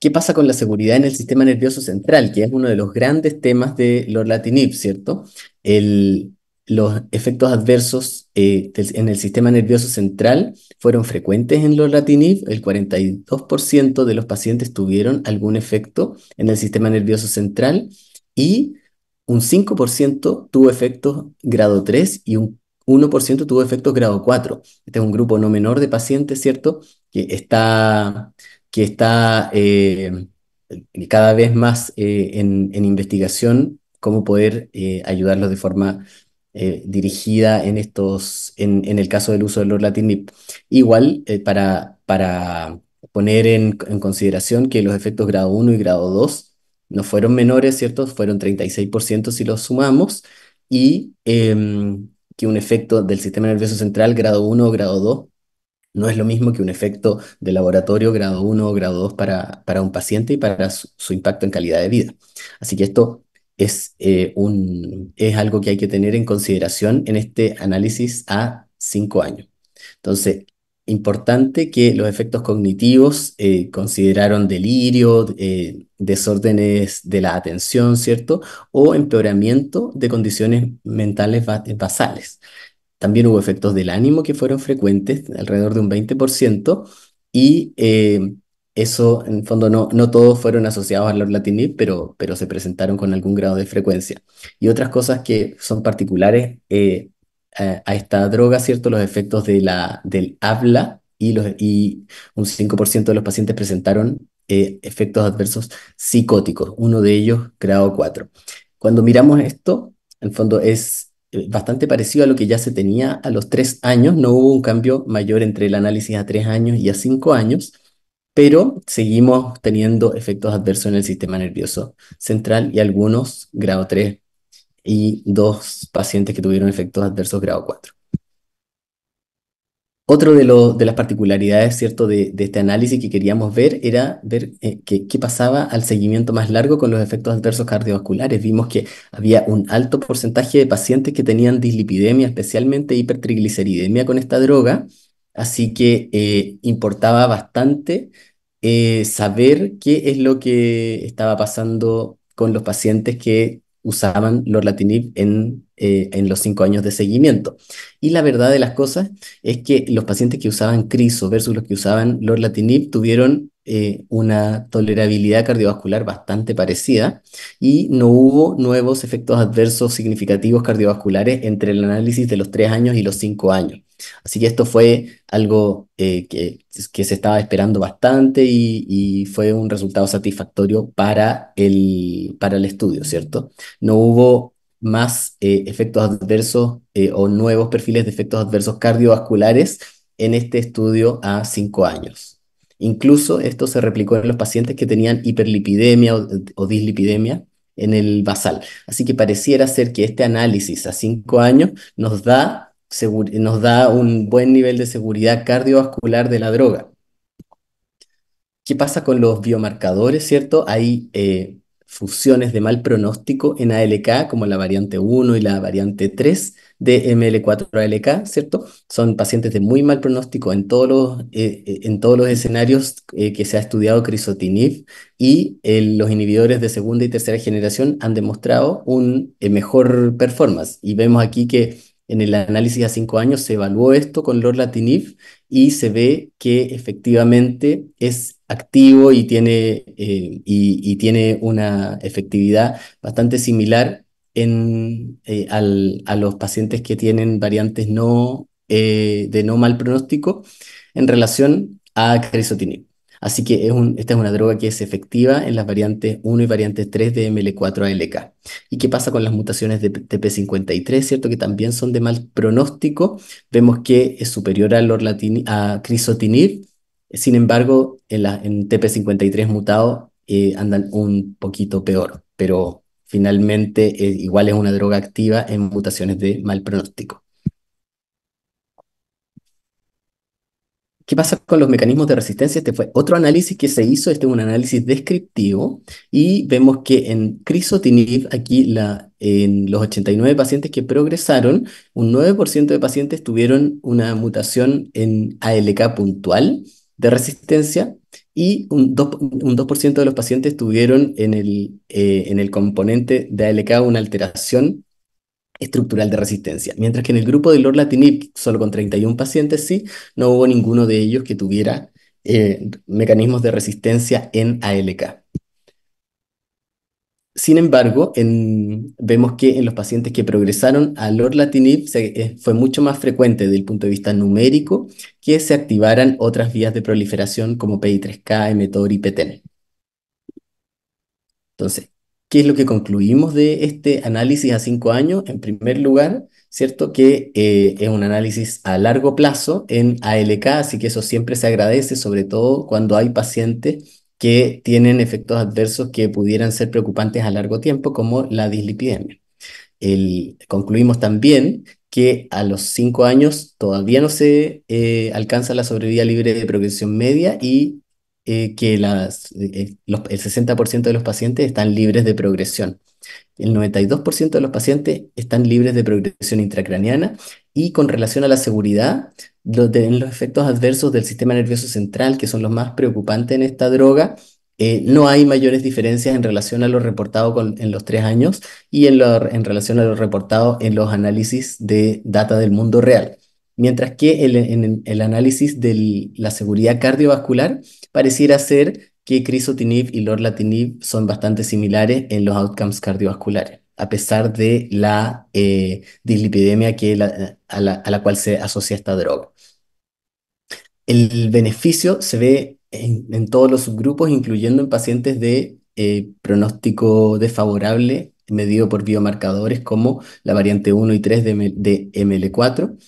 ¿Qué pasa con la seguridad en el sistema nervioso central? Que es uno de los grandes temas de lorlatinib, ¿cierto? El, los efectos adversos eh, en el sistema nervioso central fueron frecuentes en los lorlatinib. El 42% de los pacientes tuvieron algún efecto en el sistema nervioso central y un 5% tuvo efectos grado 3 y un 1% tuvo efectos grado 4. Este es un grupo no menor de pacientes, ¿cierto? Que está, que está eh, cada vez más eh, en, investigación cómo poder ayudarlos de forma eh, dirigida en estos, en, el caso del uso del Lorlatinib. Igual, eh, para, para poner en, consideración que los efectos grado 1 y grado 2 no fueron menores, ¿cierto? Fueron 36% si los sumamos, y em, que un efecto del sistema nervioso central grado 1 o grado 2 no es lo mismo que un efecto de laboratorio grado 1 o grado 2 para, para un paciente y para su impacto en calidad de vida. Así que esto es, eh, un, es algo que hay que tener en consideración en este análisis a cinco años. Entonces, importante que los efectos cognitivos eh, consideraron delirio, eh, desórdenes de la atención, ¿cierto? O empeoramiento de condiciones mentales basales. También hubo efectos del ánimo que fueron frecuentes, alrededor de un 20%, y eso, en fondo, no, todos fueron asociados a la Latinib, pero, se presentaron con algún grado de frecuencia. Y otras cosas que son particulares eh, a, esta droga, ¿cierto? Los efectos de del habla y, los, y un 5% de los pacientes presentaron eh, efectos adversos psicóticos, uno de ellos grado 4. Cuando miramos esto, en fondo es eh, bastante parecido a lo que ya se tenía a los tres años, no hubo un cambio mayor entre el análisis a tres años y a cinco años, pero seguimos teniendo efectos adversos en el sistema nervioso central y algunos grado 3 y dos pacientes que tuvieron efectos adversos grado 4. Otro de, las particularidades ¿cierto? De, este análisis que queríamos ver era ver eh, qué pasaba al seguimiento más largo con los efectos adversos cardiovasculares. Vimos que había un alto porcentaje de pacientes que tenían dislipidemia, especialmente hipertrigliceridemia con esta droga, Así que eh, importaba bastante eh, saber qué es lo que estaba pasando con los pacientes que usaban lorlatinib eh, en, los cinco años de seguimiento. Y la verdad de las cosas es que los pacientes que usaban criso versus los que usaban lorlatinib tuvieron una tolerabilidad cardiovascular bastante parecida y no hubo nuevos efectos adversos significativos cardiovasculares entre el análisis de los tres años y los cinco años. Así que esto fue algo eh, que, se estaba esperando bastante y, fue un resultado satisfactorio para el, para el estudio, ¿cierto? No hubo más eh, efectos adversos eh, o nuevos perfiles de efectos adversos cardiovasculares en este estudio a cinco años. Incluso esto se replicó en los pacientes que tenían hiperlipidemia o, o dislipidemia, en el basal. Así que pareciera ser que este análisis a cinco años nos da nos da un buen nivel de seguridad cardiovascular de la droga. ¿Qué pasa con los biomarcadores, cierto? Hay eh, fusiones de mal pronóstico en ALK, como la variante 1 y la variante 3 de ML4-ALK, ¿cierto? Son pacientes de muy mal pronóstico en todos los, eh, eh, en todos los escenarios que se ha estudiado crisotinib y los inhibidores de segunda y tercera generación han demostrado un mejor performance. Y vemos aquí que en el análisis a cinco años se evaluó esto con LORLATINIF y se ve que efectivamente es activo y tiene, eh, y, tiene una efectividad bastante similar en, eh, a los pacientes que tienen variantes no, eh, de no mal pronóstico en relación a crisotinib. Así que esta es una droga que es efectiva en las variantes 1 y variantes 3 de ML4-ALK. ¿Y qué pasa con las mutaciones de TP53, cierto? Que también son de mal pronóstico. Vemos que es superior al a crisotinib. Sin embargo, en, la, en TP53 mutado eh, andan un poquito peor, pero finalmente eh, igual es una droga activa en mutaciones de mal pronóstico. ¿Qué pasa con los mecanismos de resistencia? Este fue otro análisis que se hizo, este es un análisis descriptivo, y vemos que en crisotinib, aquí en los 89 pacientes que progresaron, un 9% de pacientes tuvieron una mutación en ALK puntual de resistencia y un 2%, de los pacientes tuvieron en el, eh, en el componente de ALK una alteración estructural de resistencia, mientras que en el grupo de lorlatinib, solo con 31 pacientes, sí, no hubo ninguno de ellos que tuviera eh, mecanismos de resistencia en ALK. Sin embargo, vemos que en los pacientes que progresaron a lorlatinib se, eh, fue mucho más frecuente desde el punto de vista numérico que se activaran otras vías de proliferación como PI3K, mTOR y PTEN. Entonces, ¿Qué es lo que concluimos de este análisis a cinco años? En primer lugar, ¿cierto? Que eh, es un análisis a largo plazo en ALK, así que eso siempre se agradece, sobre todo cuando hay pacientes que tienen efectos adversos que pudieran ser preocupantes a largo tiempo, como la dislipidemia. concluimos también que a los cinco años todavía no se eh, alcanza la sobrevida libre de progresión media y eh, que eh, el 60% de los pacientes están libres de progresión. El 92% de los pacientes están libres de progresión intracraniana y con relación a la seguridad, los, los efectos adversos del sistema nervioso central, que son los más preocupantes en esta droga, eh, no hay mayores diferencias en relación a lo reportado en los tres años y en, en relación a lo reportado en los análisis de data del mundo real mientras que en el análisis de la seguridad cardiovascular pareciera ser que crisotinib y lorlatinib son bastante similares en los outcomes cardiovasculares, a pesar de la eh, dislipidemia a, la, cual se asocia esta droga. El beneficio se ve en, todos los subgrupos, incluyendo en pacientes de eh, pronóstico desfavorable medido por biomarcadores como la variante 1 y 3 de ML4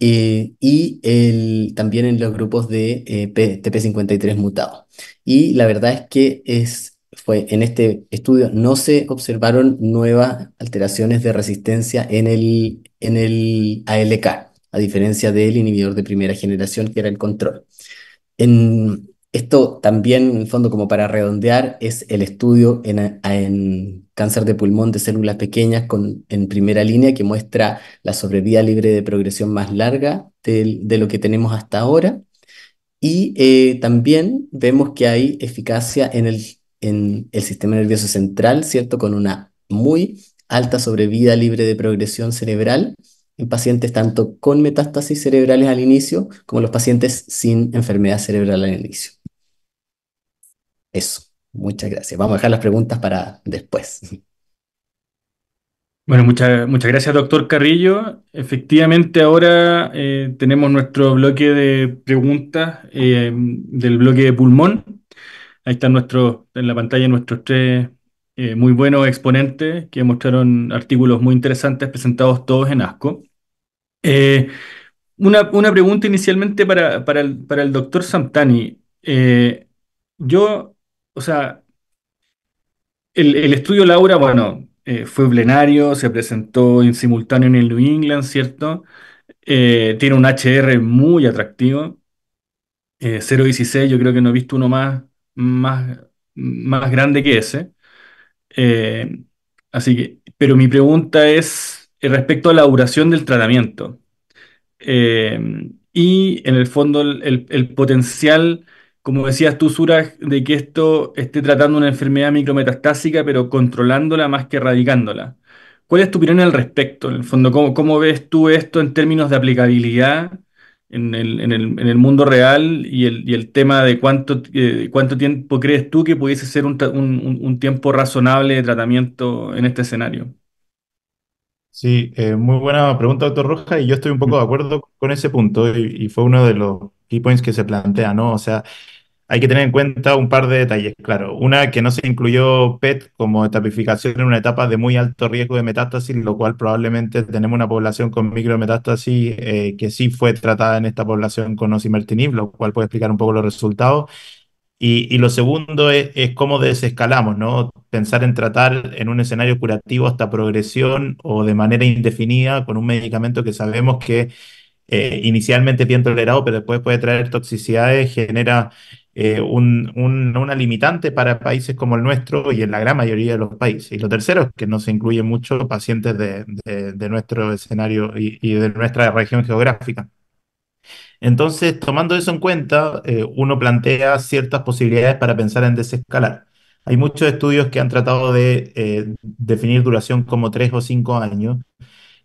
eh, y el, también en los grupos de eh, TP53 mutado. Y la verdad es que es, fue, en este estudio no se observaron nuevas alteraciones de resistencia en el, en el ALK, a diferencia del inhibidor de primera generación que era el control. En, esto también, en el fondo, como para redondear, es el estudio en, cáncer de pulmón de células pequeñas con, en primera línea que muestra la sobrevida libre de progresión más larga de, lo que tenemos hasta ahora. Y eh, también vemos que hay eficacia en el, en el sistema nervioso central, ¿cierto? Con una muy alta sobrevida libre de progresión cerebral en pacientes tanto con metástasis cerebrales al inicio como los pacientes sin enfermedad cerebral al inicio. Eso, muchas gracias. Vamos a dejar las preguntas para después. Bueno, muchas, muchas gracias, doctor Carrillo. Efectivamente, ahora eh, tenemos nuestro bloque de preguntas eh, del bloque de pulmón. Ahí están nuestro, en la pantalla nuestros tres eh, muy buenos exponentes que mostraron artículos muy interesantes presentados todos en ASCO. Eh, una, pregunta inicialmente para, el, doctor Santani. Eh, yo, o sea, el, estudio Laura, bueno, eh, fue plenario, se presentó en simultáneo en el New England, ¿cierto? tiene un HR muy atractivo. 0.16, yo creo que no he visto uno más, más, más grande que ese. así que, pero mi pregunta es respecto a la duración del tratamiento eh, y en el fondo el, potencial, como decías tú, Suraj, de que esto esté tratando una enfermedad micrometastásica pero controlándola más que erradicándola. ¿Cuál es tu opinión al respecto? En el fondo, ¿cómo, ves tú esto en términos de aplicabilidad en el, mundo real y el, tema de eh, cuánto, tiempo crees tú que pudiese ser un tiempo razonable de tratamiento en este escenario? Sí, eh, muy buena pregunta, doctor Roja, y yo estoy un poco de acuerdo con ese punto, y, fue uno de los key points que se plantea, ¿no? O sea, hay que tener en cuenta un par de detalles, claro. Una, que no se incluyó PET como etapificación en una etapa de muy alto riesgo de metástasis, lo cual probablemente tenemos una población con micrometástasis eh, que sí fue tratada en esta población con osimertinib, lo cual puede explicar un poco los resultados. Y, lo segundo es, cómo desescalamos, ¿no? Pensar en tratar en un escenario curativo hasta progresión o de manera indefinida con un medicamento que sabemos que eh, inicialmente es bien tolerado, pero después puede traer toxicidades, genera eh, una limitante para países como el nuestro y en la gran mayoría de los países. Y lo tercero es que no se incluyen mucho pacientes de, nuestro escenario y de nuestra región geográfica. Entonces, tomando eso en cuenta, eh, uno plantea ciertas posibilidades para pensar en desescalar. Hay muchos estudios que han tratado de eh, definir duración como tres o cinco años.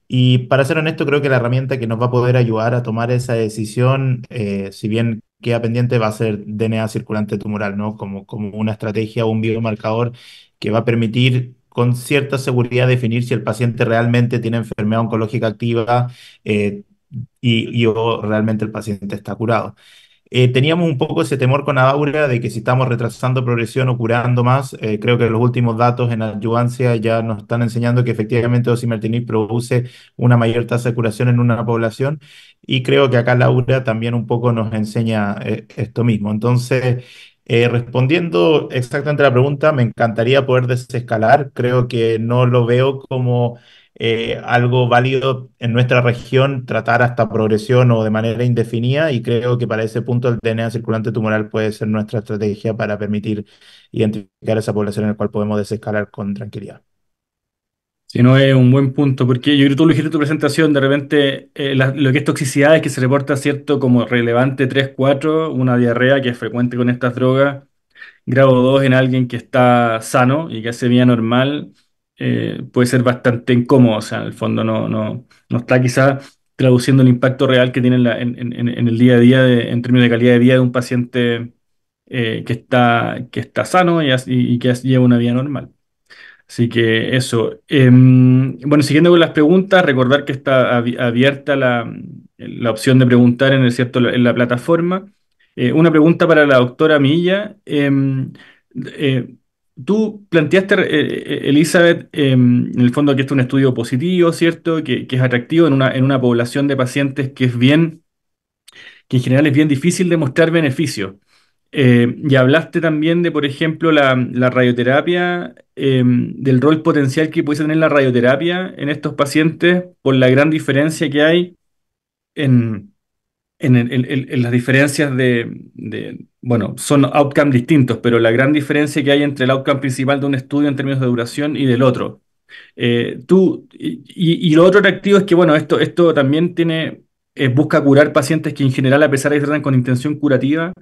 Y para ser honesto, creo que la herramienta que nos va a poder ayudar a tomar esa decisión, eh, si bien queda pendiente, va a ser DNA circulante tumoral, ¿no? Como, como una estrategia o un biomarcador que va a permitir con cierta seguridad definir si el paciente realmente tiene enfermedad oncológica activa, y, realmente el paciente está curado. Eh, teníamos un poco ese temor con Aura de que si estamos retrasando progresión o curando más, eh, creo que los últimos datos en adyuvancia ya nos están enseñando que efectivamente osimertinib produce una mayor tasa de curación en una población y creo que acá Laura también un poco nos enseña eh, esto mismo. Entonces, respondiendo exactamente a la pregunta, me encantaría poder desescalar. Creo que no lo veo como eh, algo válido en nuestra región tratar hasta progresión o de manera indefinida y creo que para ese punto el DNA circulante tumoral puede ser nuestra estrategia para permitir identificar esa población en la cual podemos desescalar con tranquilidad. Si no es un buen punto, porque yo creo que tú lo dijiste en tu presentación, de repente eh, lo que es toxicidad es que se reporta, ¿cierto? Como relevante 3-4, una diarrea que es frecuente con estas drogas, grado 2 en alguien que está sano y que hace vida normal, eh, puede ser bastante incómodo, o sea, en el fondo no, no, está quizá traduciendo el impacto real que tiene en, el día a día, en términos de calidad de vida de un paciente eh, que, está, que está sano y, que lleva una vida normal. Así que eso. Em, bueno, siguiendo con las preguntas, recordar que está abierta la, opción de preguntar en, el cierto, en la plataforma. Eh, una pregunta para la doctora Milla. Em, eh, Tú planteaste, eh, eh, Elizabeth, em, en el fondo que este es un estudio positivo, ¿cierto? Que, es atractivo en una, población de pacientes que es bien, que en general es bien difícil demostrar beneficio. Eh, y hablaste también de, por ejemplo, la, la radioterapia, em, del rol potencial que puede tener la radioterapia en estos pacientes por la gran diferencia que hay en, en, las diferencias de, bueno, son outcomes distintos, pero la gran diferencia que hay entre el outcome principal de un estudio en términos de duración y del otro. Eh, tú, y, lo otro atractivo es que, bueno, esto, esto también tiene, eh, busca curar pacientes que en general, a pesar de que tratan con intención curativa,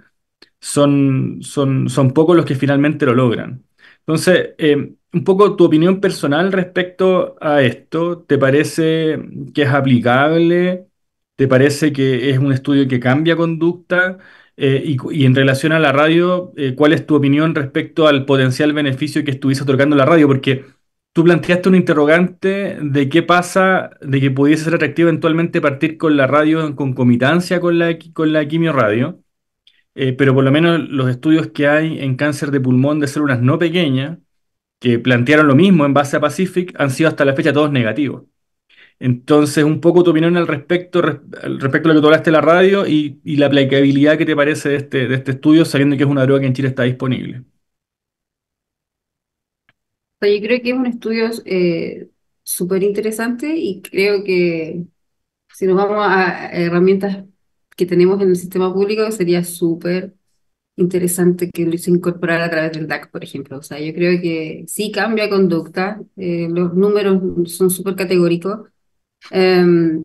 son, son, son pocos los que finalmente lo logran. Entonces, eh, un poco tu opinión personal respecto a esto, ¿te parece que es aplicable? ¿Te parece que es un estudio que cambia conducta? Eh, y, en relación a la radio, eh, ¿cuál es tu opinión respecto al potencial beneficio que estuviese otorgando la radio? Porque tú planteaste un interrogante de qué pasa, de que pudiese ser atractivo eventualmente partir con la radio en concomitancia con la, con la quimioradio, eh, pero por lo menos los estudios que hay en cáncer de pulmón de células no pequeñas, que plantearon lo mismo en base a Pacific, han sido hasta la fecha todos negativos. Entonces, un poco tu opinión al respecto, respecto a lo que tú hablaste en la radio y, la aplicabilidad que te parece de este, de este estudio, sabiendo que es una droga que en Chile está disponible. Yo creo que es un estudio eh, súper interesante y creo que si nos vamos a herramientas que tenemos en el sistema público, sería súper interesante que lo incorporara incorporar a través del DAC, por ejemplo. O sea, yo creo que sí cambia conducta, eh, los números son súper categóricos Em,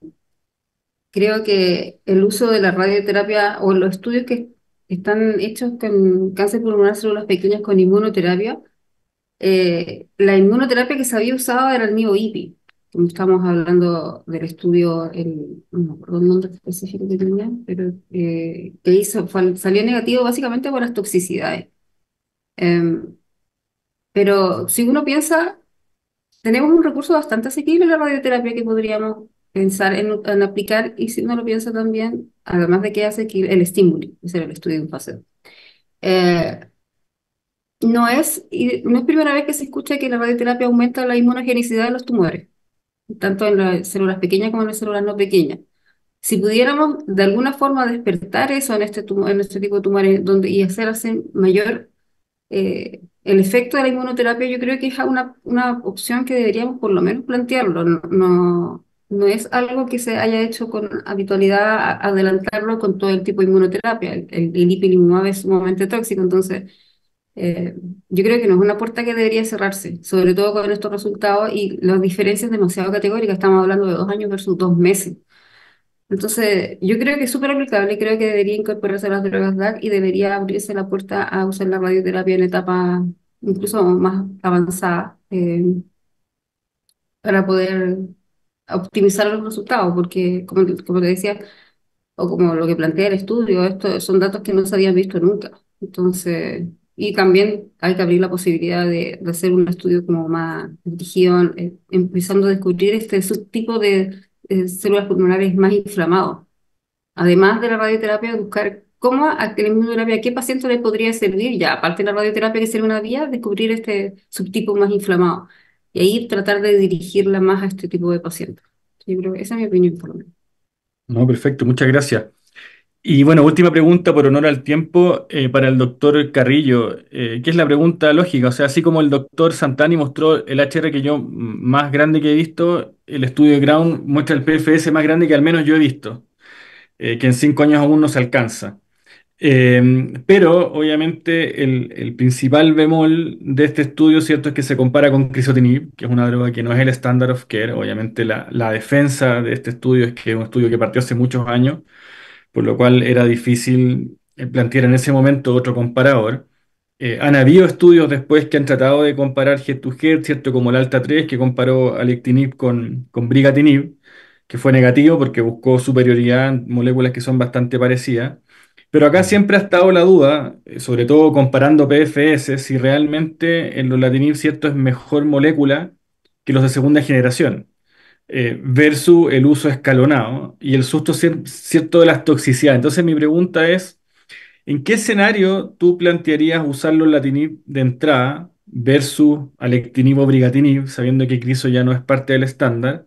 creo que el uso de la radioterapia o los estudios que están hechos con cáncer pulmonar células pequeñas con inmunoterapia, eh, la inmunoterapia que se había usado era el NIO-IPI. Estamos hablando del estudio, el, no el nombre específico que tenía, pero eh, que hizo, salió negativo básicamente por las toxicidades. Em, pero si uno piensa, tenemos un recurso bastante asequible en la radioterapia que podríamos pensar en, aplicar, y si uno lo piensa también, además de que hace que el estímulo, es el estudio de un paseo. Eh, no es, no es primera vez que se escucha que la radioterapia aumenta la inmunogenicidad de los tumores, tanto en las células pequeñas como en las células no pequeñas. Si pudiéramos de alguna forma despertar eso en este, en este tipo de tumores donde, y hacer mayor eh, el efecto de la inmunoterapia yo creo que es una, opción que deberíamos por lo menos plantearlo. No, no, es algo que se haya hecho con habitualidad adelantarlo con todo el tipo de inmunoterapia. El, el, es sumamente tóxico, entonces eh, yo creo que no es una puerta que debería cerrarse, sobre todo con estos resultados y las diferencias demasiado categóricas. Estamos hablando de dos años versus dos meses. Entonces, yo creo que es súper aplicable, creo que debería incorporarse a las drogas DAC y debería abrirse la puerta a usar la radioterapia en etapa incluso más avanzada eh, para poder optimizar los resultados, porque como, como te decía, o como lo que plantea el estudio, esto son datos que no se habían visto nunca. Entonces, y también hay que abrir la posibilidad de, hacer un estudio como más dirigido, eh, empezando a descubrir este subtipo de eh, células pulmonares más inflamados. Además de la radioterapia, buscar cómo a, qué paciente le podría servir ya, aparte de la radioterapia que sería una vía, descubrir este subtipo más inflamado y ahí tratar de dirigirla más a este tipo de pacientes. Yo creo que esa es mi opinión por No, perfecto, muchas gracias. Y bueno, última pregunta por honor al tiempo eh, para el doctor Carrillo, eh, que es la pregunta lógica. O sea, así como el doctor Santani mostró el HR que yo más grande que he visto, el estudio de Ground muestra el PFS más grande que al menos yo he visto, eh, que en cinco años aún no se alcanza. Em, pero obviamente el, principal bemol de este estudio, ¿cierto?, es que se compara con crisotinib, que es una droga que no es el standard of care. Obviamente la, la defensa de este estudio es que es un estudio que partió hace muchos años por lo cual era difícil eh, plantear en ese momento otro comparador. Eh, han habido estudios después que han tratado de comparar g 2 ¿cierto? Como el Alta 3, que comparó alectinib con, con brigatinib, que fue negativo porque buscó superioridad en moléculas que son bastante parecidas. Pero acá siempre ha estado la duda, eh, sobre todo comparando PFS, si realmente el lolatinib, ¿cierto?, es mejor molécula que los de segunda generación. Eh, versus el uso escalonado y el susto cierto de las toxicidades. Entonces mi pregunta es, ¿en qué escenario tú plantearías usar los latinib de entrada versus alectinib o brigatinib, sabiendo que Criso ya no es parte del estándar?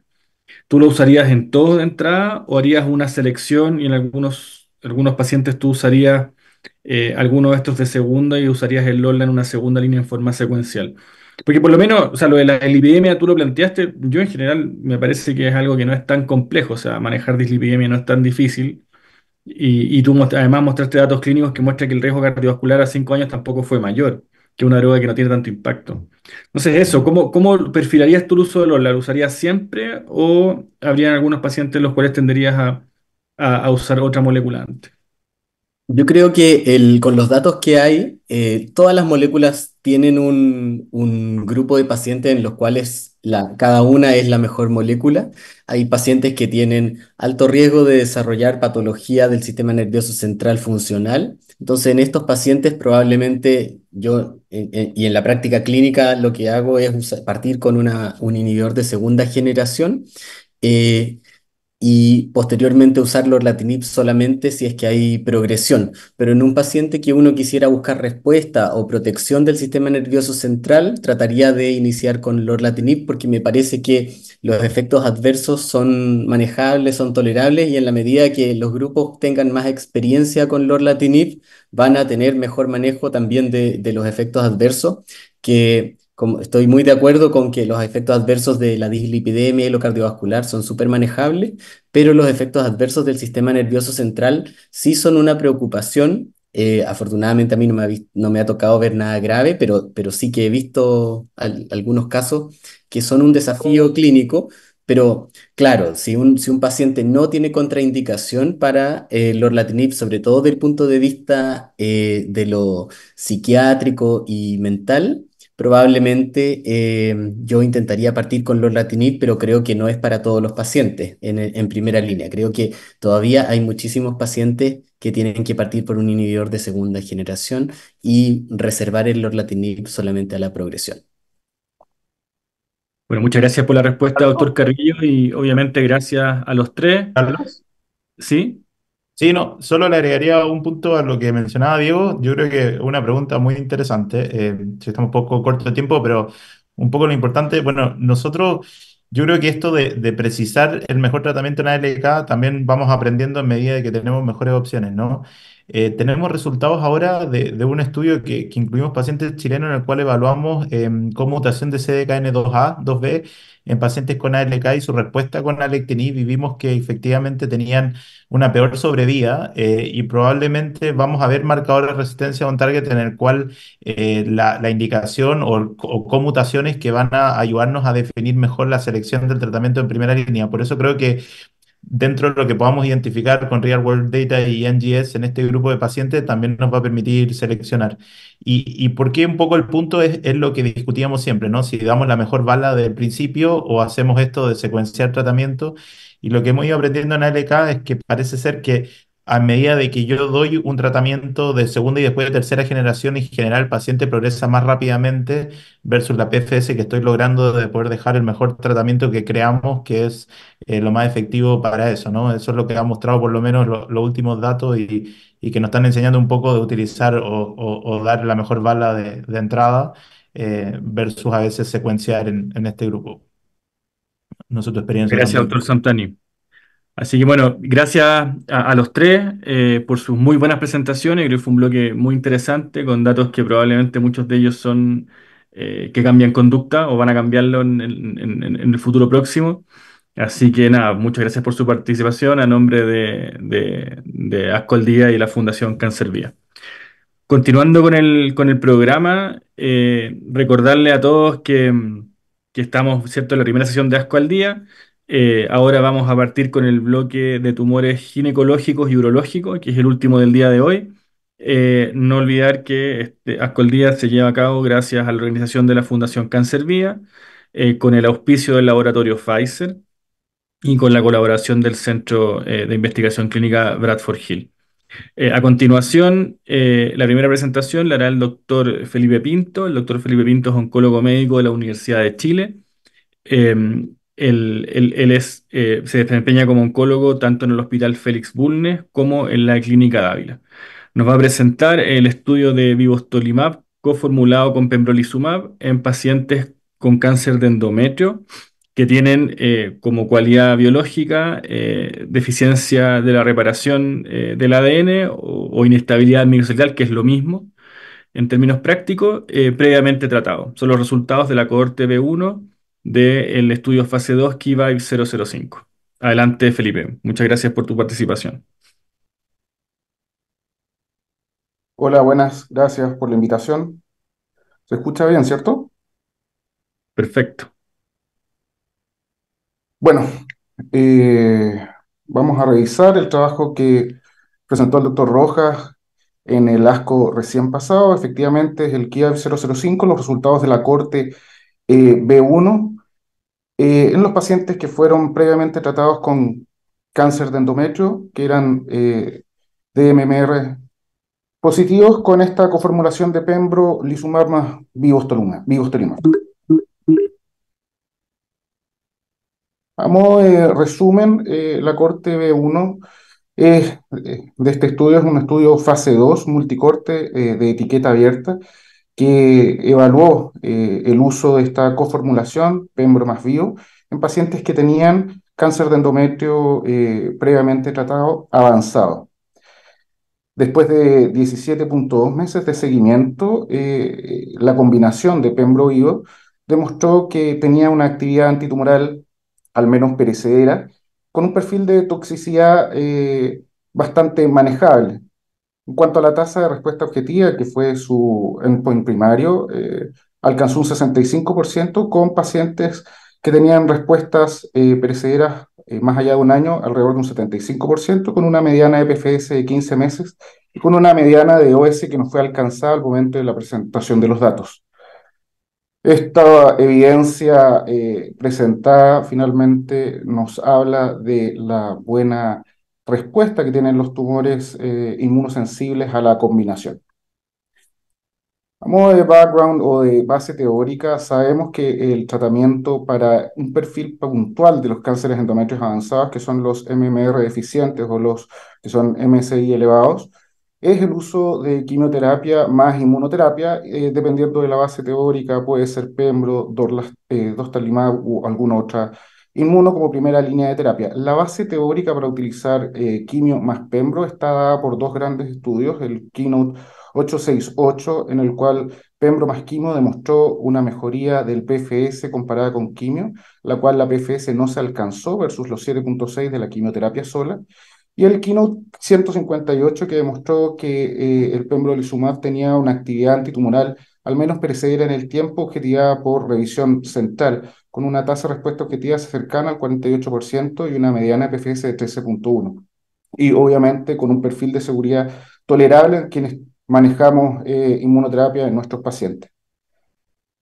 ¿Tú lo usarías en todos de entrada o harías una selección y en algunos, algunos pacientes tú usarías eh, alguno de estos de segunda y usarías el LOLA en una segunda línea en forma secuencial? Porque por lo menos, o sea, lo de la lipidemia tú lo planteaste, yo en general me parece que es algo que no es tan complejo, o sea, manejar dislipidemia no es tan difícil. Y, y tú además mostraste datos clínicos que muestran que el riesgo cardiovascular a cinco años tampoco fue mayor que una droga que no tiene tanto impacto. Entonces, eso, ¿cómo, cómo perfilarías tu uso de los la usarías siempre o habrían algunos pacientes los cuales tenderías a, a usar otra molécula antes? Yo creo que el, con los datos que hay, eh, todas las moléculas tienen un, un grupo de pacientes en los cuales la, cada una es la mejor molécula. Hay pacientes que tienen alto riesgo de desarrollar patología del sistema nervioso central funcional. Entonces, en estos pacientes probablemente yo, y en la práctica clínica, lo que hago es partir con una, un inhibidor de segunda generación. Eh, y posteriormente usar lorlatinib solamente si es que hay progresión. Pero en un paciente que uno quisiera buscar respuesta o protección del sistema nervioso central, trataría de iniciar con lorlatinib porque me parece que los efectos adversos son manejables, son tolerables y en la medida que los grupos tengan más experiencia con lorlatinib, van a tener mejor manejo también de, de los efectos adversos que estoy muy de acuerdo con que los efectos adversos de la dislipidemia y lo cardiovascular son súper manejables, pero los efectos adversos del sistema nervioso central sí son una preocupación. Eh, afortunadamente a mí no me, ha tocado ver nada grave, pero, sí que he visto algunos casos que son un desafío clínico. Pero claro, si un, paciente no tiene contraindicación para eh, el orlatinib, sobre todo desde el punto de vista eh, de lo psiquiátrico y mental, probablemente eh, yo intentaría partir con lorlatinib, pero creo que no es para todos los pacientes en, primera línea. Creo que todavía hay muchísimos pacientes que tienen que partir por un inhibidor de segunda generación y reservar el lorlatinib solamente a la progresión. Bueno, muchas gracias por la respuesta, doctor Carrillo, y obviamente gracias a los tres. Carlos. Sí. Sí, no, solo le agregaría un punto a lo que mencionaba Diego. Yo creo que una pregunta muy interesante, eh, si estamos un poco corto de tiempo, pero un poco lo importante, bueno, nosotros, yo creo que esto de, de precisar el mejor tratamiento en ALK también vamos aprendiendo en medida de que tenemos mejores opciones, ¿no? Eh, tenemos resultados ahora de, un estudio que, incluimos pacientes chilenos en el cual evaluamos eh, em, conmutación de CDKN2A, 2B en pacientes con ALK y su respuesta con alectinib y vimos que efectivamente tenían una peor sobrevida eh, y probablemente vamos a ver marcadores de resistencia a un target en el cual eh, la, indicación o, o, conmutaciones que van a ayudarnos a definir mejor la selección del tratamiento en primera línea. Por eso creo que dentro de lo que podamos identificar con Real World Data y NGS en este grupo de pacientes, también nos va a permitir seleccionar. Y, por qué un poco el punto es, lo que discutíamos siempre, ¿no? Si damos la mejor bala del principio o hacemos esto de secuenciar tratamiento. Y lo que hemos ido aprendiendo en ALK es que parece ser que a medida de que yo doy un tratamiento de segunda y después de tercera generación, en general el paciente progresa más rápidamente versus la PFS que estoy logrando de poder dejar el mejor tratamiento que creamos que es eh, lo más efectivo para eso, ¿no? Eso es lo que ha mostrado por lo menos los últimos datos y, que nos están enseñando un poco de utilizar o, dar la mejor bala de, entrada eh, versus a veces secuenciar en, este grupo. No experiencia. Gracias, doctor Santani. Así que bueno, gracias a, los tres eh, por sus muy buenas presentaciones. Creo que fue un bloque muy interesante con datos que probablemente muchos de ellos son eh, que cambian conducta o van a cambiarlo en, el futuro próximo. Así que nada, muchas gracias por su participación a nombre de, Asco al Día y la Fundación Cáncer Vía. Continuando con el, con el programa, eh, recordarle a todos que, que estamos ¿cierto? en la primera sesión de Asco al Día. Eh, ahora vamos a partir con el bloque de tumores ginecológicos y urológicos, que es el último del día de hoy. Eh, no olvidar que este, Ascoldía se lleva a cabo gracias a la organización de la Fundación Cáncer Vía, eh, con el auspicio del laboratorio Pfizer y con la colaboración del Centro de Investigación Clínica Bradford Hill. a continuación, la primera presentación la hará el doctor Felipe Pinto. El doctor Felipe Pinto es oncólogo médico de la Universidad de Chile. Em, él, eh, se desempeña como oncólogo tanto en el Hospital Félix Bulnes como en la Clínica Dávila. Nos va a presentar el estudio de Vivostolimab coformulado con pembrolizumab en pacientes con cáncer de endometrio que tienen eh, como cualidad biológica eh, deficiencia de la reparación del ADN o, inestabilidad microcelular, que es lo mismo en términos prácticos, previamente tratado. Son los resultados de la cohorte B1 del estudio fase 2 Kiva 005. Adelante, Felipe. Muchas gracias por tu participación. Hola, buenas. Gracias por la invitación. ¿Se escucha bien, cierto? Perfecto. Bueno, eh, vamos a revisar el trabajo que presentó el doctor Rojas en el ASCO recién pasado. Efectivamente, es el kiv 005, los resultados de la corte eh, B1 eh, en los pacientes que fueron previamente tratados con cáncer de endometrio, que eran eh, DMMR positivos con esta coformulación de pembro, LISUMAR, más Vivostolima. Vamos A eh, modo resumen, la corte B1 de este estudio es un estudio fase 2, multicorte de etiqueta abierta, que evaluó eh, el uso de esta coformulación, Pembro más vivo, en pacientes que tenían cáncer de endometrio eh, previamente tratado avanzado. Después de 17.2 meses de seguimiento, eh, la combinación de pembro vivo demostró que tenía una actividad antitumoral al menos perecedera, con un perfil de toxicidad bastante manejable, en cuanto a la tasa de respuesta objetiva, que fue su endpoint primario, eh, alcanzó un 65% con pacientes que tenían respuestas eh, perecederas eh, más allá de un año, alrededor de un 75%, con una mediana de PFS de 15 meses y con una mediana de OS que no fue alcanzada al momento de la presentación de los datos. Esta evidencia eh, presentada finalmente nos habla de la buena respuesta que tienen los tumores eh, inmunosensibles a la combinación. A modo de background o de base teórica, sabemos que el tratamiento para un perfil puntual de los cánceres endometrios avanzados, que son los MMR deficientes o los que son MSI elevados, es el uso de quimioterapia más inmunoterapia, eh, dependiendo de la base teórica, puede ser Pembro, Dorlas, eh, Dostalimab alguna otra Inmuno como primera línea de terapia. La base teórica para utilizar eh, quimio más pembro está dada por dos grandes estudios, el Keynote 868, en el cual pembro más quimio demostró una mejoría del PFS comparada con quimio, la cual la PFS no se alcanzó versus los 7.6 de la quimioterapia sola. Y el Keynote 158, que demostró que eh, el el pembrolizumab tenía una actividad antitumoral al menos perecedera en el tiempo objetivada por revisión central, con una tasa de respuesta objetiva cercana al 48% y una mediana PFS de 13.1. Y obviamente con un perfil de seguridad tolerable en quienes manejamos eh, inmunoterapia en nuestros pacientes.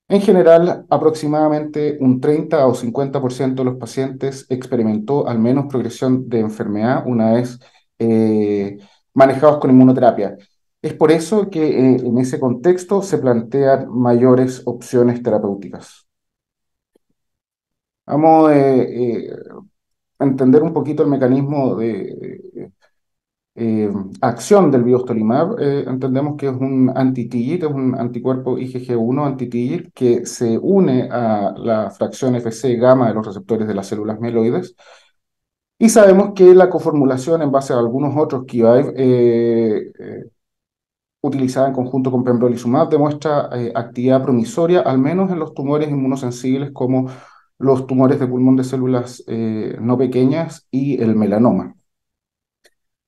En general, aproximadamente un 30 o 50% de los pacientes experimentó al menos progresión de enfermedad una vez eh, manejados con inmunoterapia. Es por eso que eh, en ese contexto se plantean mayores opciones terapéuticas. Vamos a eh, entender un poquito el mecanismo de eh, acción del biostolimab. entendemos que es un es un anticuerpo IgG1 antitigit que se une a la fracción FC gamma de los receptores de las células meloides. Y sabemos que la coformulación en base a algunos otros KIVIVE utilizada en conjunto con pembrolizumab demuestra eh, actividad promisoria, al menos en los tumores inmunosensibles como los tumores de pulmón de células eh, no pequeñas y el melanoma.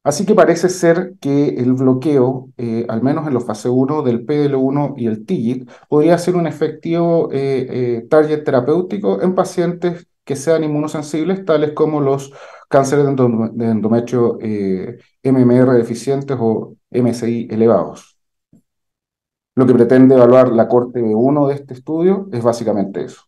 Así que parece ser que el bloqueo, eh, al menos en los fase 1 del PDL1 y el TIGIT, podría ser un efectivo target terapéutico en pacientes que sean inmunosensibles, tales como los cánceres de endometrio eh, MMR deficientes o MSI elevados. Lo que pretende evaluar la corte B1 de este estudio es básicamente eso.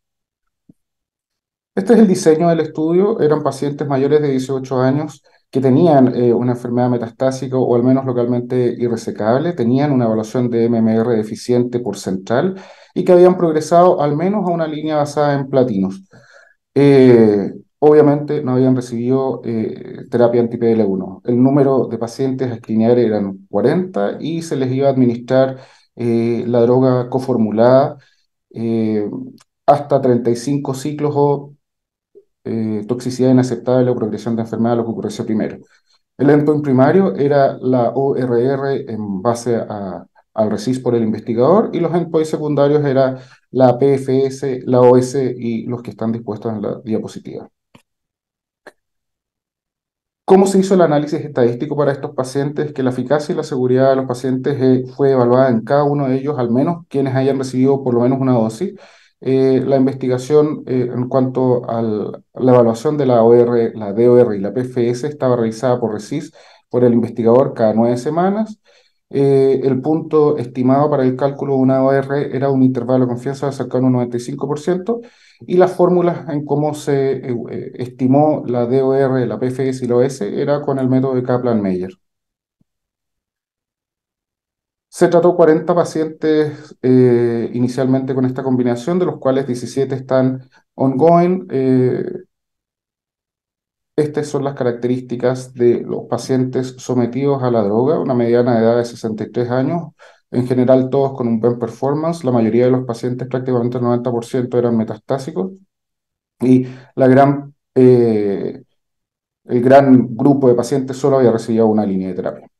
Este es el diseño del estudio. Eran pacientes mayores de 18 años que tenían eh, una enfermedad metastásica o al menos localmente irresecable, tenían una evaluación de MMR deficiente por central y que habían progresado al menos a una línea basada en platinos. Eh, obviamente no habían recibido eh, terapia anti-PL1. El número de pacientes a eran 40 y se les iba a administrar eh, la droga coformulada hasta 35 ciclos o toxicidad inaceptable o progresión de enfermedad, lo que ocurrió primero. El endpoint primario era la ORR en base a al RECIS por el investigador y los endpoints secundarios era la PFS, la OS y los que están dispuestos en la diapositiva. ¿Cómo se hizo el análisis estadístico para estos pacientes? Que la eficacia y la seguridad de los pacientes eh, fue evaluada en cada uno de ellos, al menos quienes hayan recibido por lo menos una dosis. Eh, la investigación eh, en cuanto a la evaluación de la OR, la DOR y la PFS estaba realizada por RECIS por el investigador cada nueve semanas eh, el punto estimado para el cálculo de una OR era un intervalo de confianza de de un 95% y las fórmulas en cómo se eh, eh, estimó la DOR, la PFS y la OS era con el método de kaplan meyer Se trató 40 pacientes inicialmente con esta combinación, de los cuales 17 están ongoing estas son las características de los pacientes sometidos a la droga, una mediana edad de 63 años, en general todos con un buen performance, la mayoría de los pacientes, prácticamente el 90%, eran metastásicos, y eh, el gran grupo de pacientes solo había recibido una línea de terapia.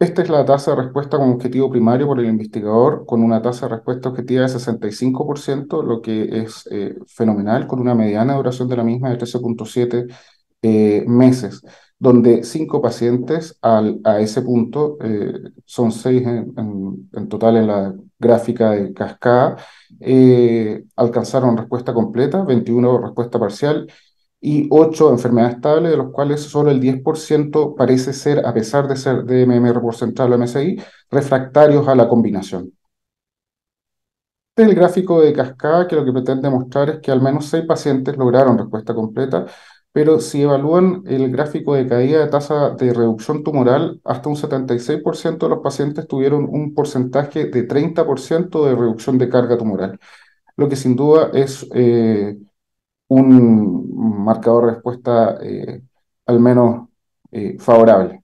Esta es la tasa de respuesta con objetivo primario por el investigador, con una tasa de respuesta objetiva de 65%, lo que es eh, fenomenal, con una mediana duración de la misma de 13.7 eh, meses, donde cinco pacientes a ese punto, eh, son seis en, en, total en la gráfica de cascada, alcanzaron respuesta completa, 21 respuesta parcial y 8 enfermedades estables, de los cuales solo el 10% parece ser, a pesar de ser de MMR central o MSI, refractarios a la combinación. Este es el gráfico de cascada que lo que pretende mostrar es que al menos 6 pacientes lograron respuesta completa, pero si evalúan el gráfico de caída de tasa de reducción tumoral, hasta un 76% de los pacientes tuvieron un porcentaje de 30% de reducción de carga tumoral, lo que sin duda es... Eh, un marcador de respuesta eh, al menos eh, favorable.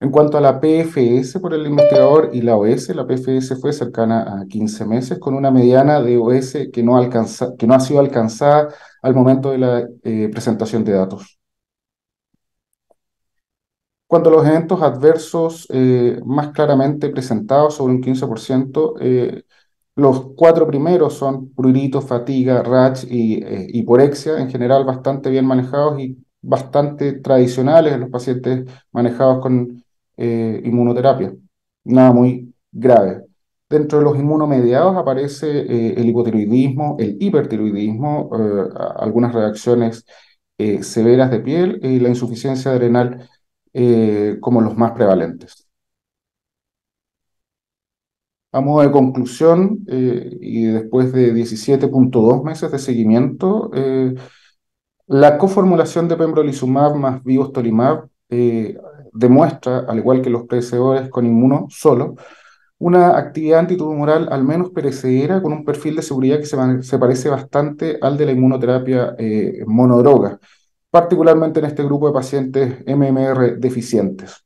En cuanto a la PFS por el investigador y la OS, la PFS fue cercana a 15 meses con una mediana de OS que no, alcanza, que no ha sido alcanzada al momento de la eh, presentación de datos. Cuando a los eventos adversos más claramente presentados, sobre un 15%, los cuatro primeros son prurito, fatiga, rash y eh, hiporexia, en general bastante bien manejados y bastante tradicionales en los pacientes manejados con eh, inmunoterapia. Nada muy grave. Dentro de los inmunomediados aparece eh, el hipotiroidismo, el hipertiroidismo, algunas reacciones severas de piel y la insuficiencia adrenal como los más prevalentes. A modo de conclusión, eh, y después de 17.2 meses de seguimiento, eh, la coformulación de pembrolizumab más vivostolimab eh, demuestra, al igual que los predecesores con inmuno solo, una actividad antitumoral al menos perecedera con un perfil de seguridad que se, se parece bastante al de la inmunoterapia monodroga, particularmente en este grupo de pacientes MMR deficientes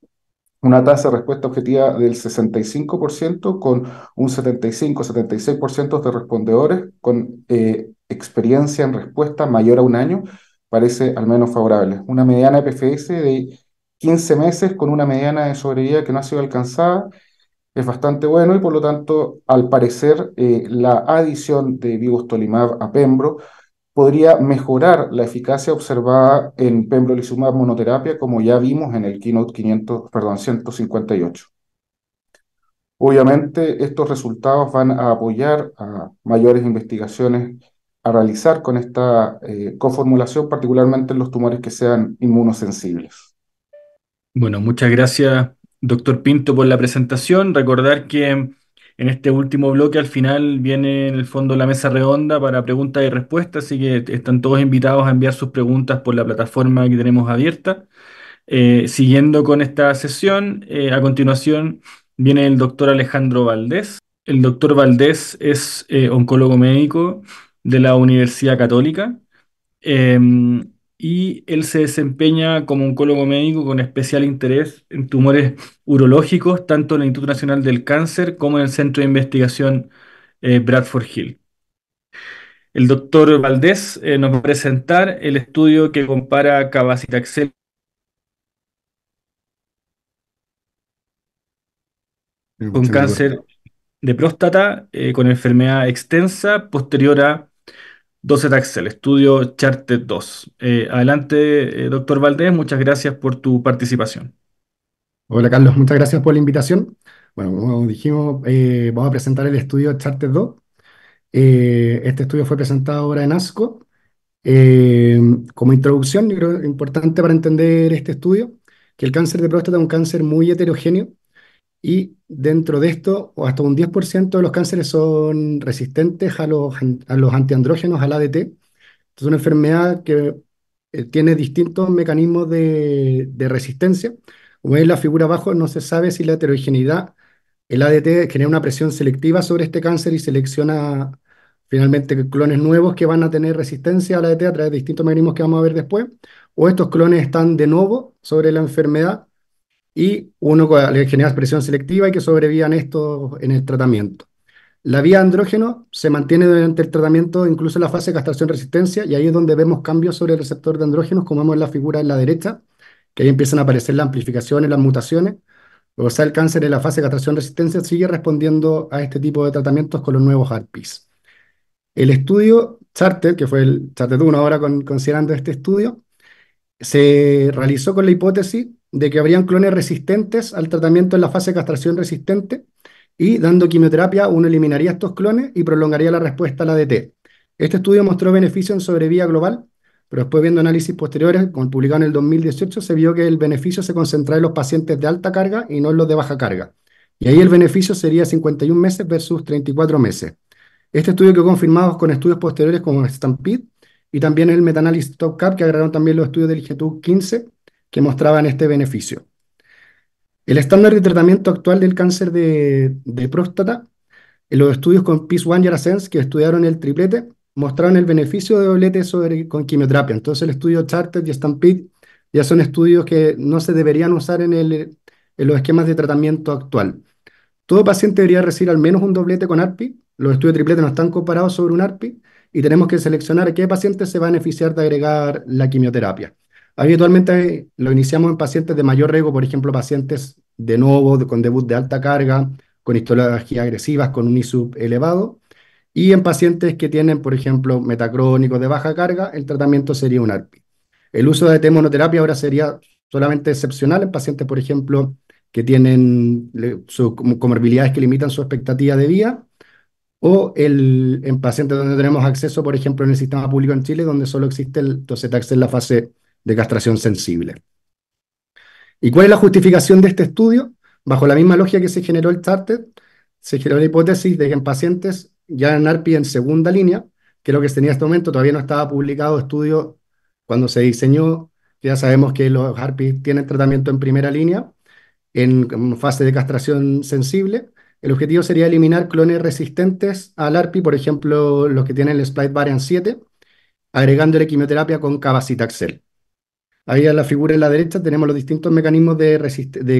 una tasa de respuesta objetiva del 65% con un 75-76% de respondedores con eh, experiencia en respuesta mayor a un año, parece al menos favorable. Una mediana PFS de 15 meses con una mediana de sobrevida que no ha sido alcanzada es bastante bueno y por lo tanto, al parecer, eh, la adición de Vivos Tolimab a Pembro podría mejorar la eficacia observada en pembrolizumab monoterapia, como ya vimos en el Keynote 500, 158. Obviamente, estos resultados van a apoyar a mayores investigaciones a realizar con esta eh, coformulación, particularmente en los tumores que sean inmunosensibles. Bueno, muchas gracias, doctor Pinto, por la presentación. Recordar que en este último bloque, al final, viene en el fondo la mesa redonda para preguntas y respuestas, así que están todos invitados a enviar sus preguntas por la plataforma que tenemos abierta. Eh, siguiendo con esta sesión, eh, a continuación viene el doctor Alejandro Valdés. El doctor Valdés es eh, oncólogo médico de la Universidad Católica. Em, y él se desempeña como oncólogo médico con especial interés en tumores urológicos, tanto en el Instituto Nacional del Cáncer como en el Centro de Investigación eh, Bradford Hill. El doctor Valdés eh, nos va a presentar el estudio que compara cabacitaxel con cáncer de próstata, eh, con enfermedad extensa posterior a 12 Taxel, estudio Charter 2. Eh, adelante, eh, doctor Valdés, muchas gracias por tu participación. Hola Carlos, muchas gracias por la invitación. Bueno, como dijimos, eh, vamos a presentar el estudio Charter 2. este estudio fue presentado ahora en ASCO. como introducción, creo importante para entender este estudio, que el cáncer de próstata es un cáncer muy heterogéneo y dentro de esto, hasta un 10% de los cánceres son resistentes a los, los antiandrógenos, al ADT. Es una enfermedad que eh, tiene distintos mecanismos de, resistencia. Como veis la figura abajo, no se sabe si la heterogeneidad, el ADT genera una presión selectiva sobre este cáncer y selecciona finalmente clones nuevos que van a tener resistencia al ADT a través de distintos mecanismos que vamos a ver después, o estos clones están de nuevo sobre la enfermedad y uno con la expresión selectiva y que sobrevivan estos en el tratamiento. La vía andrógeno se mantiene durante el tratamiento, incluso en la fase de castración-resistencia, y ahí es donde vemos cambios sobre el receptor de andrógenos, como vemos en la figura en la derecha, que ahí empiezan a aparecer las amplificaciones, las mutaciones. O sea, el cáncer en la fase de castración-resistencia sigue respondiendo a este tipo de tratamientos con los nuevos ARPIs. El estudio Charter, que fue el Charter 1 ahora con, considerando este estudio, se realizó con la hipótesis de que habrían clones resistentes al tratamiento en la fase de castración resistente y dando quimioterapia uno eliminaría estos clones y prolongaría la respuesta a la DT. Este estudio mostró beneficio en sobrevía global, pero después viendo análisis posteriores, como publicado en el 2018, se vio que el beneficio se concentraba en los pacientes de alta carga y no en los de baja carga. Y ahí el beneficio sería 51 meses versus 34 meses. Este estudio quedó confirmado con estudios posteriores como Stampede y también el Top TopCap, que agarraron también los estudios del IGTU 15, que mostraban este beneficio. El estándar de tratamiento actual del cáncer de, próstata, en eh, los estudios con PIS-1 y que estudiaron el triplete, mostraron el beneficio de doblete sobre, con quimioterapia. Entonces el estudio Charter y Stampede ya son estudios que no se deberían usar en, en los esquemas de tratamiento actual. Todo paciente debería recibir al menos un doblete con ARPI. Los estudios de triplete no están comparados sobre un ARPI y tenemos que seleccionar qué paciente se va a beneficiar de agregar la quimioterapia. Habitualmente eh, lo iniciamos en pacientes de mayor riesgo, por ejemplo, pacientes de nuevo, con debut de alta carga, con histología agresivas, con un ISUP elevado. Y en pacientes que tienen, por ejemplo, metacrónicos de baja carga, el tratamiento sería un ARPI. El uso de temonoterapia ahora sería solamente excepcional en pacientes, por ejemplo, que tienen su, comorbilidades que limitan su expectativa de vida, o el, en pacientes donde tenemos acceso, por ejemplo, en el sistema público en Chile, donde solo existe el docetaxel en la fase de castración sensible. ¿Y cuál es la justificación de este estudio? Bajo la misma lógica que se generó el TARTED, se generó la hipótesis de que en pacientes ya en ARPI en segunda línea, que es lo que tenía en este momento, todavía no estaba publicado estudio cuando se diseñó, ya sabemos que los ARPI tienen tratamiento en primera línea, en fase de castración sensible. El objetivo sería eliminar clones resistentes al ARPI, por ejemplo, los que tienen el SPLITE Variant 7, agregándole quimioterapia con cabacitaxel. Ahí a la figura en la derecha tenemos los distintos mecanismos de,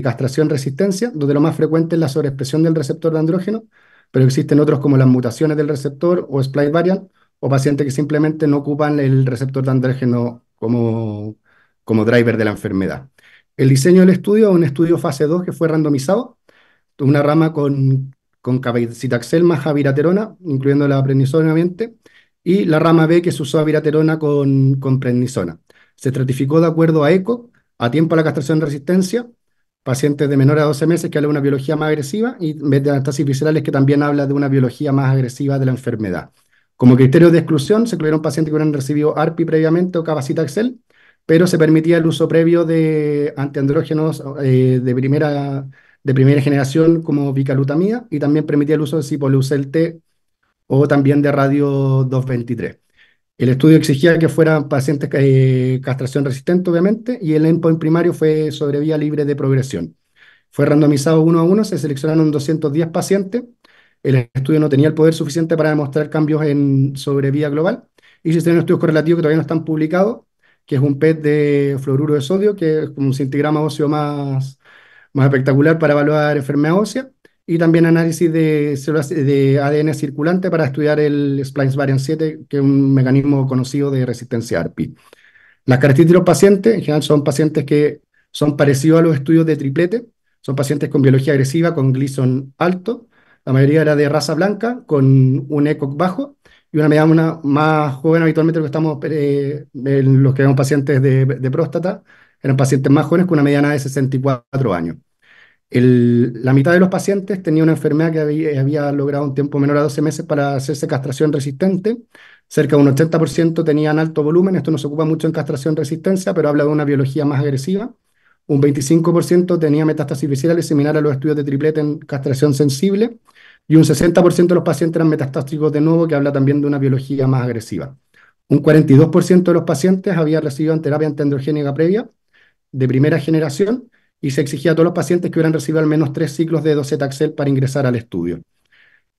castración-resistencia, donde lo más frecuente es la sobreexpresión del receptor de andrógeno, pero existen otros como las mutaciones del receptor o splice variant, o pacientes que simplemente no ocupan el receptor de andrógeno como, como driver de la enfermedad. El diseño del estudio es un estudio fase 2 que fue randomizado, una rama con, con cabecitaxel más aviraterona, incluyendo la prednisona, ambiente y la rama B que se usó aviraterona con, con prednisona se estratificó de acuerdo a ECO, a tiempo a la castración de resistencia, pacientes de menor a 12 meses que habla de una biología más agresiva y de anastasis viscerales que también habla de una biología más agresiva de la enfermedad. Como criterio de exclusión se incluyeron pacientes que hubieran recibido ARPI previamente o cabacitaxel, pero se permitía el uso previo de antiandrógenos eh, de, primera, de primera generación como bicalutamida y también permitía el uso de cipoleucel T o también de radio 223. El estudio exigía que fueran pacientes de eh, castración resistente, obviamente, y el endpoint primario fue sobrevía libre de progresión. Fue randomizado uno a uno, se seleccionaron 210 pacientes. El estudio no tenía el poder suficiente para demostrar cambios en sobrevía global. Y se hicieron estudios correlativos que todavía no están publicados, que es un PET de fluoruro de sodio, que es como un cintigrama óseo más, más espectacular para evaluar enfermedad ósea y también análisis de de ADN circulante para estudiar el splice variant 7, que es un mecanismo conocido de resistencia a ARPI. Las características pacientes, en general, son pacientes que son parecidos a los estudios de triplete, son pacientes con biología agresiva, con Gleason alto, la mayoría era de raza blanca, con un ECOC bajo y una mediana más joven habitualmente lo estamos, eh, los que vemos pacientes de próstata, eran pacientes más jóvenes con una mediana de 64 años la mitad de los pacientes tenía una enfermedad que había, logrado un tiempo menor a 12 meses para hacerse castración resistente. Cerca de un 80% tenían alto volumen. Esto no se ocupa mucho en castración resistencia, pero habla de una biología más agresiva. Un 25% tenía metástasis viscerales similar a los estudios de triplete en castración sensible. Y un 60% de los pacientes eran metastásticos de nuevo, que habla también de una biología más agresiva. Un 42% de los pacientes había recibido terapia antendrogénica previa de primera generación y se exigía a todos los pacientes que hubieran recibido al menos tres ciclos de docetaxel para ingresar al estudio.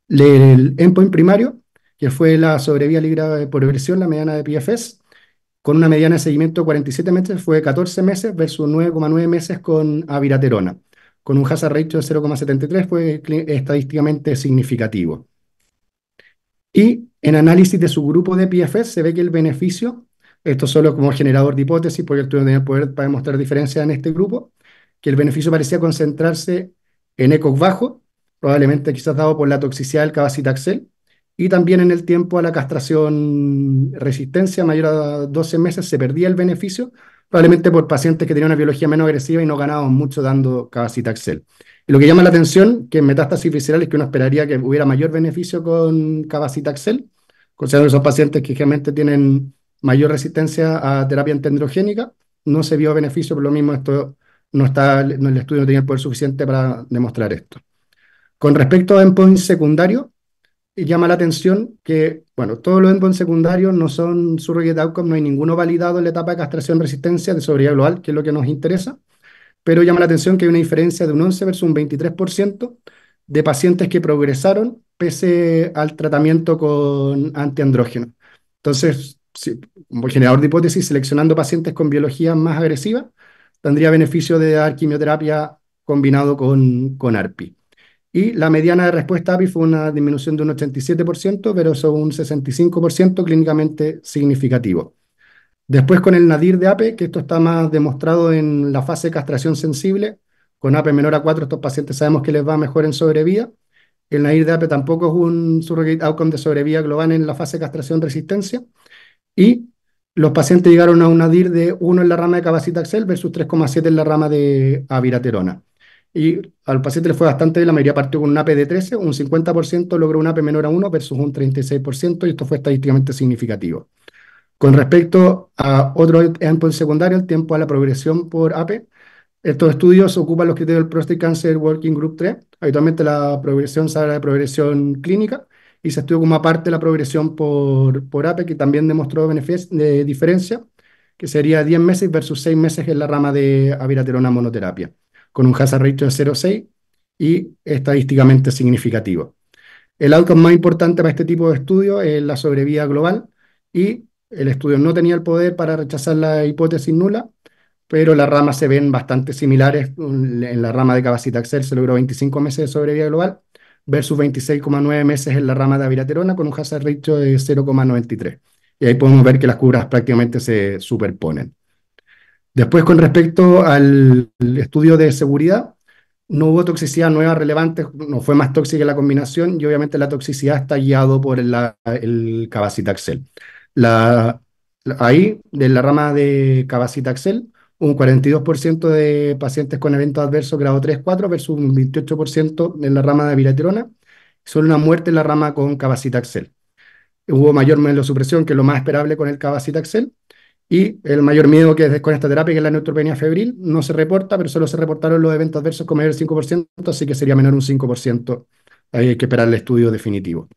El endpoint primario, que fue la sobrevía libre por versión, la mediana de PFS, con una mediana de seguimiento de 47 meses, fue 14 meses versus 9,9 meses con aviraterona. Con un hazard ratio de 0,73 fue estadísticamente significativo. Y en análisis de su grupo de PFS se ve que el beneficio, esto solo como generador de hipótesis, porque el estudio tenía poder para demostrar diferencias en este grupo, que el beneficio parecía concentrarse en ecos bajo, probablemente quizás dado por la toxicidad del cabacitaxel, y también en el tiempo a la castración resistencia, mayor a 12 meses, se perdía el beneficio, probablemente por pacientes que tenían una biología menos agresiva y no ganaban mucho dando cabacitaxel. Y lo que llama la atención, que en metástasis visceral es que uno esperaría que hubiera mayor beneficio con cabacitaxel, considerando esos pacientes que generalmente tienen mayor resistencia a terapia entendrogénica. no se vio beneficio, por lo mismo esto no está, el estudio no tenía el poder suficiente para demostrar esto. Con respecto a endpoints secundarios, llama la atención que, bueno, todos los endpoints secundarios no son surrogate outcome, no hay ninguno validado en la etapa de castración resistencia de sobriedad global, que es lo que nos interesa, pero llama la atención que hay una diferencia de un 11 versus un 23% de pacientes que progresaron pese al tratamiento con antiandrógeno. Entonces, como generador de hipótesis, seleccionando pacientes con biología más agresiva, tendría beneficio de dar quimioterapia combinado con, con ARPI. Y la mediana de respuesta API fue una disminución de un 87%, pero eso un 65% clínicamente significativo. Después con el nadir de APE, que esto está más demostrado en la fase de castración sensible, con APE menor a 4 estos pacientes sabemos que les va mejor en sobrevida. El nadir de APE tampoco es un surrogate outcome de sobrevida global en la fase de castración resistencia. Y los pacientes llegaron a un DIR de 1 en la rama de Cabacitaxel versus 3,7 en la rama de aviraterona. Y al paciente le fue bastante, la mayoría partió con un AP de 13, un 50% logró un AP menor a 1 versus un 36%, y esto fue estadísticamente significativo. Con respecto a otro endpoint secundario, el tiempo a la progresión por AP, estos estudios ocupan los criterios del Prostate Cancer Working Group 3. Habitualmente la progresión se habla de progresión clínica, y se estudió como aparte la progresión por, por APE, que también demostró de diferencia, que sería 10 meses versus 6 meses en la rama de aviraterona monoterapia, con un hazard ratio de 0,6 y estadísticamente significativo. El outcome más importante para este tipo de estudio es la sobrevida global y el estudio no tenía el poder para rechazar la hipótesis nula, pero las ramas se ven bastante similares. En la rama de Cabacitaxel se logró 25 meses de sobrevida global versus 26,9 meses en la rama de aviraterona con un hazard ratio de 0,93. Y ahí podemos ver que las curvas prácticamente se superponen. Después, con respecto al estudio de seguridad, no hubo toxicidad nueva relevante, no fue más tóxica la combinación y obviamente la toxicidad está guiado por el, el cabacitaxel. ahí, de la rama de cabacitaxel, un 42% de pacientes con eventos adversos grado 3-4 versus un 28% en la rama de bilaterona, solo una muerte en la rama con cabacitaxel. Hubo mayor melosupresión, que lo más esperable con el cabacitaxel, y el mayor miedo que es con esta terapia, que es la neutropenia febril, no se reporta, pero solo se reportaron los eventos adversos con mayor del 5%, así que sería menor un 5%. Ahí hay que esperar el estudio definitivo.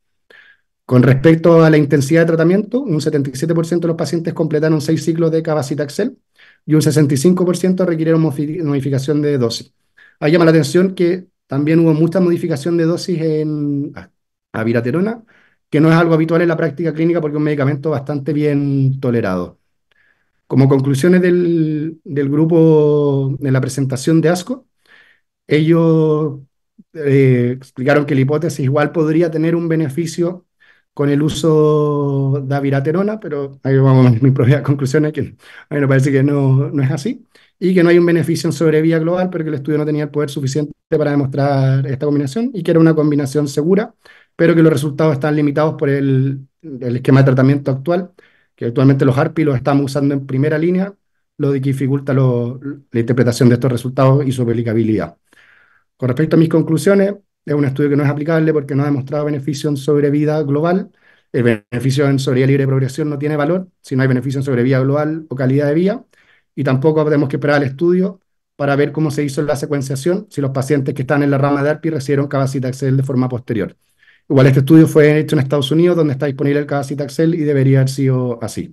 Con respecto a la intensidad de tratamiento, un 77% de los pacientes completaron 6 ciclos de cabacitaxel, y un 65% requirieron modificación de dosis. Ahí llama la atención que también hubo mucha modificación de dosis en aviraterona, que no es algo habitual en la práctica clínica porque es un medicamento bastante bien tolerado. Como conclusiones del, grupo de la presentación de ASCO, ellos eh, explicaron que la hipótesis igual podría tener un beneficio con el uso de aviraterona, pero ahí vamos a mis propias conclusiones, que a mí me parece que no, no es así, y que no hay un beneficio en sobrevía global, pero que el estudio no tenía el poder suficiente para demostrar esta combinación, y que era una combinación segura, pero que los resultados están limitados por el, esquema de tratamiento actual, que actualmente los ARPI los estamos usando en primera línea, lo que dificulta la interpretación de estos resultados y su aplicabilidad. Con respecto a mis conclusiones, es un estudio que no es aplicable porque no ha demostrado beneficio en sobrevida global. El beneficio en sobrevida libre de progresión no tiene valor si no hay beneficio en sobrevida global o calidad de vida. Y tampoco tenemos que esperar al estudio para ver cómo se hizo la secuenciación, si los pacientes que están en la rama de ARPI recibieron cabacitaxel de forma posterior. Igual este estudio fue hecho en Estados Unidos, donde está disponible el cabacitaxel y debería haber sido así.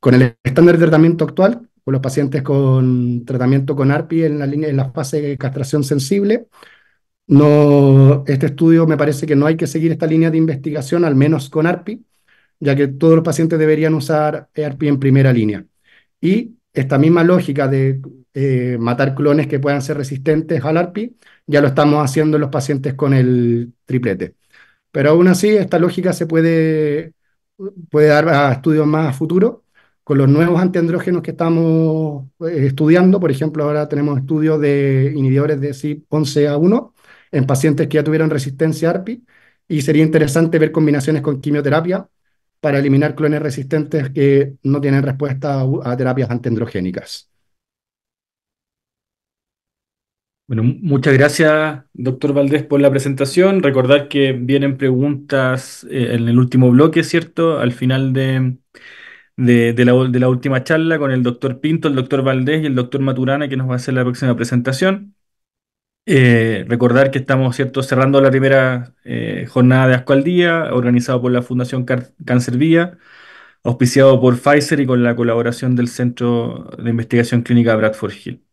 Con el estándar de tratamiento actual, con los pacientes con tratamiento con ARPI en la, línea, en la fase de castración sensible, no, este estudio me parece que no hay que seguir esta línea de investigación, al menos con ARPI, ya que todos los pacientes deberían usar ARPI en primera línea. Y esta misma lógica de eh, matar clones que puedan ser resistentes al ARPI, ya lo estamos haciendo en los pacientes con el triplete. Pero aún así, esta lógica se puede, puede dar a estudios más a futuro con los nuevos antiandrógenos que estamos eh, estudiando. Por ejemplo, ahora tenemos estudios de inhibidores de CIP 11 a 1 en pacientes que ya tuvieron resistencia a ARPI y sería interesante ver combinaciones con quimioterapia para eliminar clones resistentes que no tienen respuesta a terapias antiandrogénicas. Bueno, muchas gracias, doctor Valdés, por la presentación. Recordar que vienen preguntas eh, en el último bloque, ¿cierto? Al final de, la, de la última charla con el doctor Pinto, el doctor Valdés y el doctor Maturana, que nos va a hacer la próxima presentación. Eh, recordar que estamos ¿cierto? cerrando la primera eh, jornada de Asco al Día, organizado por la Fundación Cáncer Vía, auspiciado por Pfizer y con la colaboración del Centro de Investigación Clínica Bradford Hill.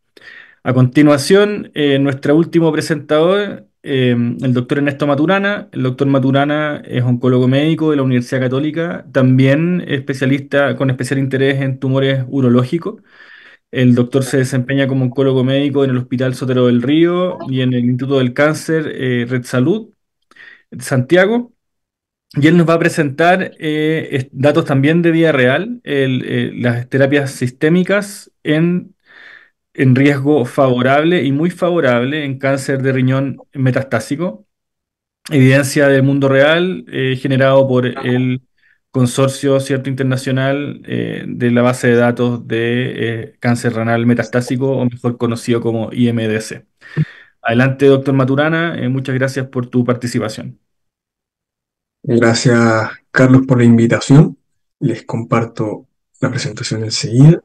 A continuación, eh, nuestro último presentador, el doctor Ernesto Maturana. El doctor Maturana es oncólogo médico de la Universidad Católica, también especialista con especial interés en tumores urológicos. El doctor se desempeña como oncólogo médico en el Hospital Sotero del Río y en el Instituto del Cáncer eh, Red Salud Santiago. Y él nos va a presentar eh, datos también de vida real, eh, las terapias sistémicas en, en riesgo favorable y muy favorable en cáncer de riñón metastásico. Evidencia del mundo real generado por el consorcio cierto internacional eh, de la base de datos de eh, cáncer renal metastásico, o mejor conocido como IMDC. Adelante, doctor Maturana, eh, muchas gracias por tu participación. Gracias, Carlos, por la invitación. Les comparto la presentación enseguida.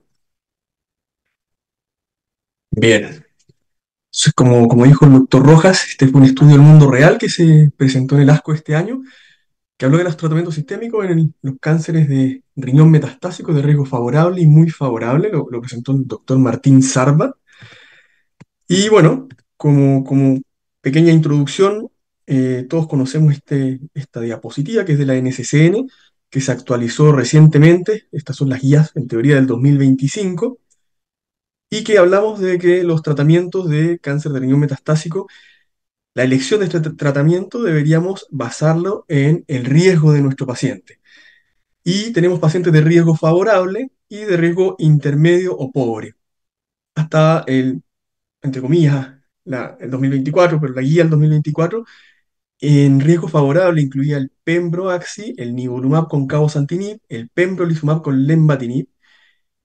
Bien. Como, como dijo el doctor Rojas, este fue un estudio del mundo real que se presentó en el ASCO este año que habló de los tratamientos sistémicos en los cánceres de riñón metastásico de riesgo favorable y muy favorable, lo, presentó el doctor Martín Sarba. Y bueno, como, como pequeña introducción, eh, todos conocemos este, esta diapositiva que es de la NCCN, que se actualizó recientemente, estas son las guías en teoría del 2025, y que hablamos de que los tratamientos de cáncer de riñón metastásico la elección de este tratamiento deberíamos basarlo en el riesgo de nuestro paciente. Y tenemos pacientes de riesgo favorable y de riesgo intermedio o pobre. Hasta el, entre comillas, el 2024, pero la guía del 2024, en riesgo favorable incluía el pembroaxi, el nivolumab con cabozantinib, el pembrolizumab con Lembatinib.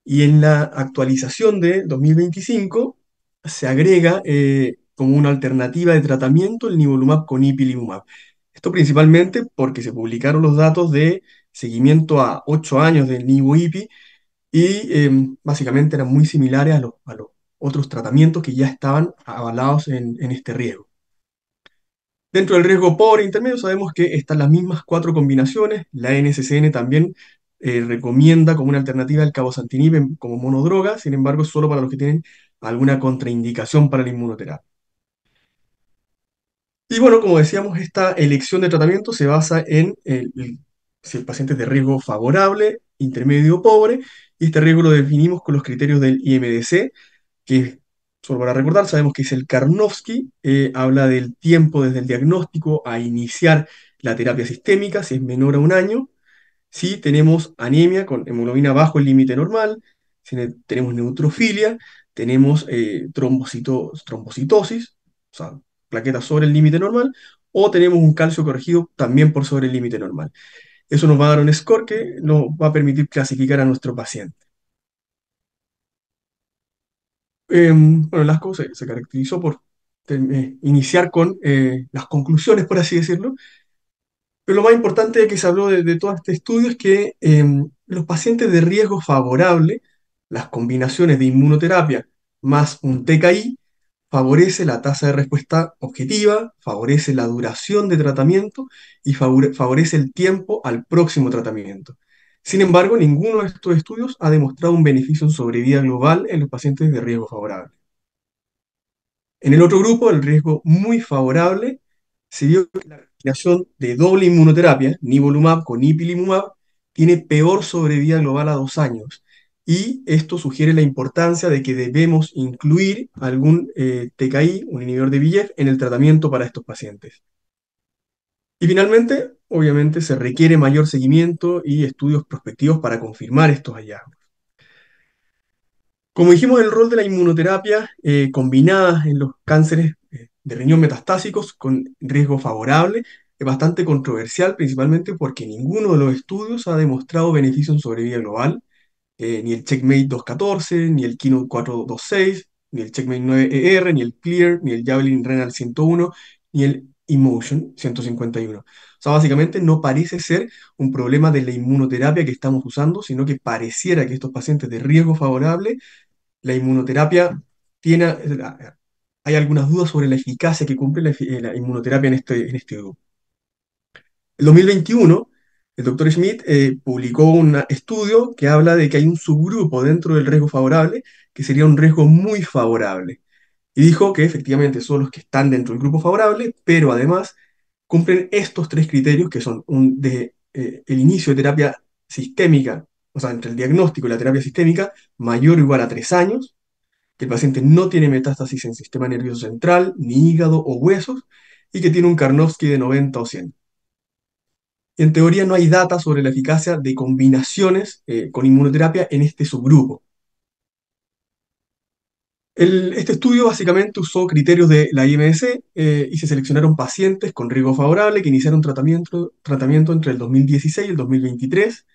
y en la actualización de 2025 se agrega eh, como una alternativa de tratamiento el nivolumab con ipilimumab. Esto principalmente porque se publicaron los datos de seguimiento a ocho años del nivo y em, básicamente eran muy similares a, los otros tratamientos que ya estaban avalados en, este riesgo. Dentro del riesgo pobre intermedio sabemos que están las mismas cuatro combinaciones. La NSCN también eh, recomienda como una alternativa el cabozantinib como monodroga, sin embargo, solo para los que tienen alguna contraindicación para la inmunoterapia. Y bueno, como decíamos, esta elección de tratamiento se basa en si el paciente es de riesgo favorable, intermedio o pobre, y este riesgo lo definimos con los criterios del IMDC, que solo para recordar, sabemos que es el Karnofsky, eh, habla del tiempo desde el diagnóstico a iniciar la terapia sistémica, si es menor a un año, si tenemos anemia con hemoglobina bajo el límite normal, si tenemos neutrofilia, tenemos eh, trombocitosis, o sea, queda sobre el límite normal, o tenemos un calcio corregido también por sobre el límite normal. Eso nos va a dar un score que nos va a permitir clasificar a nuestro paciente. Em, bueno, las se, se caracterizó por eh, iniciar con eh, las conclusiones, por así decirlo, pero lo más importante que se habló de, de todo este estudio es que em, los pacientes de riesgo favorable, las combinaciones de inmunoterapia más un TKI, favorece la tasa de respuesta objetiva, favorece la duración de tratamiento y favorece el tiempo al próximo tratamiento. Sin embargo, ninguno de estos estudios ha demostrado un beneficio en sobrevida global en los pacientes de riesgo favorable. En el otro grupo, el riesgo muy favorable, se vio que la combinación de doble inmunoterapia, nivolumab con ipilimumab, tiene peor sobrevida global a dos años y esto sugiere la importancia de que debemos incluir algún eh, TKI, un inhibidor de billet, en el tratamiento para estos pacientes. Y finalmente, obviamente se requiere mayor seguimiento y estudios prospectivos para confirmar estos hallazgos. Como dijimos, el rol de la inmunoterapia eh, combinada en los cánceres eh, de riñón metastásicos con riesgo favorable es bastante controversial, principalmente porque ninguno de los estudios ha demostrado beneficio en sobrevida global eh, ni el Checkmate 214, ni el Kino 426, ni el Checkmate 9ER, e ni el Clear, ni el Javelin Renal 101, ni el Emotion 151. O sea, básicamente no parece ser un problema de la inmunoterapia que estamos usando, sino que pareciera que estos pacientes de riesgo favorable, la inmunoterapia tiene... Ah, hay algunas dudas sobre la eficacia que cumple la, eh, inmunoterapia en este, en este grupo. El 2021 el doctor Schmidt eh, publicó un estudio que habla de que hay un subgrupo dentro del riesgo favorable que sería un riesgo muy favorable. Y dijo que efectivamente son los que están dentro del grupo favorable, pero además cumplen estos tres criterios que son eh, el inicio de terapia sistémica, o sea, entre el diagnóstico y la terapia sistémica, mayor o igual a tres años, que el paciente no tiene metástasis en sistema nervioso central, ni hígado o huesos, y que tiene un Karnowski de 90 o 100. En teoría no hay data sobre la eficacia de combinaciones eh, con inmunoterapia en este subgrupo. este estudio básicamente usó criterios de la IMDC eh, y se seleccionaron pacientes con riesgo favorable que iniciaron tratamiento, tratamiento entre el 2016 y el 2023.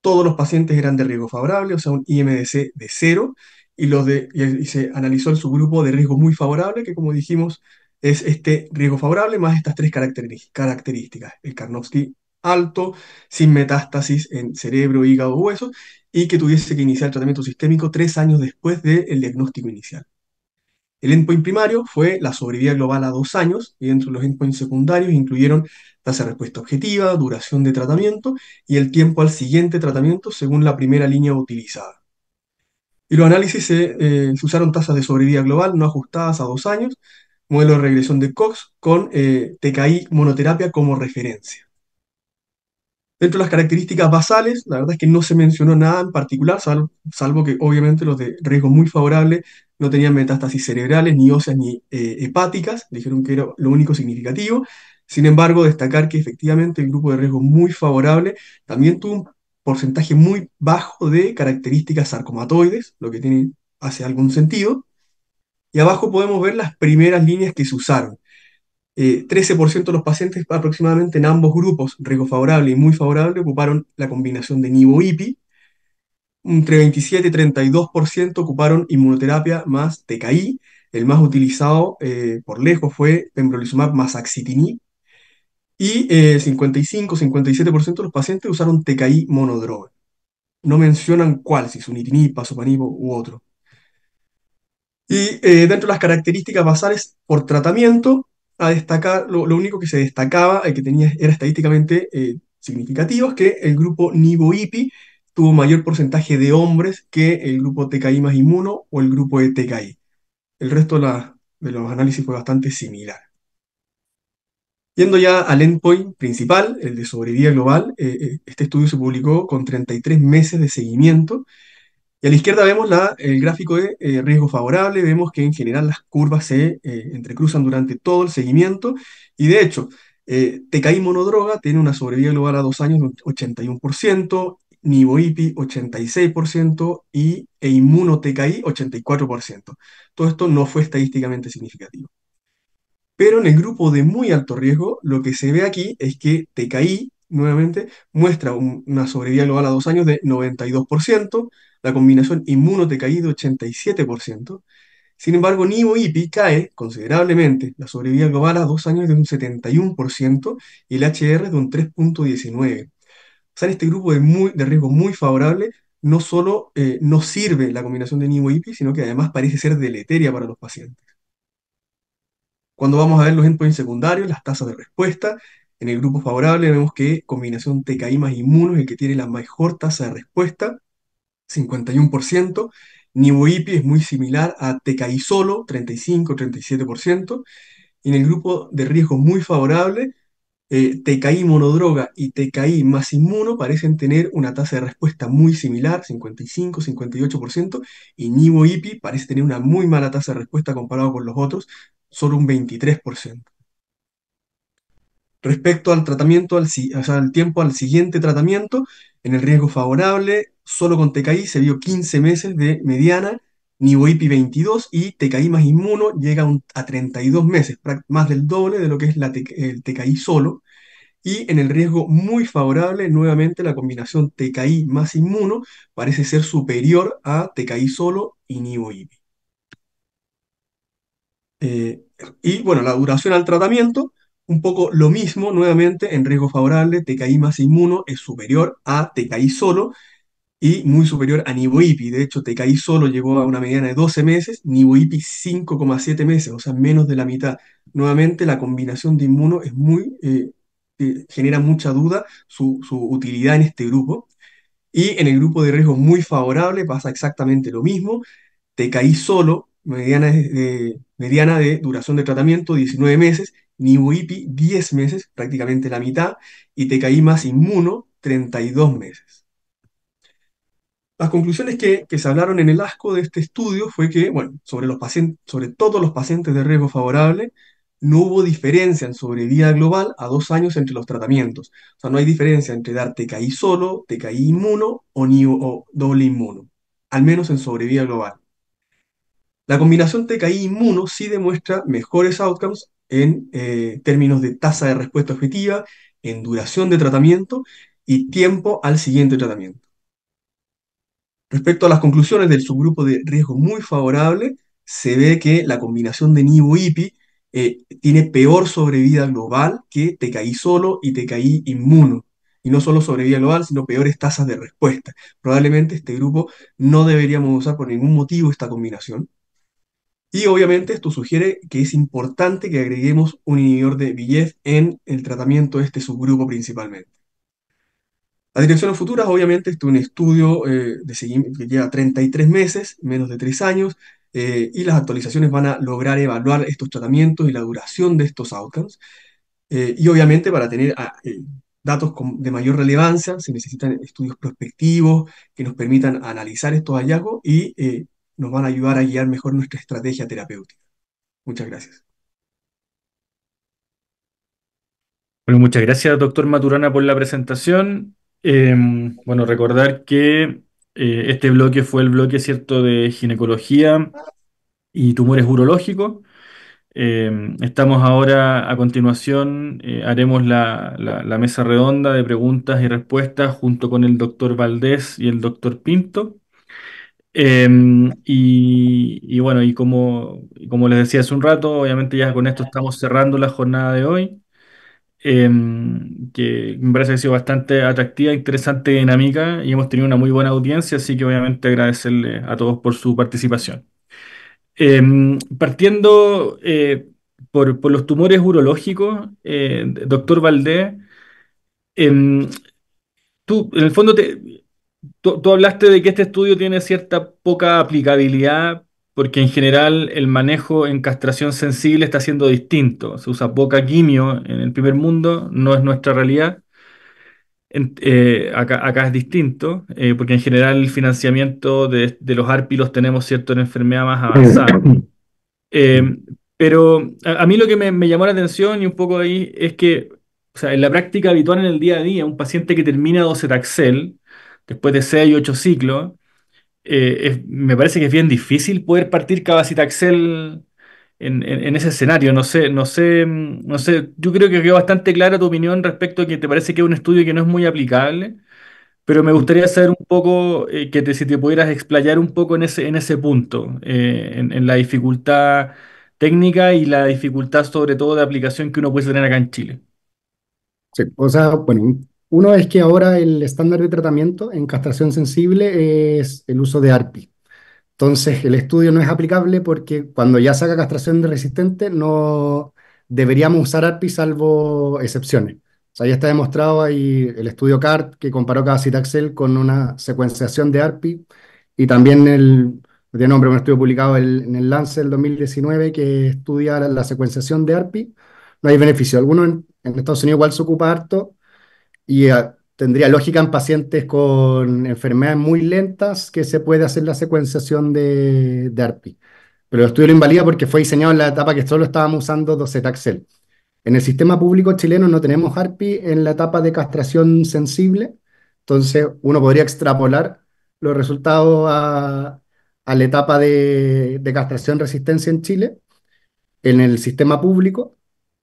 Todos los pacientes eran de riesgo favorable, o sea, un IMDC de cero, y, los de, se analizó el subgrupo de riesgo muy favorable, que como dijimos es este riesgo favorable más estas tres características, el Karnofsky alto, sin metástasis en cerebro, hígado o hueso, y que tuviese que iniciar tratamiento sistémico tres años después del diagnóstico inicial. El endpoint primario fue la sobrevida global a dos años, y dentro los endpoints secundarios incluyeron tasa de respuesta objetiva, duración de tratamiento y el tiempo al siguiente tratamiento según la primera línea utilizada. Y los análisis se, eh, usaron tasas de sobrevida global no ajustadas a dos años, modelo de regresión de Cox con eh, TKI monoterapia como referencia. Dentro de las características basales, la verdad es que no se mencionó nada en particular, salvo, que obviamente los de riesgo muy favorable no tenían metástasis cerebrales, ni óseas, ni eh, hepáticas, dijeron que era lo único significativo. Sin embargo, destacar que efectivamente el grupo de riesgo muy favorable también tuvo un porcentaje muy bajo de características sarcomatoides, lo que tiene, hace algún sentido. Y abajo podemos ver las primeras líneas que se usaron. 13% eh, de los pacientes aproximadamente en ambos grupos, riesgo favorable y muy favorable, ocuparon la combinación de nivo-ipi. Entre 27 y 32% ocuparon inmunoterapia más TKI. El más utilizado eh, por lejos fue pembrolizumab más axitinib. Y 55-57% eh, de los pacientes usaron TKI monodroga. No mencionan cuál, si sunitinib, pasopanibo u otro. Y dentro de las características basales por tratamiento, a destacar, lo, único que se destacaba, el eh, que tenía era estadísticamente eh, significativo, es que el grupo nivo tuvo mayor porcentaje de hombres que el grupo TKI más inmuno o el grupo de TKI. El resto de, los análisis fue bastante similar. Yendo ya al endpoint principal, el de sobrevida global, eh, este estudio se publicó con 33 meses de seguimiento y a la izquierda vemos el gráfico de eh, riesgo favorable, vemos que en general las curvas se eh, entrecruzan durante todo el seguimiento y de hecho, eh, TKI monodroga tiene una sobrevida global a dos años de 81%, Nivoipi 86% y e inmuno 84%. Todo esto no fue estadísticamente significativo. Pero en el grupo de muy alto riesgo, lo que se ve aquí es que TKI nuevamente muestra una sobrevida global a dos años de 92%, la combinación TKI de 87%. Sin embargo, Nimo IPI cae considerablemente, la sobrevida global a dos años de un 71% y el HR de un 3.19%. O sea, en este grupo de, muy, de riesgo muy favorable, no solo eh, no sirve la combinación de nivo IPI, sino que además parece ser deleteria para los pacientes. Cuando vamos a ver los endpoints secundarios, las tasas de respuesta, en el grupo favorable vemos que combinación TKI más inmuno es el que tiene la mejor tasa de respuesta, 51%. nivoipi es muy similar a solo, 35-37%. En el grupo de riesgo muy favorable, eh, TKI monodroga y TKI más inmuno parecen tener una tasa de respuesta muy similar, 55-58%, y Nivo-IPI parece tener una muy mala tasa de respuesta comparado con los otros, solo un 23%. Respecto al tratamiento, al tiempo al siguiente tratamiento, en el riesgo favorable, solo con TKI se vio 15 meses de mediana, Nivoipi 22 y TKI más inmuno llega a 32 meses, más del doble de lo que es la, el TKI solo. Y en el riesgo muy favorable, nuevamente la combinación TKI más inmuno parece ser superior a TKI solo y Nivoipi. Eh, y bueno, la duración al tratamiento, un poco lo mismo, nuevamente en riesgo favorable, TKI más inmuno es superior a TKI solo y muy superior a Niboipi. De hecho, caí solo llegó a una mediana de 12 meses, Niboipi 5,7 meses, o sea, menos de la mitad. Nuevamente, la combinación de inmuno es muy, eh, genera mucha duda su, utilidad en este grupo. Y en el grupo de riesgo muy favorable pasa exactamente lo mismo. caí solo, mediana de, mediana de duración de tratamiento, 19 meses. Niboipi, 10 meses, prácticamente la mitad. Y te caí más inmuno, 32 meses. Las conclusiones que, se hablaron en el ASCO de este estudio fue que, bueno, sobre, los pacientes, sobre todos los pacientes de riesgo favorable, no hubo diferencia en sobrevida global a dos años entre los tratamientos. O sea, no hay diferencia entre dar TKI solo, TKI inmuno o, ni, o doble inmuno, al menos en sobrevida global. La combinación TKI inmuno sí demuestra mejores outcomes en eh, términos de tasa de respuesta objetiva, en duración de tratamiento y tiempo al siguiente tratamiento. Respecto a las conclusiones del subgrupo de riesgo muy favorable, se ve que la combinación de nivo-ipi eh, tiene peor sobrevida global que TKI solo y TKI inmuno. Y no solo sobrevida global, sino peores tasas de respuesta. Probablemente este grupo no deberíamos usar por ningún motivo esta combinación. Y obviamente esto sugiere que es importante que agreguemos un inhibidor de billez en el tratamiento de este subgrupo principalmente. Las direcciones futuras, obviamente, este es un estudio eh, de que lleva 33 meses, menos de 3 años, eh, y las actualizaciones van a lograr evaluar estos tratamientos y la duración de estos outcomes. Eh, y obviamente para tener ah, datos de mayor relevancia se necesitan estudios prospectivos que nos permitan analizar estos hallazgos y nos van a ayudar a guiar mejor nuestra estrategia terapéutica. Muchas gracias. Bueno, muchas gracias, doctor Maturana, por la presentación. Em, bueno, recordar que eh, este bloque fue el bloque, ¿cierto?, de ginecología y tumores urológicos. Em, estamos ahora, a continuación, eh, haremos la, mesa redonda de preguntas y respuestas junto con el doctor Valdés y el doctor Pinto. Em, y, bueno, como, y como les decía hace un rato, obviamente ya con esto estamos cerrando la jornada de hoy. Em, que me parece que ha sido bastante atractiva, interesante, dinámica y hemos tenido una muy buena audiencia, así que obviamente agradecerle a todos por su participación. Em, partiendo eh, por, los tumores urológicos, eh, doctor Valdés, em, tú en el fondo te, hablaste de que este estudio tiene cierta poca aplicabilidad porque en general el manejo en castración sensible está siendo distinto. Se usa poca quimio en el primer mundo, no es nuestra realidad. Eh, acá, es distinto, eh, porque en general el financiamiento de, los ARPI los tenemos cierto en enfermedad más avanzada. Eh, pero a, mí lo que me, llamó la atención y un poco ahí es que, en la práctica habitual en el día a día, un paciente que termina taxel después de 6 y 8 ciclos, eh, me parece que es bien difícil poder partir cada en, en, en, ese escenario. No sé, no sé, mm, no sé. Yo creo que quedó bastante clara tu opinión respecto a que te parece que es un estudio que no es muy aplicable, pero me gustaría saber un poco eh, que si te pudieras explayar un poco en ese, en ese punto, eh, en, la dificultad técnica y la dificultad sobre todo de aplicación que uno puede tener acá en Chile. Sí, o sea, bueno, un uno es que ahora el estándar de tratamiento en castración sensible es el uso de ARPI. Entonces, el estudio no es aplicable porque cuando ya saca castración de resistente, no deberíamos usar ARPI salvo excepciones. O sea, ya está demostrado ahí el estudio CART que comparó cabacitaxel con una secuenciación de ARPI y también el, de nombre, un estudio publicado en el Lancet del 2019 que estudia la, secuenciación de ARPI. No hay beneficio. alguno en, en Estados Unidos igual se ocupa harto y eh, tendría lógica en pacientes con enfermedades muy lentas que se puede hacer la secuenciación de, ARPI. Pero el estudio lo invalida porque fue diseñado en la etapa que solo estábamos usando docetaxel. En el sistema público chileno no tenemos ARPI en la etapa de castración sensible, entonces uno podría extrapolar los resultados a, la etapa de, de castración resistencia en Chile, en el sistema público,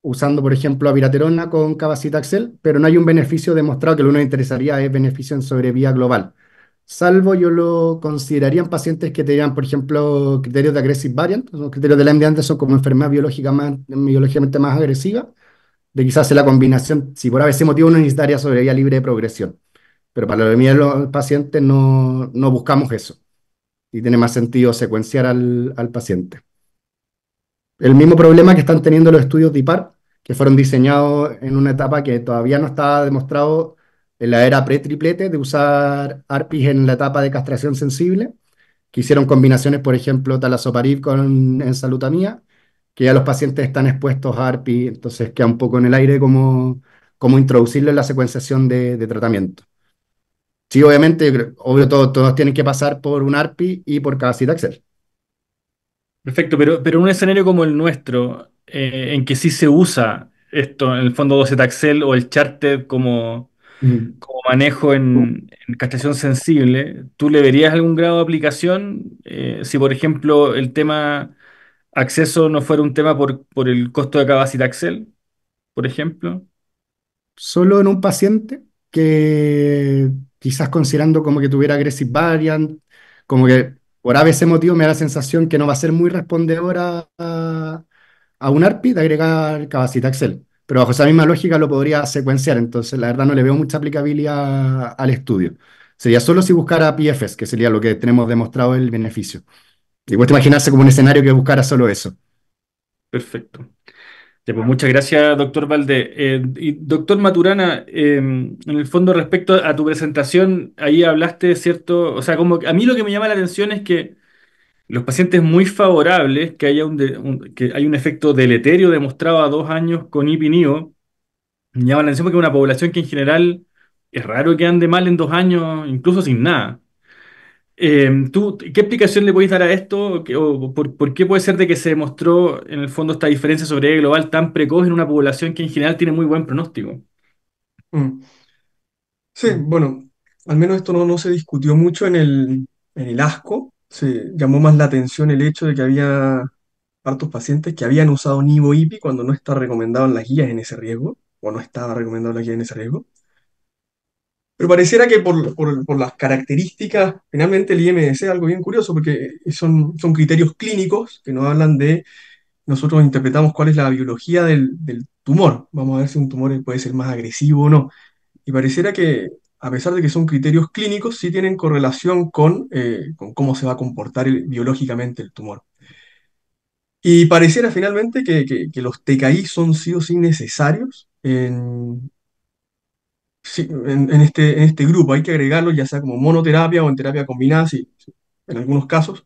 usando, por ejemplo, Viraterona con Cavacitaxel, pero no hay un beneficio demostrado que lo uno interesaría es beneficio en sobrevía global. Salvo yo lo consideraría en pacientes que tenían, por ejemplo, criterios de aggressive variant, los criterios de la MD son como enfermedad biológica más, biológicamente más agresiva, de quizás la combinación, si por ese motivo uno necesitaría sobrevía libre de progresión. Pero para la leucemia de los pacientes no, buscamos eso. Y tiene más sentido secuenciar al, al paciente el mismo problema que están teniendo los estudios de IPAR, que fueron diseñados en una etapa que todavía no estaba demostrado en la era pre-triplete de usar ARPIs en la etapa de castración sensible, que hicieron combinaciones, por ejemplo, talazoparib con ensalutamía, que ya los pacientes están expuestos a ARPI, entonces queda un poco en el aire como, como introducirlo en la secuenciación de, tratamiento. Sí, obviamente, obvio, todos, tienen que pasar por un ARPI y por Citaxel. Perfecto, pero, pero en un escenario como el nuestro, eh, en que sí se usa esto, en el fondo 12 Taxel o el Charter como, mm. como manejo en, en, castración sensible, ¿tú le verías algún grado de aplicación? Eh, si, por ejemplo, el tema acceso no fuera un tema por, por el costo de Taxel, por ejemplo. Solo en un paciente que quizás considerando como que tuviera aggressive variant, como que por ABC motivo me da la sensación que no va a ser muy respondedora a, a un ARPI de agregar Capacita Excel. Pero bajo esa misma lógica lo podría secuenciar, entonces la verdad no le veo mucha aplicabilidad al estudio. Sería solo si buscara PFs, que sería lo que tenemos demostrado el beneficio. Y te imaginarse como un escenario que buscara solo eso. Perfecto. Pues, muchas gracias, doctor Valde. Eh, y doctor Maturana, em, en el fondo respecto a tu presentación, ahí hablaste, ¿cierto? O sea, como a mí lo que me llama la atención es que los pacientes muy favorables que, haya un, que hay un efecto deleterio demostrado a dos años con ipinio ya llama la atención porque es una población que en general es raro que ande mal en dos años, incluso sin nada. Eh, ¿tú, ¿Qué explicación le podéis dar a esto? por, qué puede ser de que se demostró en el fondo esta diferencia sobre e global tan precoz en una población que en general tiene muy buen pronóstico? Mm. Sí, bueno, al menos esto no, se discutió mucho en el, en el ASCO, se llamó más la atención el hecho de que había hartos pacientes que habían usado Nivo-Ipi cuando no está recomendado en las guías en ese riesgo, o no estaba recomendado en las guías en ese riesgo. Pero pareciera que por, las características, finalmente el IMDC es algo bien curioso, porque son, son criterios clínicos que nos hablan de, nosotros interpretamos cuál es la biología del, del tumor, vamos a ver si un tumor puede ser más agresivo o no. Y pareciera que a pesar de que son criterios clínicos, sí tienen correlación con, eh, cómo se va a comportar biológicamente el tumor. Y pareciera finalmente que, los TKI son sí o sí necesarios este, en, este, grupo. Hay que agregarlos ya sea como monoterapia o en terapia combinada, en algunos casos.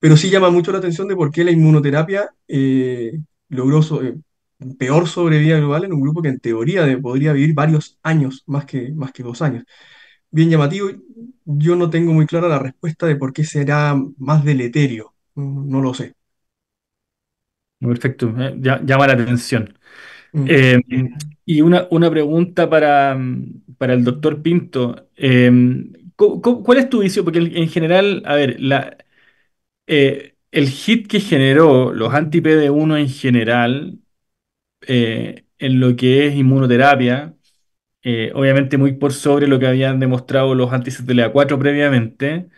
Pero sí llama mucho la atención de por qué la inmunoterapia eh, logró eh, peor sobrevida global en un grupo que en teoría podría vivir varios años, más que, más que dos años. Bien llamativo, yo no tengo muy clara la respuesta de por qué será más deleterio, no, lo sé. Perfecto, eh, llama la atención. Mm. Eh, y una, pregunta para, para, el doctor Pinto. Eh, ¿Cuál es tu visión? Porque en general, a ver, la, el hit que generó los anti-PD1 en general eh, en lo que es inmunoterapia, eh, obviamente muy por sobre lo que habían demostrado los anti-CTLA4 previamente,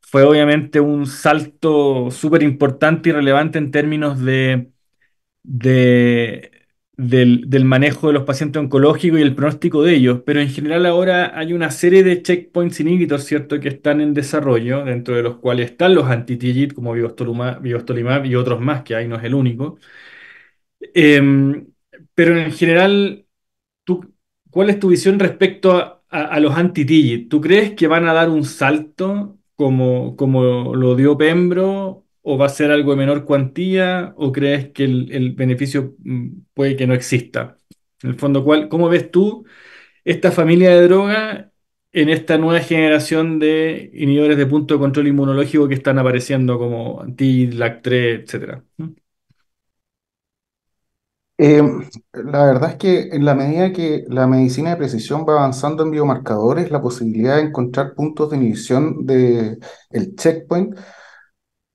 fue obviamente un salto súper importante y relevante en términos de, del, manejo de los pacientes oncológicos y el pronóstico de ellos, pero en general ahora hay una serie de checkpoints inhibitors, ¿cierto?, que están en desarrollo, dentro de los cuales están los anti como Vivostolimab, y otros más, que ahí no es el único. Em, pero en general, ¿cuál es tu visión respecto a, los anti-Digit? ¿Tú crees que van a dar un salto como, como lo dio Pembro? ¿O va a ser algo de menor cuantía? ¿O crees que el, beneficio mm, puede que no exista? En el fondo, ¿cuál, ¿cómo ves tú esta familia de droga en esta nueva generación de inhibidores de punto de control inmunológico que están apareciendo como anti-LAC3, etcétera? ¿Mm? Eh, la verdad es que en la medida que la medicina de precisión va avanzando en biomarcadores, la posibilidad de encontrar puntos de inhibición del checkpoint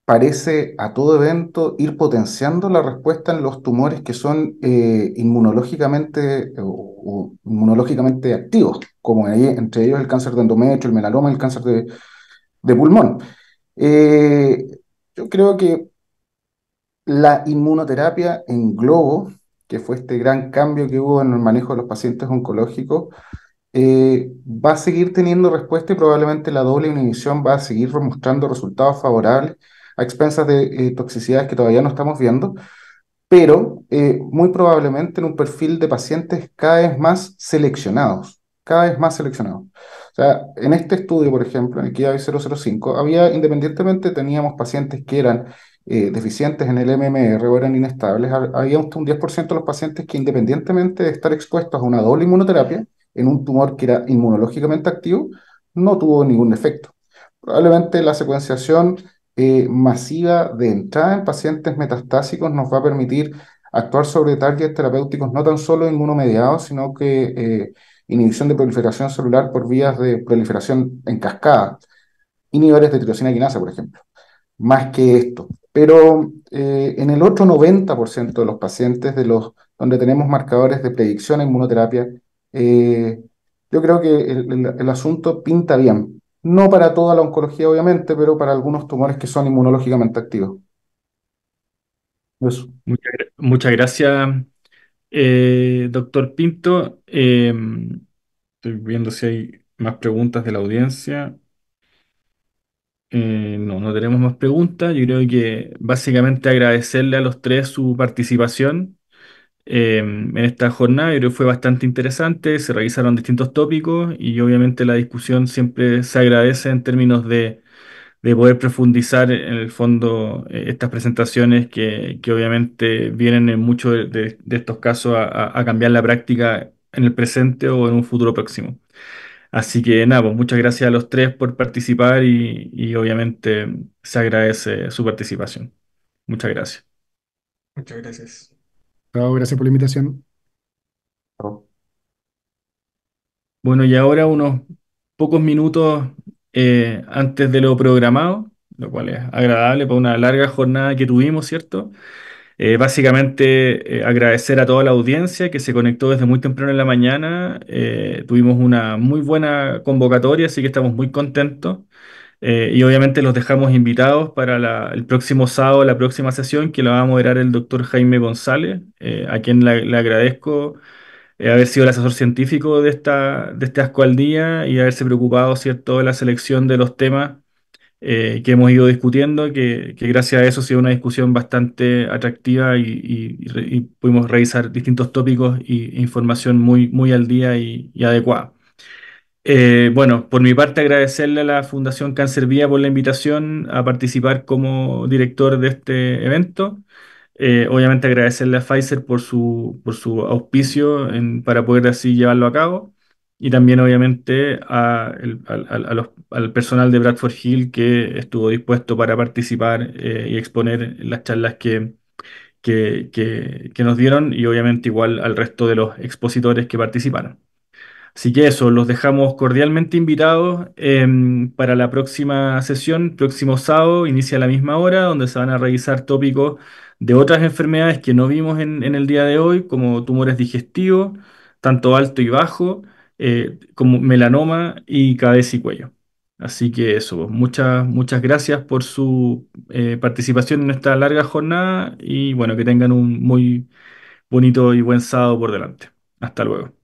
parece a todo evento ir potenciando la respuesta en los tumores que son eh, inmunológicamente, o, inmunológicamente activos, como entre ellos el cáncer de endometrio, el melanoma, el cáncer de, pulmón. Eh, yo creo que la inmunoterapia en globo que fue este gran cambio que hubo en el manejo de los pacientes oncológicos, eh, va a seguir teniendo respuesta y probablemente la doble inhibición va a seguir mostrando resultados favorables a expensas de eh, toxicidades que todavía no estamos viendo, pero eh, muy probablemente en un perfil de pacientes cada vez más seleccionados, cada vez más seleccionados. O sea, en este estudio, por ejemplo, en el 005, había, independientemente, teníamos pacientes que eran eh, deficientes en el MMR o eran inestables, había un 10% de los pacientes que independientemente de estar expuestos a una doble inmunoterapia en un tumor que era inmunológicamente activo, no tuvo ningún efecto. Probablemente la secuenciación eh, masiva de entrada en pacientes metastásicos nos va a permitir actuar sobre targets terapéuticos no tan solo en inmunomediados, sino que eh, inhibición de proliferación celular por vías de proliferación en cascada, inhibidores de tirosina quinasa, por ejemplo. Más que esto pero eh, en el otro 90% de los pacientes de los, donde tenemos marcadores de predicción en inmunoterapia, eh, yo creo que el, asunto pinta bien. No para toda la oncología, obviamente, pero para algunos tumores que son inmunológicamente activos. Muchas, gracias, eh, doctor Pinto. Em, estoy viendo si hay más preguntas de la audiencia. Eh, no, no tenemos más preguntas. Yo creo que básicamente agradecerle a los tres su participación eh, en esta jornada. Yo creo que fue bastante interesante. Se revisaron distintos tópicos y obviamente la discusión siempre se agradece en términos de, poder profundizar en el fondo eh, estas presentaciones que, obviamente vienen en muchos de, estos casos a cambiar la práctica en el presente o en un futuro próximo. Así que nada, pues muchas gracias a los tres por participar y, obviamente se agradece su participación. Muchas gracias. Muchas gracias. gracias por la invitación. Bueno, y ahora unos pocos minutos eh, antes de lo programado, lo cual es agradable para una larga jornada que tuvimos, ¿cierto? Eh, básicamente, eh, agradecer a toda la audiencia que se conectó desde muy temprano en la mañana. Eh, tuvimos una muy buena convocatoria, así que estamos muy contentos. y obviamente los dejamos invitados para el próximo sábado, la próxima sesión, que la va a moderar el doctor Jaime González, a quien le agradezco haber sido el asesor científico de esta, de este asco día y haberse preocupado, ¿cierto?, de la selección de los temas eh, que hemos ido discutiendo, que, que, gracias a eso ha sido una discusión bastante atractiva y, pudimos revisar distintos tópicos e información muy, muy al día y, adecuada. Eh, bueno, por mi parte agradecerle a la Fundación Cáncer Vía por la invitación a participar como director de este evento. Eh, obviamente agradecerle a Pfizer por su, por su auspicio para poder así llevarlo a cabo y también obviamente al personal de Bradford Hill que estuvo dispuesto para participar eh, y exponer las charlas que, que, nos dieron y obviamente igual al resto de los expositores que participaron. Así que eso, los dejamos cordialmente invitados em, para la próxima sesión, próximo sábado, inicia a la misma hora, donde se van a revisar tópicos de otras enfermedades que no vimos en el día de hoy, como tumores digestivos, tanto alto y bajo, eh, como melanoma y cabeza y cuello. Así que eso, muchas, muchas gracias por su eh, participación en esta larga jornada y bueno, que tengan un muy bonito y buen sábado por delante. Hasta luego.